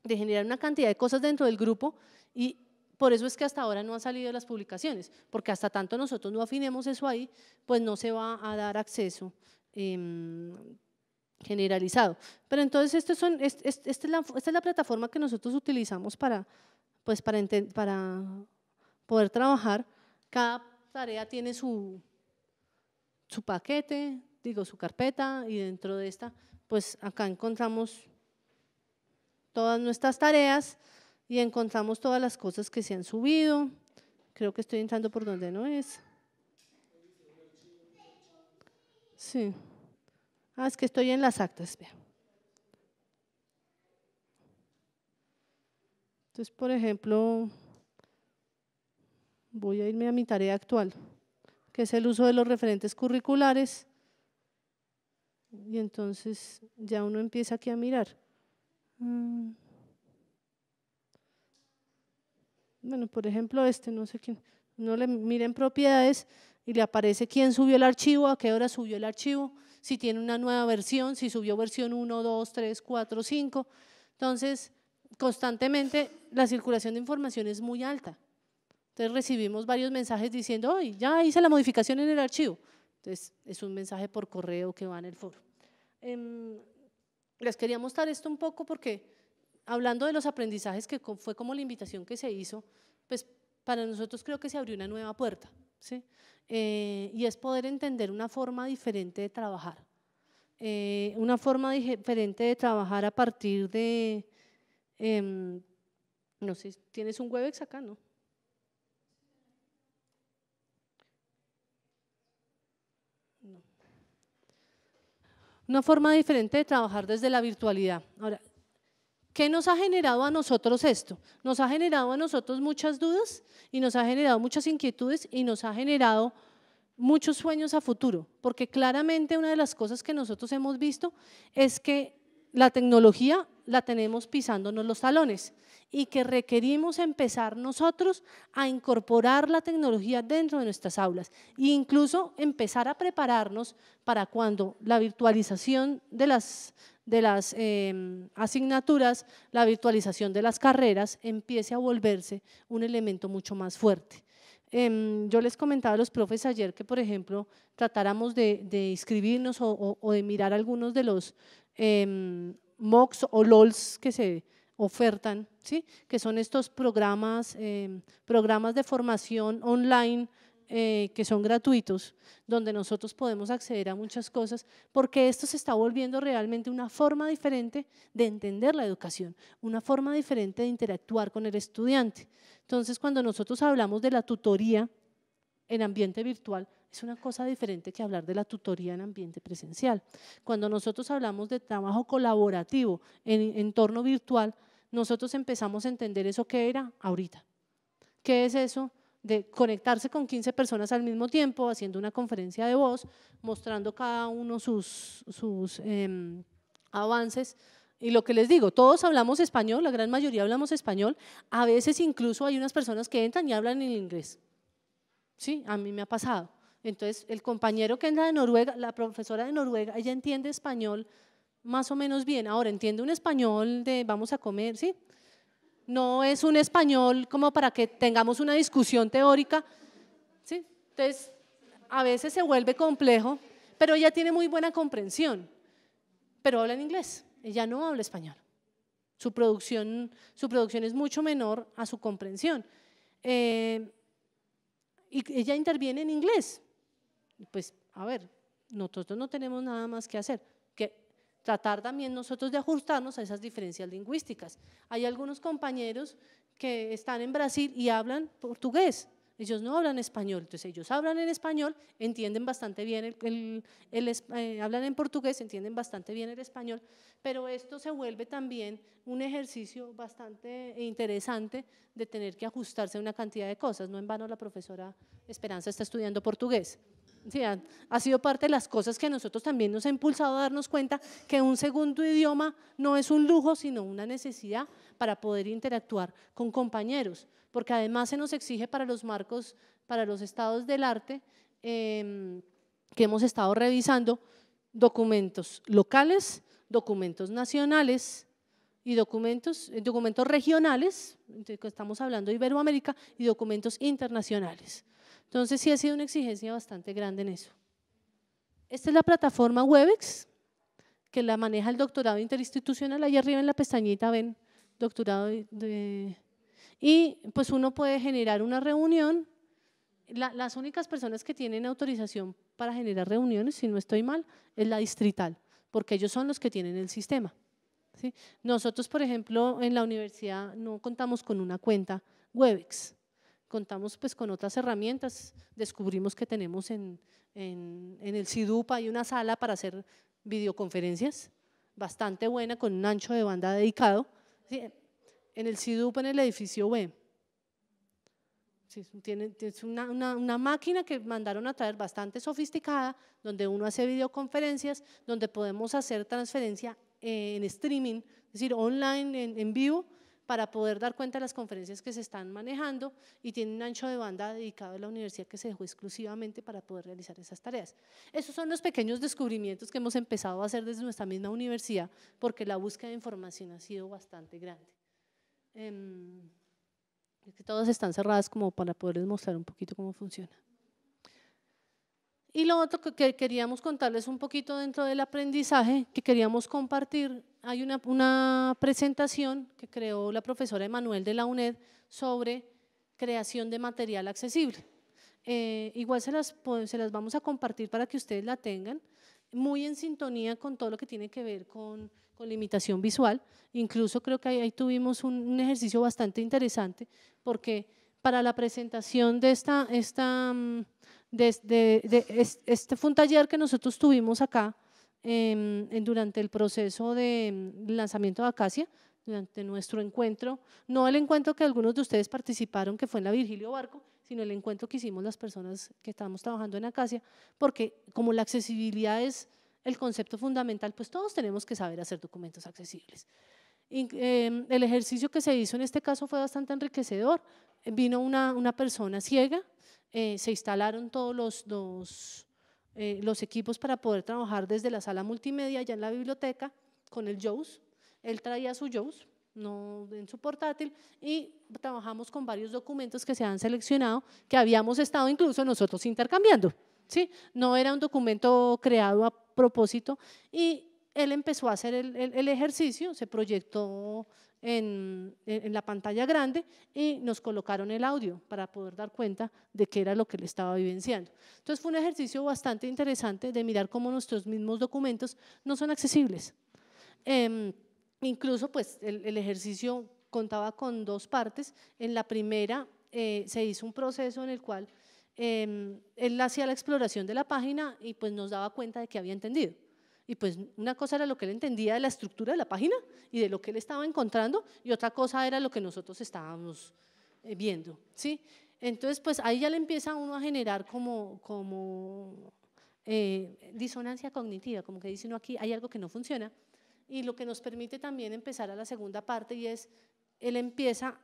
de generar una cantidad de cosas dentro del grupo y por eso es que hasta ahora no han salido las publicaciones, porque hasta tanto nosotros no afinemos eso ahí, pues no se va a dar acceso em, generalizado. Pero entonces esto es, esta, es la, plataforma que nosotros utilizamos para, pues para, para poder trabajar. Cada tarea tiene su, su paquete, digo, su carpeta y dentro de esta, pues acá encontramos todas nuestras tareas y encontramos todas las cosas que se han subido. Creo que estoy entrando por donde no es. Sí. Ah, es que estoy en las actas. Entonces, por ejemplo, voy a irme a mi tarea actual, que es el uso de los referentes curriculares. Y entonces ya uno empieza aquí a mirar. Mm. Bueno, por ejemplo, este, no sé quién, no le miren propiedades y le aparece quién subió el archivo, a qué hora subió el archivo, si tiene una nueva versión, si subió versión 1, 2, 3, 4, 5. Entonces, constantemente la circulación de información es muy alta. Entonces recibimos varios mensajes diciendo, hoy ya hice la modificación en el archivo. Entonces es un mensaje por correo que va en el foro. Em, les quería mostrar esto un poco porque hablando de los aprendizajes, que fue como la invitación que se hizo, pues para nosotros creo que se abrió una nueva puerta, ¿sí? Eh, y es poder entender una forma diferente de trabajar. Eh, una forma diferente de trabajar a partir de, em, no sé, tienes un Webex acá, ¿no? Una forma diferente de trabajar desde la virtualidad. Ahora, ¿Qué nos ha generado a nosotros esto? Nos ha generado a nosotros muchas dudas y nos ha generado muchas inquietudes y nos ha generado muchos sueños a futuro, porque claramente una de las cosas que nosotros hemos visto es que la tecnología la tenemos pisándonos los talones y que requerimos empezar nosotros a incorporar la tecnología dentro de nuestras aulas e incluso empezar a prepararnos para cuando la virtualización de las, de las em, asignaturas, la virtualización de las carreras empiece a volverse un elemento mucho más fuerte. Em, yo les comentaba a los profes ayer que, por ejemplo, tratáramos de, inscribirnos o, o de mirar algunos de los eh, em, MOOCs o LOLs que se ofertan, ¿sí? que son estos programas, em, programas de formación online eh, que son gratuitos, donde nosotros podemos acceder a muchas cosas, porque esto se está volviendo realmente una forma diferente de entender la educación, una forma diferente de interactuar con el estudiante. Entonces, cuando nosotros hablamos de la tutoría, en ambiente virtual es una cosa diferente que hablar de la tutoría en ambiente presencial. Cuando nosotros hablamos de trabajo colaborativo en entorno virtual, nosotros empezamos a entender eso que era ahorita. ¿Qué es eso? de conectarse con 15 personas al mismo tiempo, haciendo una conferencia de voz, mostrando cada uno sus, em, avances. Y lo que les digo, todos hablamos español, la gran mayoría hablamos español, a veces incluso hay unas personas que entran y hablan en inglés. Sí, a mí me ha pasado. Entonces, el compañero que entra de Noruega, la profesora de Noruega, ella entiende español más o menos bien. Ahora, entiende un español de vamos a comer, ¿sí? No es un español como para que tengamos una discusión teórica, ¿sí? Entonces, a veces se vuelve complejo, pero ella tiene muy buena comprensión, pero habla en inglés, ella no habla español. Su producción, su producción es mucho menor a su comprensión. Eh, y ella interviene en inglés. Pues, a ver, nosotros no tenemos nada más que hacer que tratar también nosotros de ajustarnos a esas diferencias lingüísticas. Hay algunos compañeros que están en Brasil y hablan portugués, ellos no hablan español, entonces ellos hablan en español, entienden bastante bien, el, el, eh, hablan en portugués, entienden bastante bien el español, pero esto se vuelve también un ejercicio bastante interesante de tener que ajustarse a una cantidad de cosas. No en vano la profesora Esperanza está estudiando portugués. ha, ha sido parte de las cosas que nosotros también nos ha impulsado a darnos cuenta que un segundo idioma no es un lujo, sino una necesidad para poder interactuar con compañeros porque además se nos exige para los marcos, para los estados del arte em, que hemos estado revisando, documentos locales, documentos nacionales y documentos, eh, documentos regionales, estamos hablando de Iberoamérica, y documentos internacionales. Entonces sí ha sido una exigencia bastante grande en eso. Esta es la plataforma Webex, que la maneja el doctorado interinstitucional. Ahí arriba en la pestañita ven doctorado de y pues uno puede generar una reunión. las únicas personas que tienen autorización para generar reuniones, si no estoy mal, es la distrital, porque ellos son los que tienen el sistema. Nosotros, por ejemplo, en la universidad no contamos con una cuenta Webex, contamos pues con otras herramientas, descubrimos que tenemos en, el SIDUPA hay una sala para hacer videoconferencias, bastante buena, con un ancho de banda dedicado en el SIDUP, en el edificio B. es una, máquina que mandaron a traer bastante sofisticada, donde uno hace videoconferencias, donde podemos hacer transferencia eh, en streaming, es decir, online, en, en vivo, para poder dar cuenta de las conferencias que se están manejando y tiene un ancho de banda dedicado a la universidad que se dejó exclusivamente para poder realizar esas tareas. Esos son los pequeños descubrimientos que hemos empezado a hacer desde nuestra misma universidad, porque la búsqueda de información ha sido bastante grande. Em, que todas están cerradas como para poderles mostrar un poquito cómo funciona. Y lo otro que queríamos contarles un poquito dentro del aprendizaje, que queríamos compartir, hay una, presentación que creó la profesora Emanuel de la UNED sobre creación de material accesible. Eh, igual pues, se las vamos a compartir para que ustedes la tengan muy en sintonía con todo lo que tiene que ver con, con limitación visual. Incluso creo que ahí, tuvimos un, ejercicio bastante interesante porque para la presentación de esta, esta mm, este fue un taller que nosotros tuvimos acá em, durante el proceso de mm, lanzamiento de Acacia, durante nuestro encuentro, no el encuentro que algunos de ustedes participaron, que fue en la Virgilio Barco, sino el encuentro que hicimos las personas que estábamos trabajando en Acacia, porque como la accesibilidad es el concepto fundamental, pues todos tenemos que saber hacer documentos accesibles. Em, el ejercicio que se hizo en este caso fue bastante enriquecedor. Vino una, persona ciega, eh, se instalaron todos los, eh, los, equipos para poder trabajar desde la sala multimedia, allá en la biblioteca, con el JOES. Él traía su Joes no en su portátil, y trabajamos con varios documentos que se han seleccionado, que habíamos estado incluso nosotros intercambiando. ¿sí? No era un documento creado a propósito, y él empezó a hacer el, ejercicio, se proyectó en, la pantalla grande y nos colocaron el audio para poder dar cuenta de qué era lo que él estaba vivenciando. Entonces fue un ejercicio bastante interesante de mirar cómo nuestros mismos documentos no son accesibles. Em, Incluso pues el, ejercicio contaba con dos partes. En la primera eh, se hizo un proceso en el cual em, él hacía la exploración de la página y pues nos daba cuenta de que había entendido. Y pues una cosa era lo que él entendía de la estructura de la página y de lo que él estaba encontrando y otra cosa era lo que nosotros estábamos eh, viendo, ¿sí? Entonces pues ahí ya le empieza uno a generar como, como eh, disonancia cognitiva, como que dice no, aquí hay algo que no funciona y lo que nos permite también empezar a la segunda parte y es, él empieza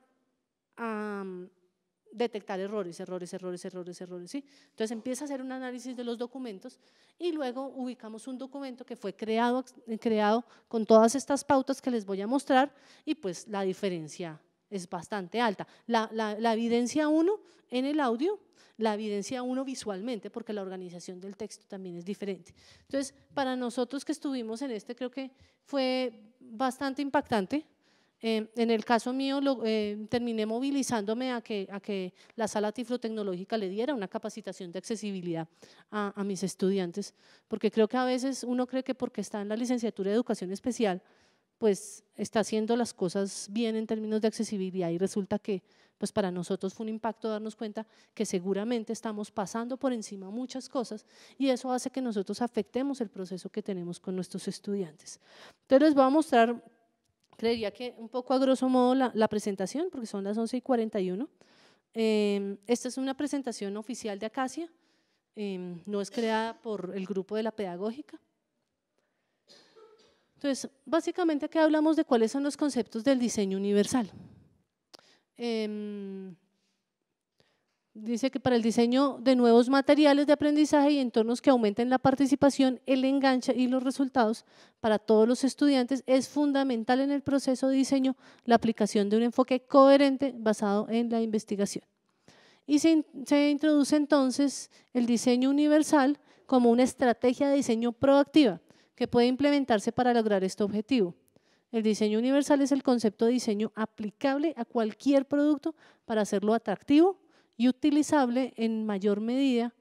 a mm, detectar errores, errores, errores, errores, errores, ¿sí? Entonces empieza a hacer un análisis de los documentos y luego ubicamos un documento que fue creado, creado con todas estas pautas que les voy a mostrar y pues la diferencia es bastante alta. La, evidencia 1 en el audio, la evidencia 1 visualmente, porque la organización del texto también es diferente. Entonces, para nosotros que estuvimos en este, creo que fue bastante impactante. Eh, en el caso mío, lo, eh, terminé movilizándome a que, a que la sala tecnológica le diera una capacitación de accesibilidad a mis estudiantes, porque creo que a veces uno cree que porque está en la licenciatura de educación especial, pues está haciendo las cosas bien en términos de accesibilidad y resulta que pues para nosotros fue un impacto darnos cuenta que seguramente estamos pasando por encima muchas cosas y eso hace que nosotros afectemos el proceso que tenemos con nuestros estudiantes. Entonces les voy a mostrar, creería que un poco a grosso modo la, presentación, porque son las 11 y 41. Em, esta es una presentación oficial de Acacia, em, no es creada por el grupo de la pedagógica, entonces, básicamente aquí hablamos de cuáles son los conceptos del diseño universal. Em, dice que para el diseño de nuevos materiales de aprendizaje y entornos que aumenten la participación, el enganche y los resultados para todos los estudiantes es fundamental en el proceso de diseño la aplicación de un enfoque coherente basado en la investigación. Y se introduce entonces el diseño universal como una estrategia de diseño proactiva que puede implementarse para lograr este objetivo. El diseño universal es el concepto de diseño aplicable a cualquier producto para hacerlo atractivo y utilizable en mayor medida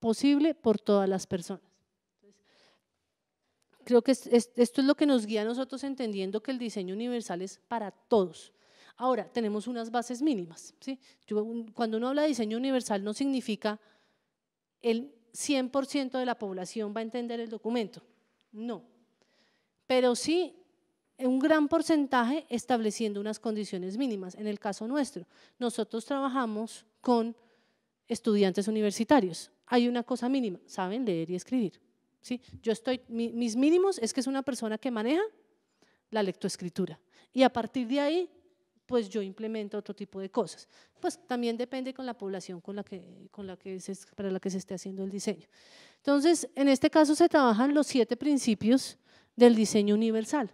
posible por todas las personas. Creo que esto es lo que nos guía a nosotros entendiendo que el diseño universal es para todos. Ahora, tenemos unas bases mínimas. ¿sí? cuando uno habla de diseño universal no significa el 100% de la población va a entender el documento no. Pero sí un gran porcentaje estableciendo unas condiciones mínimas. En el caso nuestro, nosotros trabajamos con estudiantes universitarios. Hay una cosa mínima, saben leer y escribir. ¿sí? Yo estoy, mis mínimos es que es una persona que maneja la lectoescritura. Y a partir de ahí pues yo implemento otro tipo de cosas. Pues también depende con la población con la que, con la que para la que se esté haciendo el diseño. Entonces, en este caso se trabajan los siete principios del diseño universal.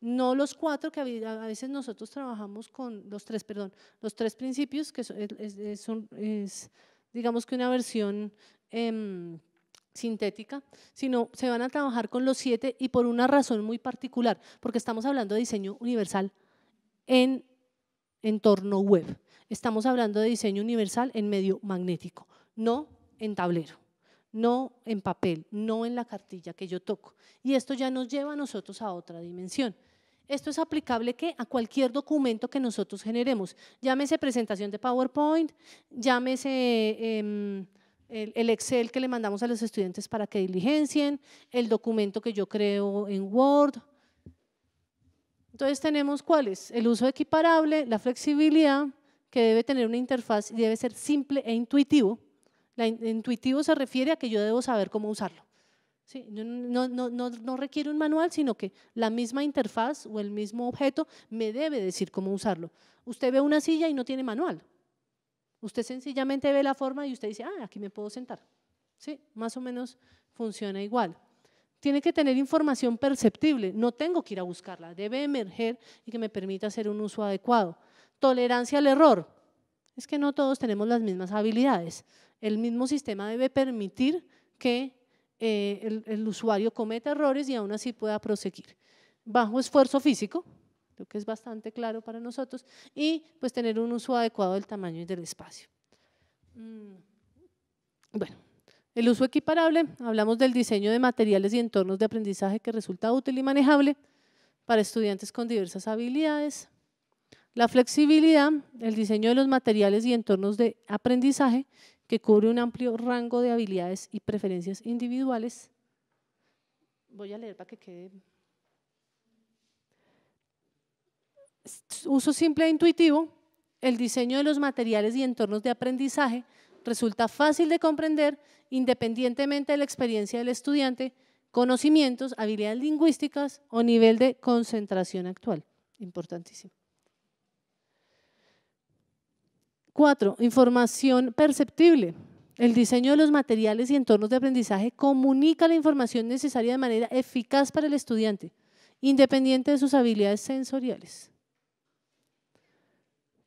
No los cuatro que a veces nosotros trabajamos con los tres, perdón, los tres principios que son, es, digamos que una versión em, sintética, sino se van a trabajar con los siete y por una razón muy particular, porque estamos hablando de diseño universal en torno web. Estamos hablando de diseño universal en medio magnético, no en tablero, no en papel, no en la cartilla que yo toco. Y esto ya nos lleva a nosotros a otra dimensión. Esto es aplicable a cualquier documento que nosotros generemos. Llámese presentación de PowerPoint, llámese em, el, Excel que le mandamos a los estudiantes para que diligencien, el documento que yo creo en Word, entonces tenemos cuáles? El uso equiparable, la flexibilidad, que debe tener una interfaz y debe ser simple e intuitivo. La intuitivo se refiere a que yo debo saber cómo usarlo. No, requiere un manual, sino que la misma interfaz o el mismo objeto me debe decir cómo usarlo. Usted ve una silla y no tiene manual. Usted sencillamente ve la forma y usted dice, ah, aquí me puedo sentar. ¿Sí? Más o menos funciona igual tiene que tener información perceptible, no tengo que ir a buscarla, debe emerger y que me permita hacer un uso adecuado. Tolerancia al error. Es que no todos tenemos las mismas habilidades. El mismo sistema debe permitir que eh, el, usuario cometa errores y aún así pueda proseguir. Bajo esfuerzo físico, lo que es bastante claro para nosotros, y pues tener un uso adecuado del tamaño y del espacio. Mm. Bueno, el uso equiparable, hablamos del diseño de materiales y entornos de aprendizaje que resulta útil y manejable para estudiantes con diversas habilidades. La flexibilidad, el diseño de los materiales y entornos de aprendizaje que cubre un amplio rango de habilidades y preferencias individuales. Voy a leer para que quede. Uso simple e intuitivo, el diseño de los materiales y entornos de aprendizaje resulta fácil de comprender independientemente de la experiencia del estudiante, conocimientos, habilidades lingüísticas o nivel de concentración actual. Importantísimo. Cuatro, información perceptible. El diseño de los materiales y entornos de aprendizaje comunica la información necesaria de manera eficaz para el estudiante, independiente de sus habilidades sensoriales.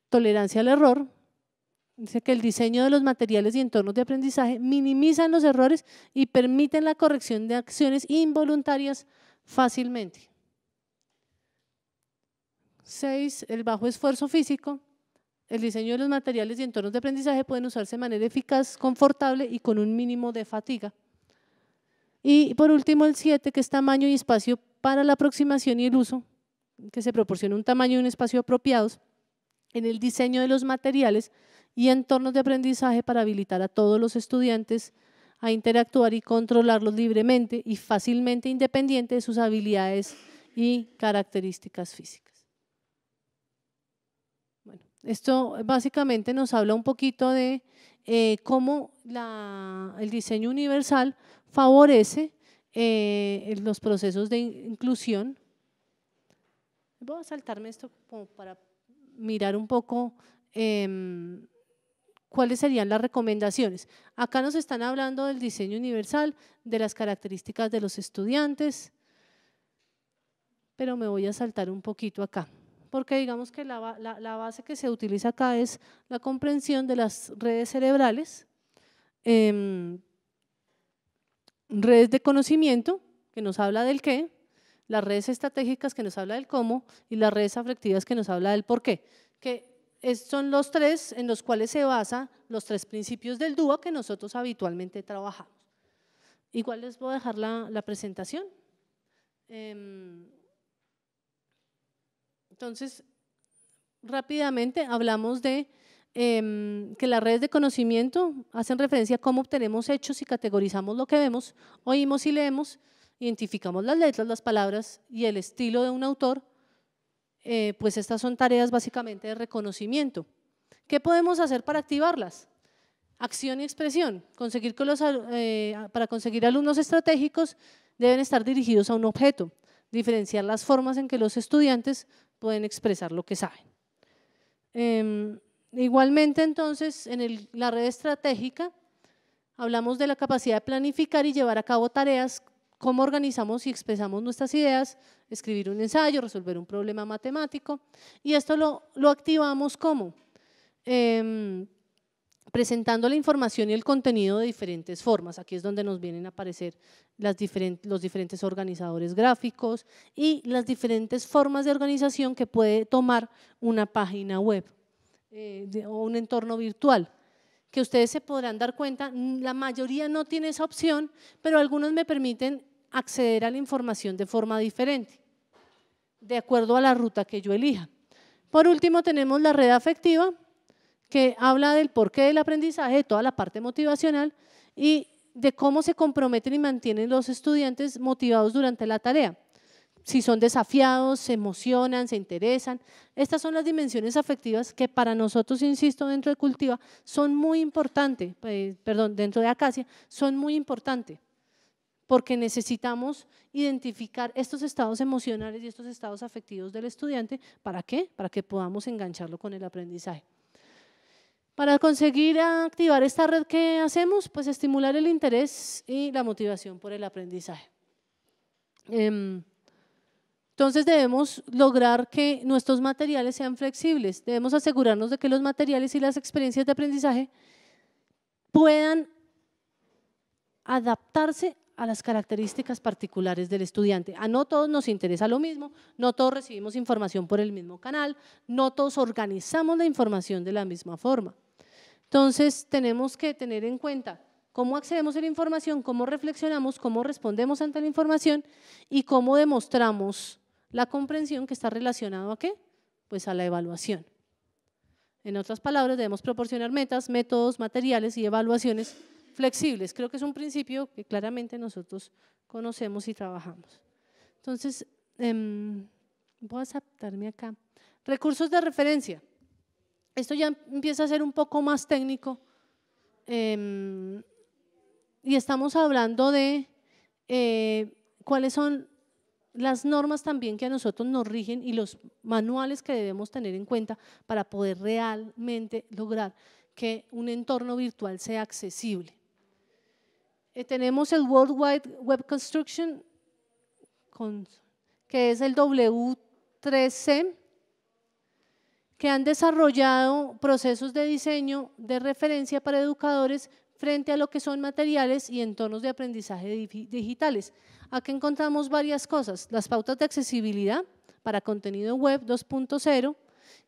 Tolerancia al error, Dice que el diseño de los materiales y entornos de aprendizaje minimizan los errores y permiten la corrección de acciones involuntarias fácilmente. Seis, El bajo esfuerzo físico. El diseño de los materiales y entornos de aprendizaje pueden usarse de manera eficaz, confortable y con un mínimo de fatiga. Y por último, el siete, que es tamaño y espacio para la aproximación y el uso, que se proporciona un tamaño y un espacio apropiados en el diseño de los materiales y entornos de aprendizaje para habilitar a todos los estudiantes a interactuar y controlarlos libremente y fácilmente independiente de sus habilidades y características físicas. Bueno, esto básicamente nos habla un poquito de eh, cómo el diseño universal favorece eh, los procesos de inclusión. Voy a saltarme esto como para mirar un poco em, ¿Cuáles serían las recomendaciones? Acá nos están hablando del diseño universal, de las características de los estudiantes, pero me voy a saltar un poquito acá, porque digamos que la, base que se utiliza acá es la comprensión de las redes cerebrales, em, redes de conocimiento, que nos habla del qué, las redes estratégicas que nos habla del cómo y las redes afectivas que nos habla del por qué. Que son los tres en los cuales se basa los tres principios del dúo que nosotros habitualmente trabajamos. Igual les voy a dejar la, la presentación. Em, entonces, rápidamente hablamos de em, que las redes de conocimiento hacen referencia a cómo obtenemos hechos y categorizamos lo que vemos, oímos y leemos, identificamos las letras, las palabras y el estilo de un autor, eh, pues estas son tareas básicamente de reconocimiento. ¿Qué podemos hacer para activarlas? Acción y expresión. Eh, para conseguir alumnos estratégicos deben estar dirigidos a un objeto, diferenciar las formas en que los estudiantes pueden expresar lo que saben. Em, igualmente entonces, en la red estratégica hablamos de la capacidad de planificar y llevar a cabo tareas cómo organizamos y expresamos nuestras ideas, escribir un ensayo, resolver un problema matemático. Y esto lo, lo activamos como em, presentando la información y el contenido de diferentes formas. Aquí es donde nos vienen a aparecer las los diferentes organizadores gráficos y las diferentes formas de organización que puede tomar una página web eh, o un entorno virtual que ustedes se podrán dar cuenta, la mayoría no tiene esa opción, pero algunos me permiten acceder a la información de forma diferente, de acuerdo a la ruta que yo elija. Por último, tenemos la red afectiva, que habla del porqué del aprendizaje, de toda la parte motivacional y de cómo se comprometen y mantienen los estudiantes motivados durante la tarea. Si son desafiados, se emocionan, se interesan. Estas son las dimensiones afectivas que para nosotros, insisto, dentro de Cultiva son muy importantes, eh, perdón, dentro de Acacia, son muy importantes porque necesitamos identificar estos estados emocionales y estos estados afectivos del estudiante. ¿Para qué? Para que podamos engancharlo con el aprendizaje. Para conseguir activar esta red que hacemos, pues estimular el interés y la motivación por el aprendizaje. Em, entonces debemos lograr que nuestros materiales sean flexibles, debemos asegurarnos de que los materiales y las experiencias de aprendizaje puedan adaptarse a las características particulares del estudiante. A no todos nos interesa lo mismo, no todos recibimos información por el mismo canal, no todos organizamos la información de la misma forma. Entonces, tenemos que tener en cuenta cómo accedemos a la información, cómo reflexionamos, cómo respondemos ante la información y cómo demostramos la comprensión que está relacionado a qué? Pues a la evaluación. En otras palabras, debemos proporcionar metas, métodos, materiales y evaluaciones flexibles. Creo que es un principio que claramente nosotros conocemos y trabajamos. Entonces, em, voy a aceptarme acá. Recursos de referencia. Esto ya empieza a ser un poco más técnico. Em, y estamos hablando de eh, cuáles son las normas también que a nosotros nos rigen y los manuales que debemos tener en cuenta para poder realmente lograr que un entorno virtual sea accesible. Eh, tenemos el World Wide Web Construction, que es el W3C, que han desarrollado procesos de diseño de referencia para educadores frente a lo que son materiales y entornos de aprendizaje digitales. Aquí encontramos varias cosas, las pautas de accesibilidad para contenido web 2.0,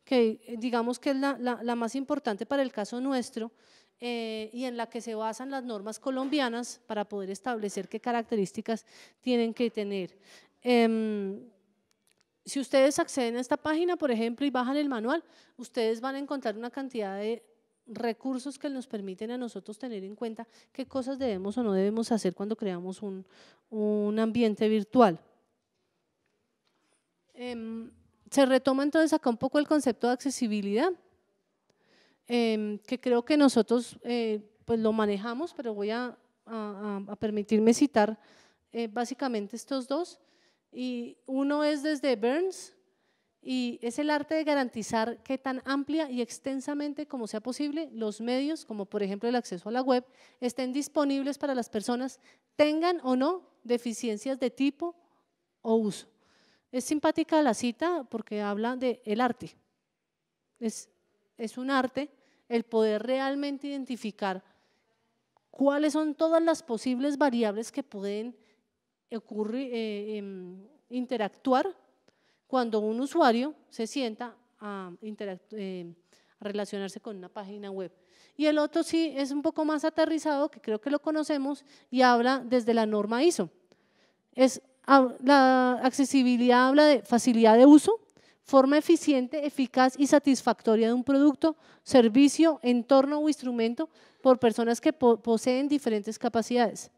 que eh, digamos que es la más importante para el caso nuestro, eh, y en la que se basan las normas colombianas para poder establecer qué características tienen que tener. Em, si ustedes acceden a esta página, por ejemplo, y bajan el manual, ustedes van a encontrar una cantidad de recursos que nos permiten a nosotros tener en cuenta qué cosas debemos o no debemos hacer cuando creamos un, ambiente virtual. Em, se retoma entonces acá un poco el concepto de accesibilidad. Em, que creo que nosotros eh, pues lo manejamos, pero voy a, permitirme citar eh, básicamente estos dos. Y uno es desde Burns y es el arte de garantizar que tan amplia y extensamente como sea posible los medios, como por ejemplo el acceso a la web, estén disponibles para las personas, tengan o no deficiencias de tipo o uso. Es simpática la cita porque habla de el arte. Es, es un arte el poder realmente identificar cuáles son todas las posibles variables que pueden ocurrir, eh, em, interactuar cuando un usuario se sienta a, eh, a relacionarse con una página web. Y el otro sí es un poco más aterrizado, que creo que lo conocemos, y habla desde la norma ISO. Es, la accesibilidad habla de facilidad de uso, forma eficiente, eficaz y satisfactoria de un producto, servicio, entorno o instrumento por personas que poseen diferentes capacidades.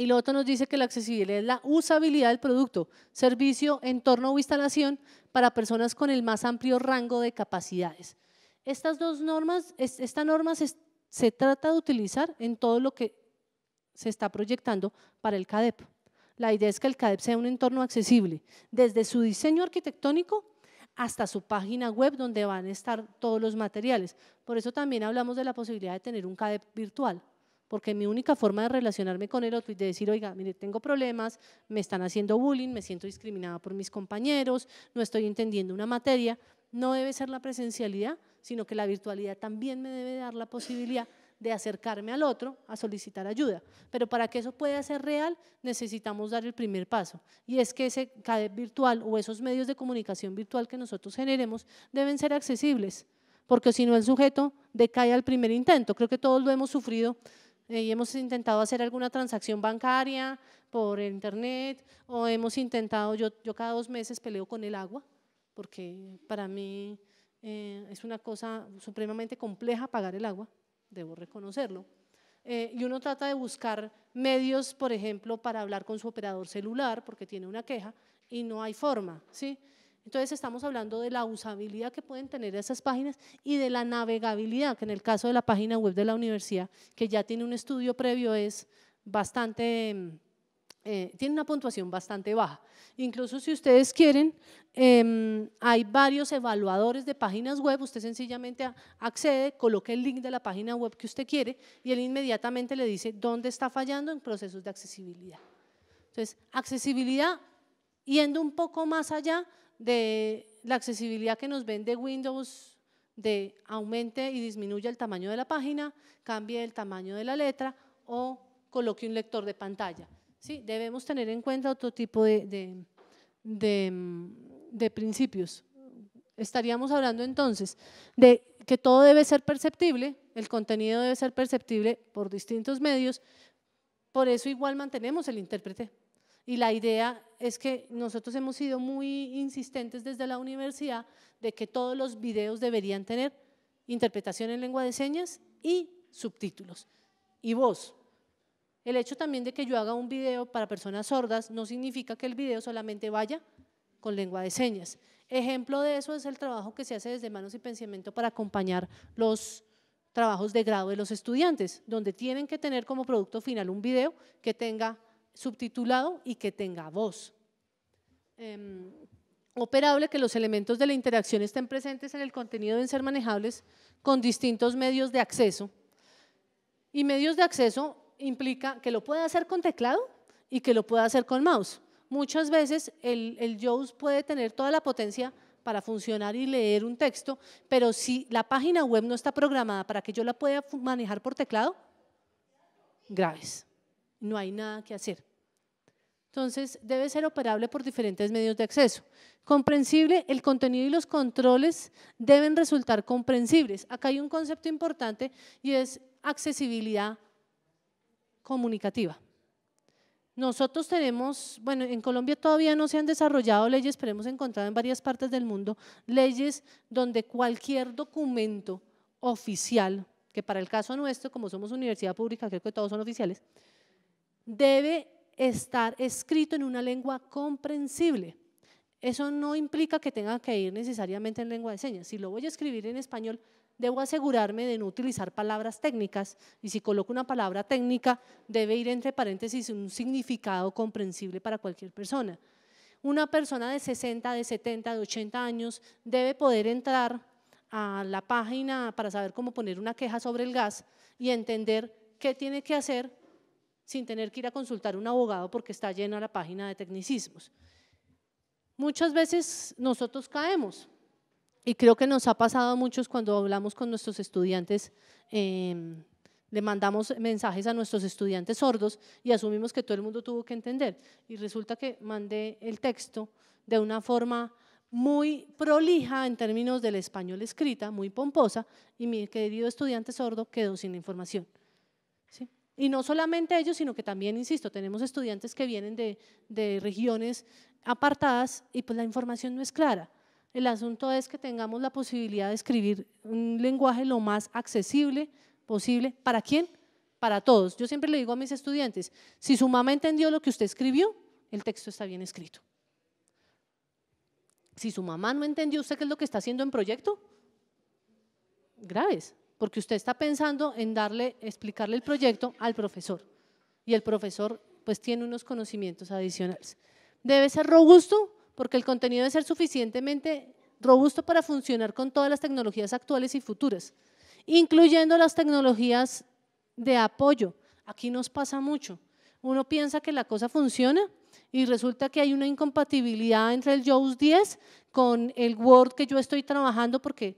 Y lo otro nos dice que la accesibilidad es la usabilidad del producto, servicio, entorno o instalación para personas con el más amplio rango de capacidades. Estas dos normas, esta norma se, se trata de utilizar en todo lo que se está proyectando para el CADEP. La idea es que el CADEP sea un entorno accesible, desde su diseño arquitectónico hasta su página web donde van a estar todos los materiales. Por eso también hablamos de la posibilidad de tener un CADEP virtual, porque mi única forma de relacionarme con el otro y de decir, oiga, mire, tengo problemas, me están haciendo bullying, me siento discriminada por mis compañeros, no estoy entendiendo una materia, no debe ser la presencialidad, sino que la virtualidad también me debe dar la posibilidad de acercarme al otro a solicitar ayuda. Pero para que eso pueda ser real, necesitamos dar el primer paso. Y es que ese CAD virtual o esos medios de comunicación virtual que nosotros generemos deben ser accesibles, porque si no el sujeto decae al primer intento. Creo que todos lo hemos sufrido eh, y hemos intentado hacer alguna transacción bancaria por internet o hemos intentado, yo, yo cada dos meses peleo con el agua, porque para mí eh, es una cosa supremamente compleja pagar el agua debo reconocerlo. Eh, y uno trata de buscar medios, por ejemplo, para hablar con su operador celular porque tiene una queja y no hay forma, ¿sí? Entonces estamos hablando de la usabilidad que pueden tener esas páginas y de la navegabilidad, que en el caso de la página web de la universidad, que ya tiene un estudio previo, es bastante mm, eh, tiene una puntuación bastante baja. Incluso si ustedes quieren, em, hay varios evaluadores de páginas web, usted sencillamente accede, coloca el link de la página web que usted quiere y él inmediatamente le dice dónde está fallando en procesos de accesibilidad. Entonces, accesibilidad, yendo un poco más allá de la accesibilidad que nos vende Windows de aumente y disminuya el tamaño de la página, cambie el tamaño de la letra o coloque un lector de pantalla. Sí, debemos tener en cuenta otro tipo mm, de, principios. Estaríamos hablando entonces de que todo debe ser perceptible, el contenido debe ser perceptible por distintos medios, por eso igual mantenemos el intérprete. Y la idea es que nosotros hemos sido muy insistentes desde la universidad de que todos los videos deberían tener interpretación en lengua de señas y subtítulos y voz, el hecho también de que yo haga un video para personas sordas no significa que el video solamente vaya con lengua de señas. Ejemplo de eso es el trabajo que se hace desde Manos y Pensamiento para acompañar los trabajos de grado de los estudiantes, donde tienen que tener como producto final un video que tenga subtitulado y que tenga voz. Em, operable que los elementos de la interacción estén presentes en el contenido deben ser manejables con distintos medios de acceso. Y medios de acceso implica que lo pueda hacer con teclado y que lo pueda hacer con mouse. Muchas veces el, el puede tener toda la potencia para funcionar y leer un texto, pero si la página web no está programada para que yo la pueda manejar por teclado, graves. No hay nada que hacer. Entonces, debe ser operable por diferentes medios de acceso. Comprensible, el contenido y los controles deben resultar comprensibles. Acá hay un concepto importante y es accesibilidad comunicativa. Nosotros tenemos, bueno, en Colombia todavía no se han desarrollado leyes, pero hemos encontrado en varias partes del mundo leyes donde cualquier documento oficial, que para el caso nuestro, como somos universidad pública, creo que todos son oficiales, debe estar escrito en una lengua comprensible. Eso no implica que tenga que ir necesariamente en lengua de señas. Si lo voy a escribir en español, debo asegurarme de no utilizar palabras técnicas y si coloco una palabra técnica debe ir entre paréntesis un significado comprensible para cualquier persona. Una persona de 60, de 70, de 80 años debe poder entrar a la página para saber cómo poner una queja sobre el gas y entender qué tiene que hacer sin tener que ir a consultar a un abogado porque está llena la página de tecnicismos. Muchas veces nosotros caemos y creo que nos ha pasado a muchos cuando hablamos con nuestros estudiantes, em, le mandamos mensajes a nuestros estudiantes sordos y asumimos que todo el mundo tuvo que entender. Y resulta que mandé el texto de una forma muy prolija en términos del español escrita, muy pomposa, y mi querido estudiante sordo quedó sin información. Y no solamente ellos, sino que también, insisto, tenemos estudiantes que vienen de, de regiones apartadas y pues la información no es clara. El asunto es que tengamos la posibilidad de escribir un lenguaje lo más accesible posible. ¿Para quién? Para todos. Yo siempre le digo a mis estudiantes, si su mamá entendió lo que usted escribió, el texto está bien escrito. Si su mamá no entendió usted qué es lo que está haciendo en proyecto, graves, porque usted está pensando en darle, explicarle el proyecto al profesor. Y el profesor pues tiene unos conocimientos adicionales. Debe ser robusto porque el contenido debe ser suficientemente robusto para funcionar con todas las tecnologías actuales y futuras, incluyendo las tecnologías de apoyo. Aquí nos pasa mucho. Uno piensa que la cosa funciona y resulta que hay una incompatibilidad entre el iOS 10 con el Word que yo estoy trabajando porque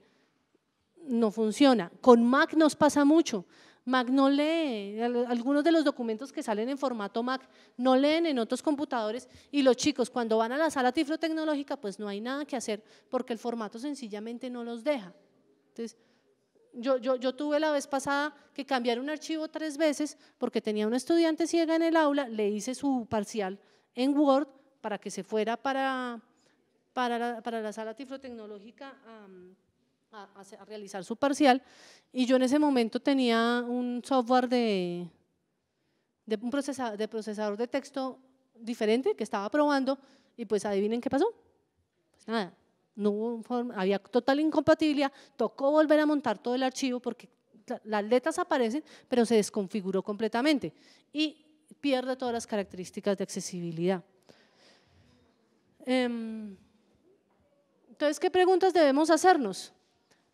no funciona. Con Mac nos pasa mucho. Mac no lee, algunos de los documentos que salen en formato Mac no leen en otros computadores y los chicos cuando van a la sala tifrotecnológica, pues no hay nada que hacer porque el formato sencillamente no los deja. Entonces, yo, tuve la vez pasada que cambiar un archivo tres veces porque tenía un estudiante ciega en el aula, le hice su parcial en Word para que se fuera para, para, la, sala tifrotecnológica a, realizar su parcial y yo en ese momento tenía un software de, un de procesador de texto diferente que estaba probando y pues adivinen qué pasó. Pues nada, no hubo había total incompatibilidad, tocó volver a montar todo el archivo porque las letras aparecen, pero se desconfiguró completamente y pierde todas las características de accesibilidad. Em, entonces, ¿qué preguntas debemos hacernos?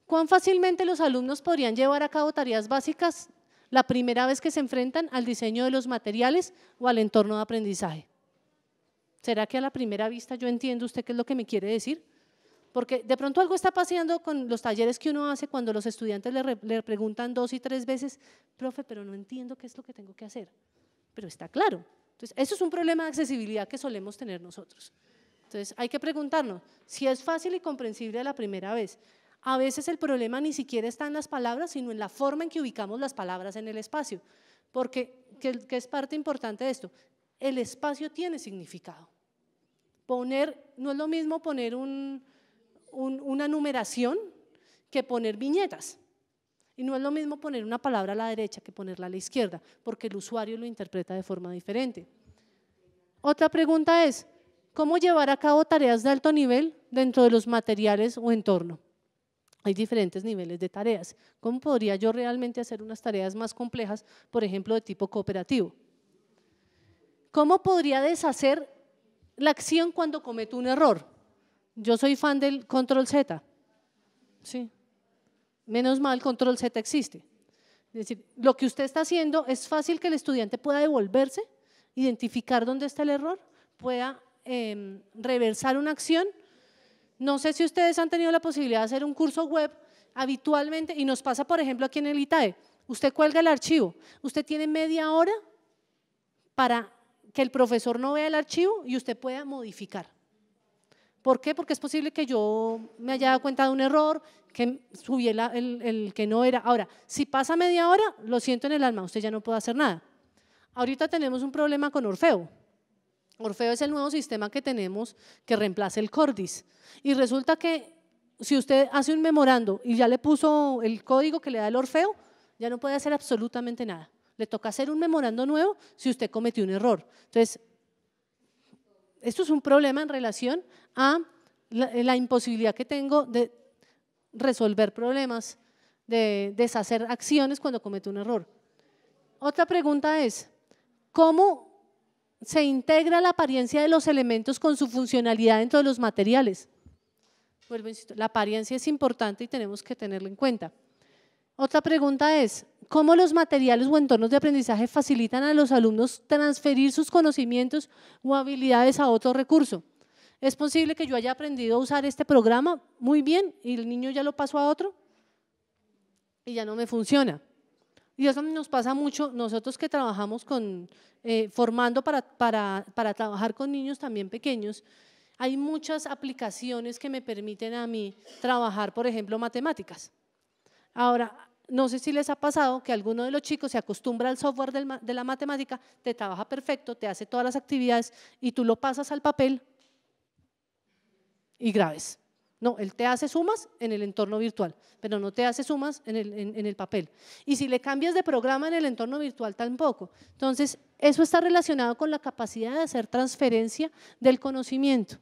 ¿Cuán fácilmente los alumnos podrían llevar a cabo tareas básicas la primera vez que se enfrentan al diseño de los materiales o al entorno de aprendizaje? ¿Será que a la primera vista yo entiendo usted qué es lo que me quiere decir? Porque de pronto algo está pasando con los talleres que uno hace cuando los estudiantes le, preguntan dos y tres veces, profe, pero no entiendo qué es lo que tengo que hacer. Pero está claro. Entonces, eso es un problema de accesibilidad que solemos tener nosotros. Entonces, hay que preguntarnos si es fácil y comprensible a la primera vez. A veces el problema ni siquiera está en las palabras, sino en la forma en que ubicamos las palabras en el espacio. Porque, que, es parte importante de esto, el espacio tiene significado. Poner, no es lo mismo poner una numeración que poner viñetas. Y no es lo mismo poner una palabra a la derecha que ponerla a la izquierda, porque el usuario lo interpreta de forma diferente. Otra pregunta es, ¿cómo llevar a cabo tareas de alto nivel dentro de los materiales o entorno? hay diferentes niveles de tareas. ¿Cómo podría yo realmente hacer unas tareas más complejas, por ejemplo, de tipo cooperativo? ¿Cómo podría deshacer la acción cuando cometo un error? Yo soy fan del control Z. Sí. Menos mal, control Z existe. Es decir, lo que usted está haciendo es fácil que el estudiante pueda devolverse, identificar dónde está el error, pueda em, reversar una acción no sé si ustedes han tenido la posibilidad de hacer un curso web habitualmente y nos pasa, por ejemplo, aquí en el ITAE. Usted cuelga el archivo, usted tiene media hora para que el profesor no vea el archivo y usted pueda modificar. ¿Por qué? Porque es posible que yo me haya dado cuenta de un error, que subí el, el, que no era. Ahora, si pasa media hora, lo siento en el alma, usted ya no puede hacer nada. Ahorita tenemos un problema con Orfeo. Orfeo es el nuevo sistema que tenemos que reemplaza el Cordis. Y resulta que si usted hace un memorando y ya le puso el código que le da el Orfeo, ya no puede hacer absolutamente nada. Le toca hacer un memorando nuevo si usted cometió un error. Entonces, esto es un problema en relación a la, imposibilidad que tengo de resolver problemas, de deshacer acciones cuando cometo un error. Otra pregunta es, ¿cómo se integra la apariencia de los elementos con su funcionalidad dentro de los materiales. la apariencia es importante y tenemos que tenerlo en cuenta. Otra pregunta es, ¿cómo los materiales o entornos de aprendizaje facilitan a los alumnos transferir sus conocimientos o habilidades a otro recurso? ¿Es posible que yo haya aprendido a usar este programa muy bien y el niño ya lo pasó a otro? Y ya no me funciona. Y eso nos pasa mucho, nosotros que trabajamos con, eh, formando para, para trabajar con niños también pequeños, hay muchas aplicaciones que me permiten a mí trabajar, por ejemplo, matemáticas. Ahora, no sé si les ha pasado que alguno de los chicos se acostumbra al software de la matemática, te trabaja perfecto, te hace todas las actividades y tú lo pasas al papel y grabes. No, él te hace sumas en el entorno virtual, pero no te hace sumas en el, papel. Y si le cambias de programa en el entorno virtual, tampoco. Entonces, eso está relacionado con la capacidad de hacer transferencia del conocimiento.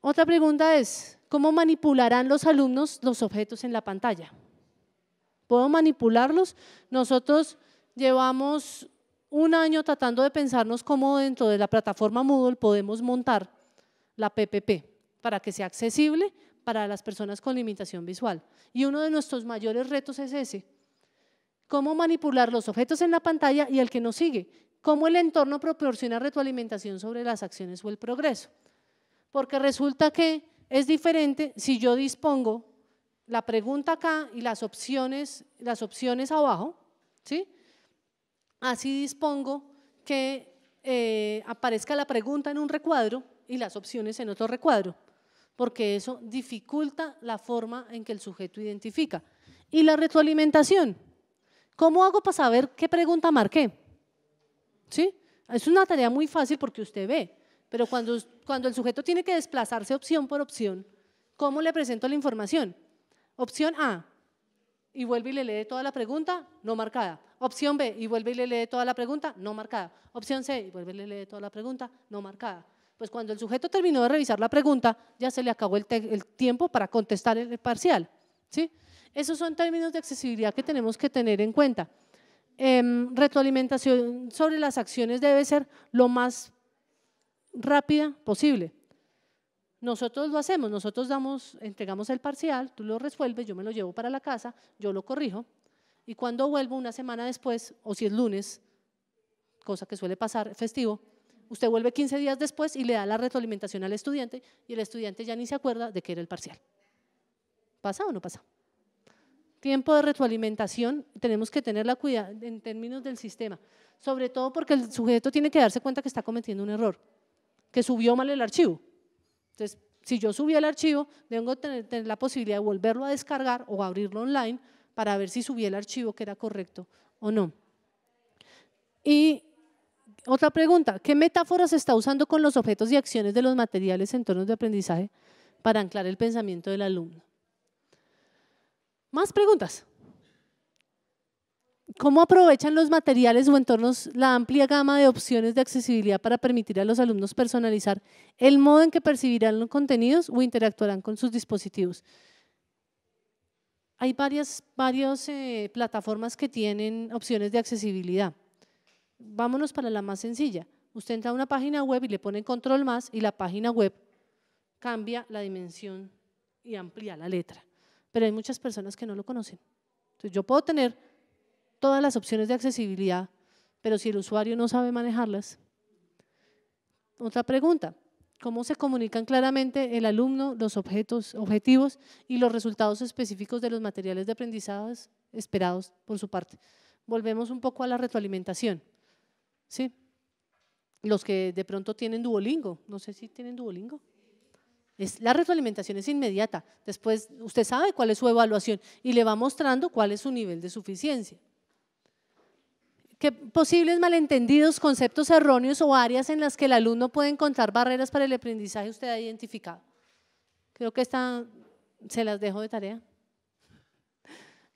Otra pregunta es, ¿cómo manipularán los alumnos los objetos en la pantalla? ¿Puedo manipularlos? Nosotros llevamos un año tratando de pensarnos cómo dentro de la plataforma Moodle podemos montar la PPP para que sea accesible para las personas con limitación visual. Y uno de nuestros mayores retos es ese, cómo manipular los objetos en la pantalla y el que nos sigue, cómo el entorno proporciona retroalimentación sobre las acciones o el progreso. Porque resulta que es diferente si yo dispongo la pregunta acá y las opciones, las opciones abajo, Así dispongo que eh, aparezca la pregunta en un recuadro y las opciones en otro recuadro porque eso dificulta la forma en que el sujeto identifica. Y la retroalimentación. ¿Cómo hago para saber qué pregunta marqué? ¿Sí? Es una tarea muy fácil porque usted ve, pero cuando, cuando el sujeto tiene que desplazarse opción por opción, ¿cómo le presento la información? Opción A, y vuelve y le lee toda la pregunta no marcada. Opción B, y vuelve y le lee toda la pregunta no marcada. Opción C, y vuelve y le lee toda la pregunta no marcada pues cuando el sujeto terminó de revisar la pregunta, ya se le acabó el, tiempo para contestar el parcial. ¿sí? Esos son términos de accesibilidad que tenemos que tener en cuenta. Em, retroalimentación sobre las acciones debe ser lo más rápida posible. Nosotros lo hacemos, nosotros damos, entregamos el parcial, tú lo resuelves, yo me lo llevo para la casa, yo lo corrijo y cuando vuelvo una semana después, o si es lunes, cosa que suele pasar festivo, Usted vuelve 15 días después y le da la retroalimentación al estudiante y el estudiante ya ni se acuerda de que era el parcial. ¿Pasa o no pasa? Tiempo de retroalimentación, tenemos que tener la cuidado en términos del sistema, sobre todo porque el sujeto tiene que darse cuenta que está cometiendo un error, que subió mal el archivo. Entonces, si yo subí el archivo, tengo la posibilidad de volverlo a descargar o abrirlo online para ver si subí el archivo que era correcto o no. Y otra pregunta, ¿qué metáforas se está usando con los objetos y acciones de los materiales en entornos de aprendizaje para anclar el pensamiento del alumno? Más preguntas. ¿Cómo aprovechan los materiales o entornos la amplia gama de opciones de accesibilidad para permitir a los alumnos personalizar el modo en que percibirán los contenidos o interactuarán con sus dispositivos? Hay varias, eh, plataformas que tienen opciones de accesibilidad vámonos para la más sencilla. Usted entra a una página web y le pone control más y la página web cambia la dimensión y amplía la letra. Pero hay muchas personas que no lo conocen. Entonces yo puedo tener todas las opciones de accesibilidad, pero si el usuario no sabe manejarlas. Otra pregunta, ¿cómo se comunican claramente el alumno, los objetos, objetivos y los resultados específicos de los materiales de aprendizaje esperados por su parte? Volvemos un poco a la retroalimentación. Sí. Los que de pronto tienen Duolingo, no sé si tienen Duolingo. la retroalimentación es inmediata. Después usted sabe cuál es su evaluación y le va mostrando cuál es su nivel de suficiencia. ¿Qué posibles malentendidos, conceptos erróneos o áreas en las que el alumno puede encontrar barreras para el aprendizaje usted ha identificado. Creo que esta se las dejo de tarea.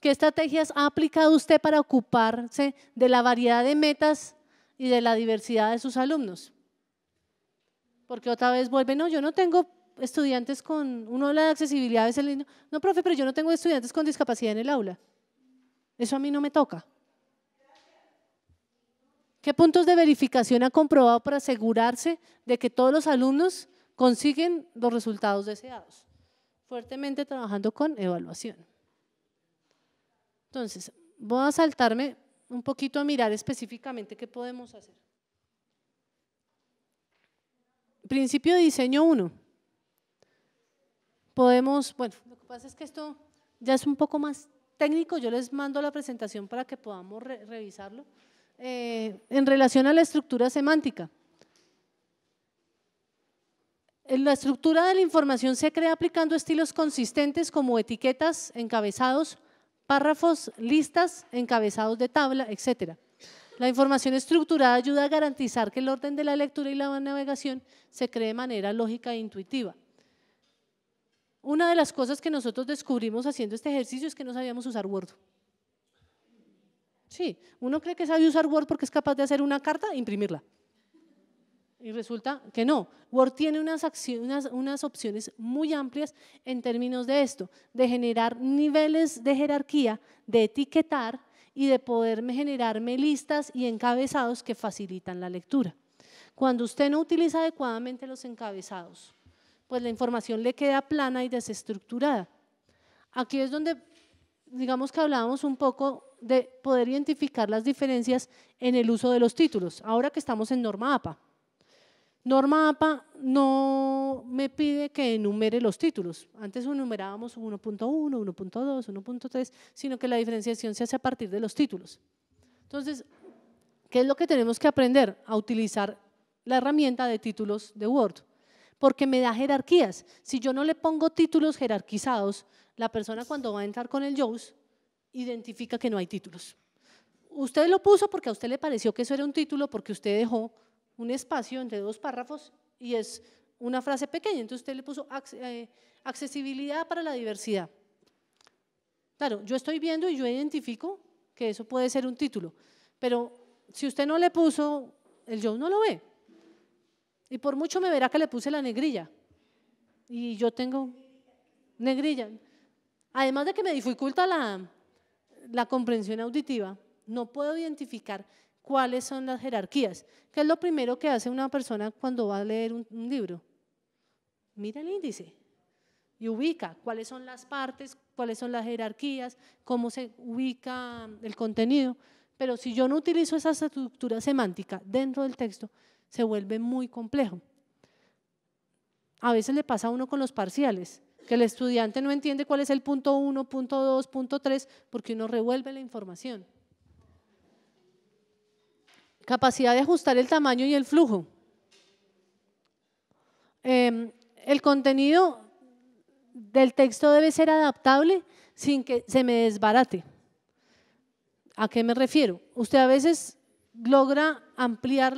¿Qué estrategias ha aplicado usted para ocuparse de la variedad de metas y de la diversidad de sus alumnos. Porque otra vez vuelve, no, yo no tengo estudiantes con, uno habla de accesibilidad, es el, niño no, profe, pero yo no tengo estudiantes con discapacidad en el aula. Eso a mí no me toca. ¿Qué puntos de verificación ha comprobado para asegurarse de que todos los alumnos consiguen los resultados deseados? Fuertemente trabajando con evaluación. Entonces, voy a saltarme un poquito a mirar específicamente qué podemos hacer. Principio de diseño 1. Podemos, bueno, lo que pasa es que esto ya es un poco más técnico, yo les mando la presentación para que podamos revisarlo. Eh, en relación a la estructura semántica. La estructura de la información se crea aplicando estilos consistentes como etiquetas, encabezados, párrafos, listas, encabezados de tabla, etc. La información estructurada ayuda a garantizar que el orden de la lectura y la navegación se cree de manera lógica e intuitiva. Una de las cosas que nosotros descubrimos haciendo este ejercicio es que no sabíamos usar Word. Sí, uno cree que sabe usar Word porque es capaz de hacer una carta e imprimirla. Y resulta que no. Word tiene unas, opciones muy amplias en términos de esto, de generar niveles de jerarquía, de etiquetar y de poderme generarme listas y encabezados que facilitan la lectura. Cuando usted no utiliza adecuadamente los encabezados, pues la información le queda plana y desestructurada. Aquí es donde, digamos que hablábamos un poco de poder identificar las diferencias en el uso de los títulos, ahora que estamos en norma APA. Norma APA no me pide que enumere los títulos. Antes enumerábamos 1.1, 1.2, 1.3, sino que la diferenciación se hace a partir de los títulos. Entonces, ¿qué es lo que tenemos que aprender? A utilizar la herramienta de títulos de Word, porque me da jerarquías. Si yo no le pongo títulos jerarquizados, la persona cuando va a entrar con el JOS identifica que no hay títulos. Usted lo puso porque a usted le pareció que eso era un título, porque usted dejó un espacio entre dos párrafos y es una frase pequeña. Entonces usted le puso eh, accesibilidad para la diversidad. Claro, yo estoy viendo y yo identifico que eso puede ser un título, pero si usted no le puso, el yo no lo ve. Y por mucho me verá que le puse la negrilla. Y yo tengo negrilla. Además de que me dificulta la, la comprensión auditiva, no puedo identificar cuáles son las jerarquías. ¿Qué es lo primero que hace una persona cuando va a leer un, libro? Mira el índice y ubica cuáles son las partes, cuáles son las jerarquías, cómo se ubica el contenido. Pero si yo no utilizo esa estructura semántica dentro del texto, se vuelve muy complejo. A veces le pasa a uno con los parciales, que el estudiante no entiende cuál es el punto 1, punto 2, punto 3, porque uno revuelve la información. Capacidad de ajustar el tamaño y el flujo. Em, el contenido del texto debe ser adaptable sin que se me desbarate. ¿A qué me refiero? Usted a veces logra ampliar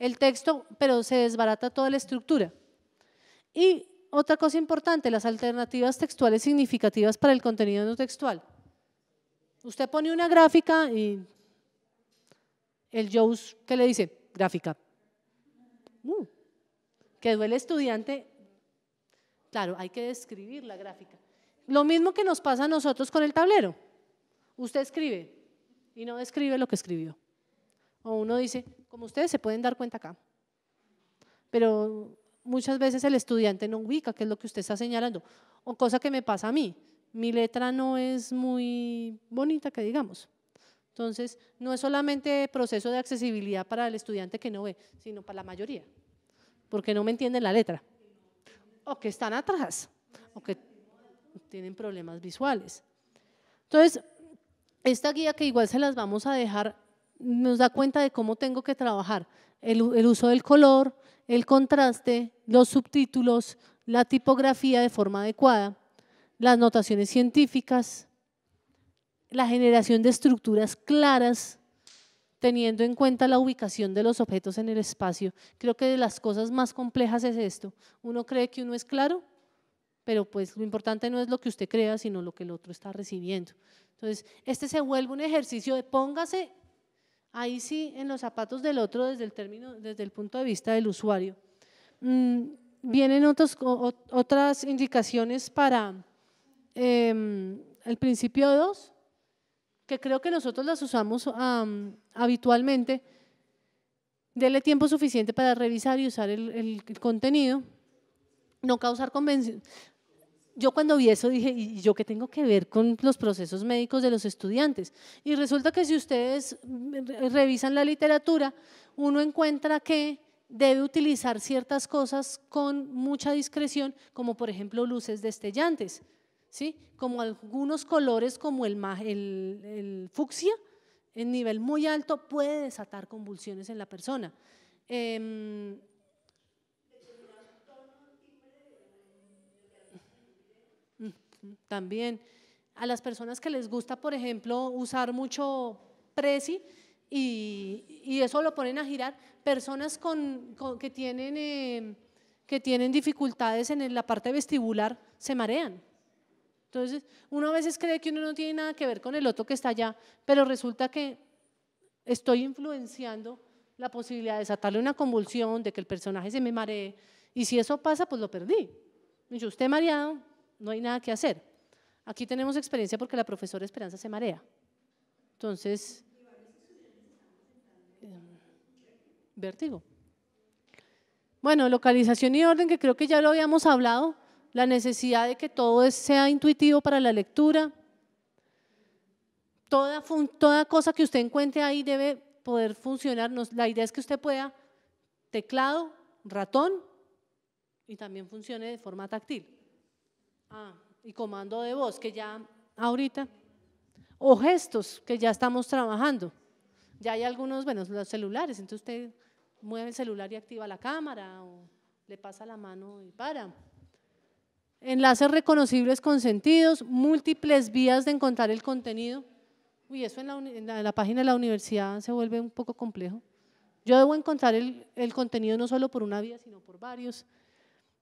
el texto, pero se desbarata toda la estructura. Y otra cosa importante, las alternativas textuales significativas para el contenido no textual. Usted pone una gráfica y el Joe's, ¿qué le dice? Gráfica. Mm. Quedó el estudiante, claro, hay que describir la gráfica. Lo mismo que nos pasa a nosotros con el tablero. Usted escribe y no describe lo que escribió. O uno dice, como ustedes se pueden dar cuenta acá. Pero muchas veces el estudiante no ubica qué es lo que usted está señalando. O cosa que me pasa a mí. Mi letra no es muy bonita, que digamos. Entonces, no es solamente proceso de accesibilidad para el estudiante que no ve, sino para la mayoría, porque no me entienden la letra, o que están atrás, o que tienen problemas visuales. Entonces, esta guía que igual se las vamos a dejar, nos da cuenta de cómo tengo que trabajar el, el uso del color, el contraste, los subtítulos, la tipografía de forma adecuada, las notaciones científicas, la generación de estructuras claras teniendo en cuenta la ubicación de los objetos en el espacio. Creo que de las cosas más complejas es esto. Uno cree que uno es claro, pero pues lo importante no es lo que usted crea, sino lo que el otro está recibiendo. Entonces, este se vuelve un ejercicio de póngase ahí sí en los zapatos del otro desde el término, desde el punto de vista del usuario. Mm, vienen otras indicaciones para em, el principio 2 que creo que nosotros las usamos habitualmente, dele tiempo suficiente para revisar y usar el, el contenido, no causar convención. Yo cuando vi eso dije, ¿y yo qué tengo que ver con los procesos médicos de los estudiantes? Y resulta que si ustedes revisan la literatura, uno encuentra que debe utilizar ciertas cosas con mucha discreción, como por ejemplo luces destellantes como algunos colores como el, fucsia, en nivel muy alto puede desatar convulsiones en la persona. Em, también a las personas que les gusta, por ejemplo, usar mucho presi y, eso lo ponen a girar, personas em, que tienen dificultades en la parte vestibular se marean. Entonces, uno a veces cree que uno no tiene nada que ver con el otro que está allá, pero resulta que estoy influenciando la posibilidad de desatarle una convulsión, de que el personaje se me maree, y si eso pasa, pues lo perdí. Yo, dice, usted mareado, no hay nada que hacer. Aquí tenemos experiencia porque la profesora Esperanza se marea. Entonces, eh, vértigo. Bueno, localización y orden, que creo que ya lo habíamos hablado, la necesidad de que todo sea intuitivo para la lectura. Toda, cosa que usted encuentre ahí debe poder funcionar. La idea es que usted pueda teclado, ratón y también funcione de forma táctil. Ah, y comando de voz, que ya ahorita. O gestos, que ya estamos trabajando. Ya hay algunos, bueno, los celulares, entonces usted mueve el celular y activa la cámara o le pasa la mano y para enlaces reconocibles con sentidos, múltiples vías de encontrar el contenido. Uy, eso en la, página de la universidad se vuelve un poco complejo. Yo debo encontrar el, contenido no solo por una vía, sino por varios.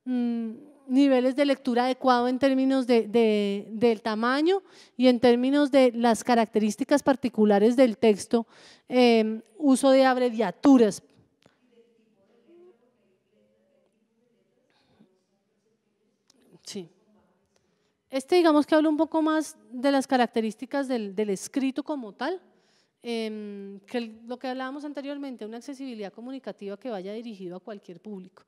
Mm, niveles de lectura adecuado en términos del tamaño y en términos de las características particulares del texto, em, uso de abreviaturas, Este digamos que habla un poco más de las características del, escrito como tal, em, que lo que hablábamos anteriormente, una accesibilidad comunicativa que vaya dirigido a cualquier público.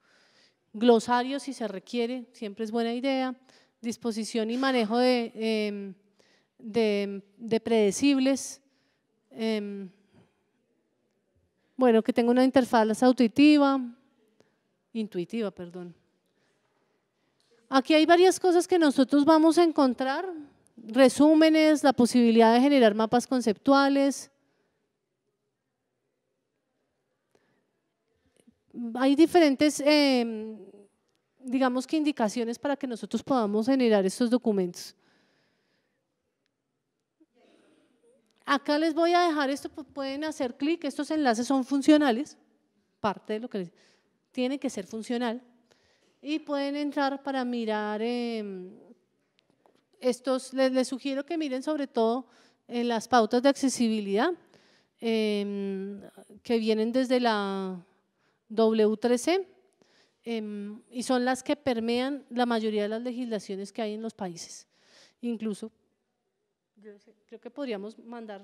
Glosario si se requiere, siempre es buena idea. Disposición y manejo de, em, predecibles. Em, bueno, que tenga una interfaz auditiva, intuitiva, perdón. Aquí hay varias cosas que nosotros vamos a encontrar, resúmenes, la posibilidad de generar mapas conceptuales. Hay diferentes, em, digamos que indicaciones para que nosotros podamos generar estos documentos. Acá les voy a dejar esto, pueden hacer clic, estos enlaces son funcionales, parte de lo que les, tienen que ser funcional y pueden entrar para mirar em, estos, les, sugiero que miren sobre todo en eh, las pautas de accesibilidad em, que vienen desde la W3C em, y son las que permean la mayoría de las legislaciones que hay en los países. Incluso, creo que podríamos mandar,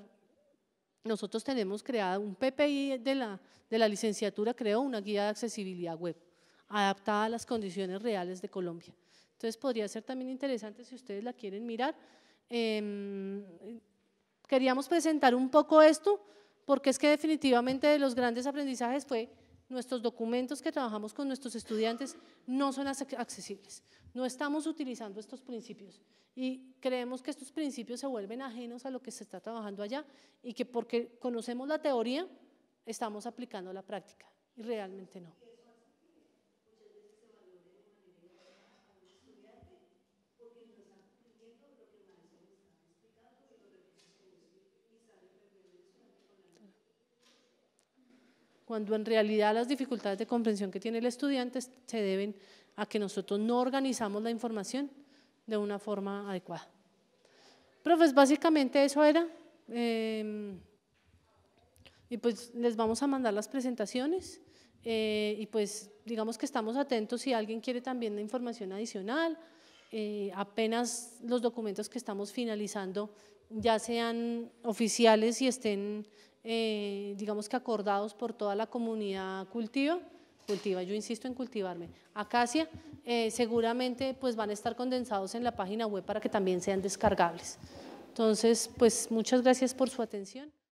nosotros tenemos creado un PPI de la, de la licenciatura, creo, una guía de accesibilidad web adaptada a las condiciones reales de Colombia. Entonces podría ser también interesante si ustedes la quieren mirar. Em, queríamos presentar un poco esto, porque es que definitivamente de los grandes aprendizajes fue nuestros documentos que trabajamos con nuestros estudiantes no son accesibles. No estamos utilizando estos principios y creemos que estos principios se vuelven ajenos a lo que se está trabajando allá y que porque conocemos la teoría estamos aplicando la práctica y realmente no. cuando en realidad las dificultades de comprensión que tiene el estudiante se deben a que nosotros no organizamos la información de una forma adecuada. Pero pues básicamente eso era. Em, y pues les vamos a mandar las presentaciones eh, y pues digamos que estamos atentos si alguien quiere también la información adicional. Eh, apenas los documentos que estamos finalizando ya sean oficiales y estén eh, digamos que acordados por toda la comunidad cultiva, cultiva, yo insisto en cultivarme, acacia, eh, seguramente pues van a estar condensados en la página web para que también sean descargables. Entonces, pues muchas gracias por su atención.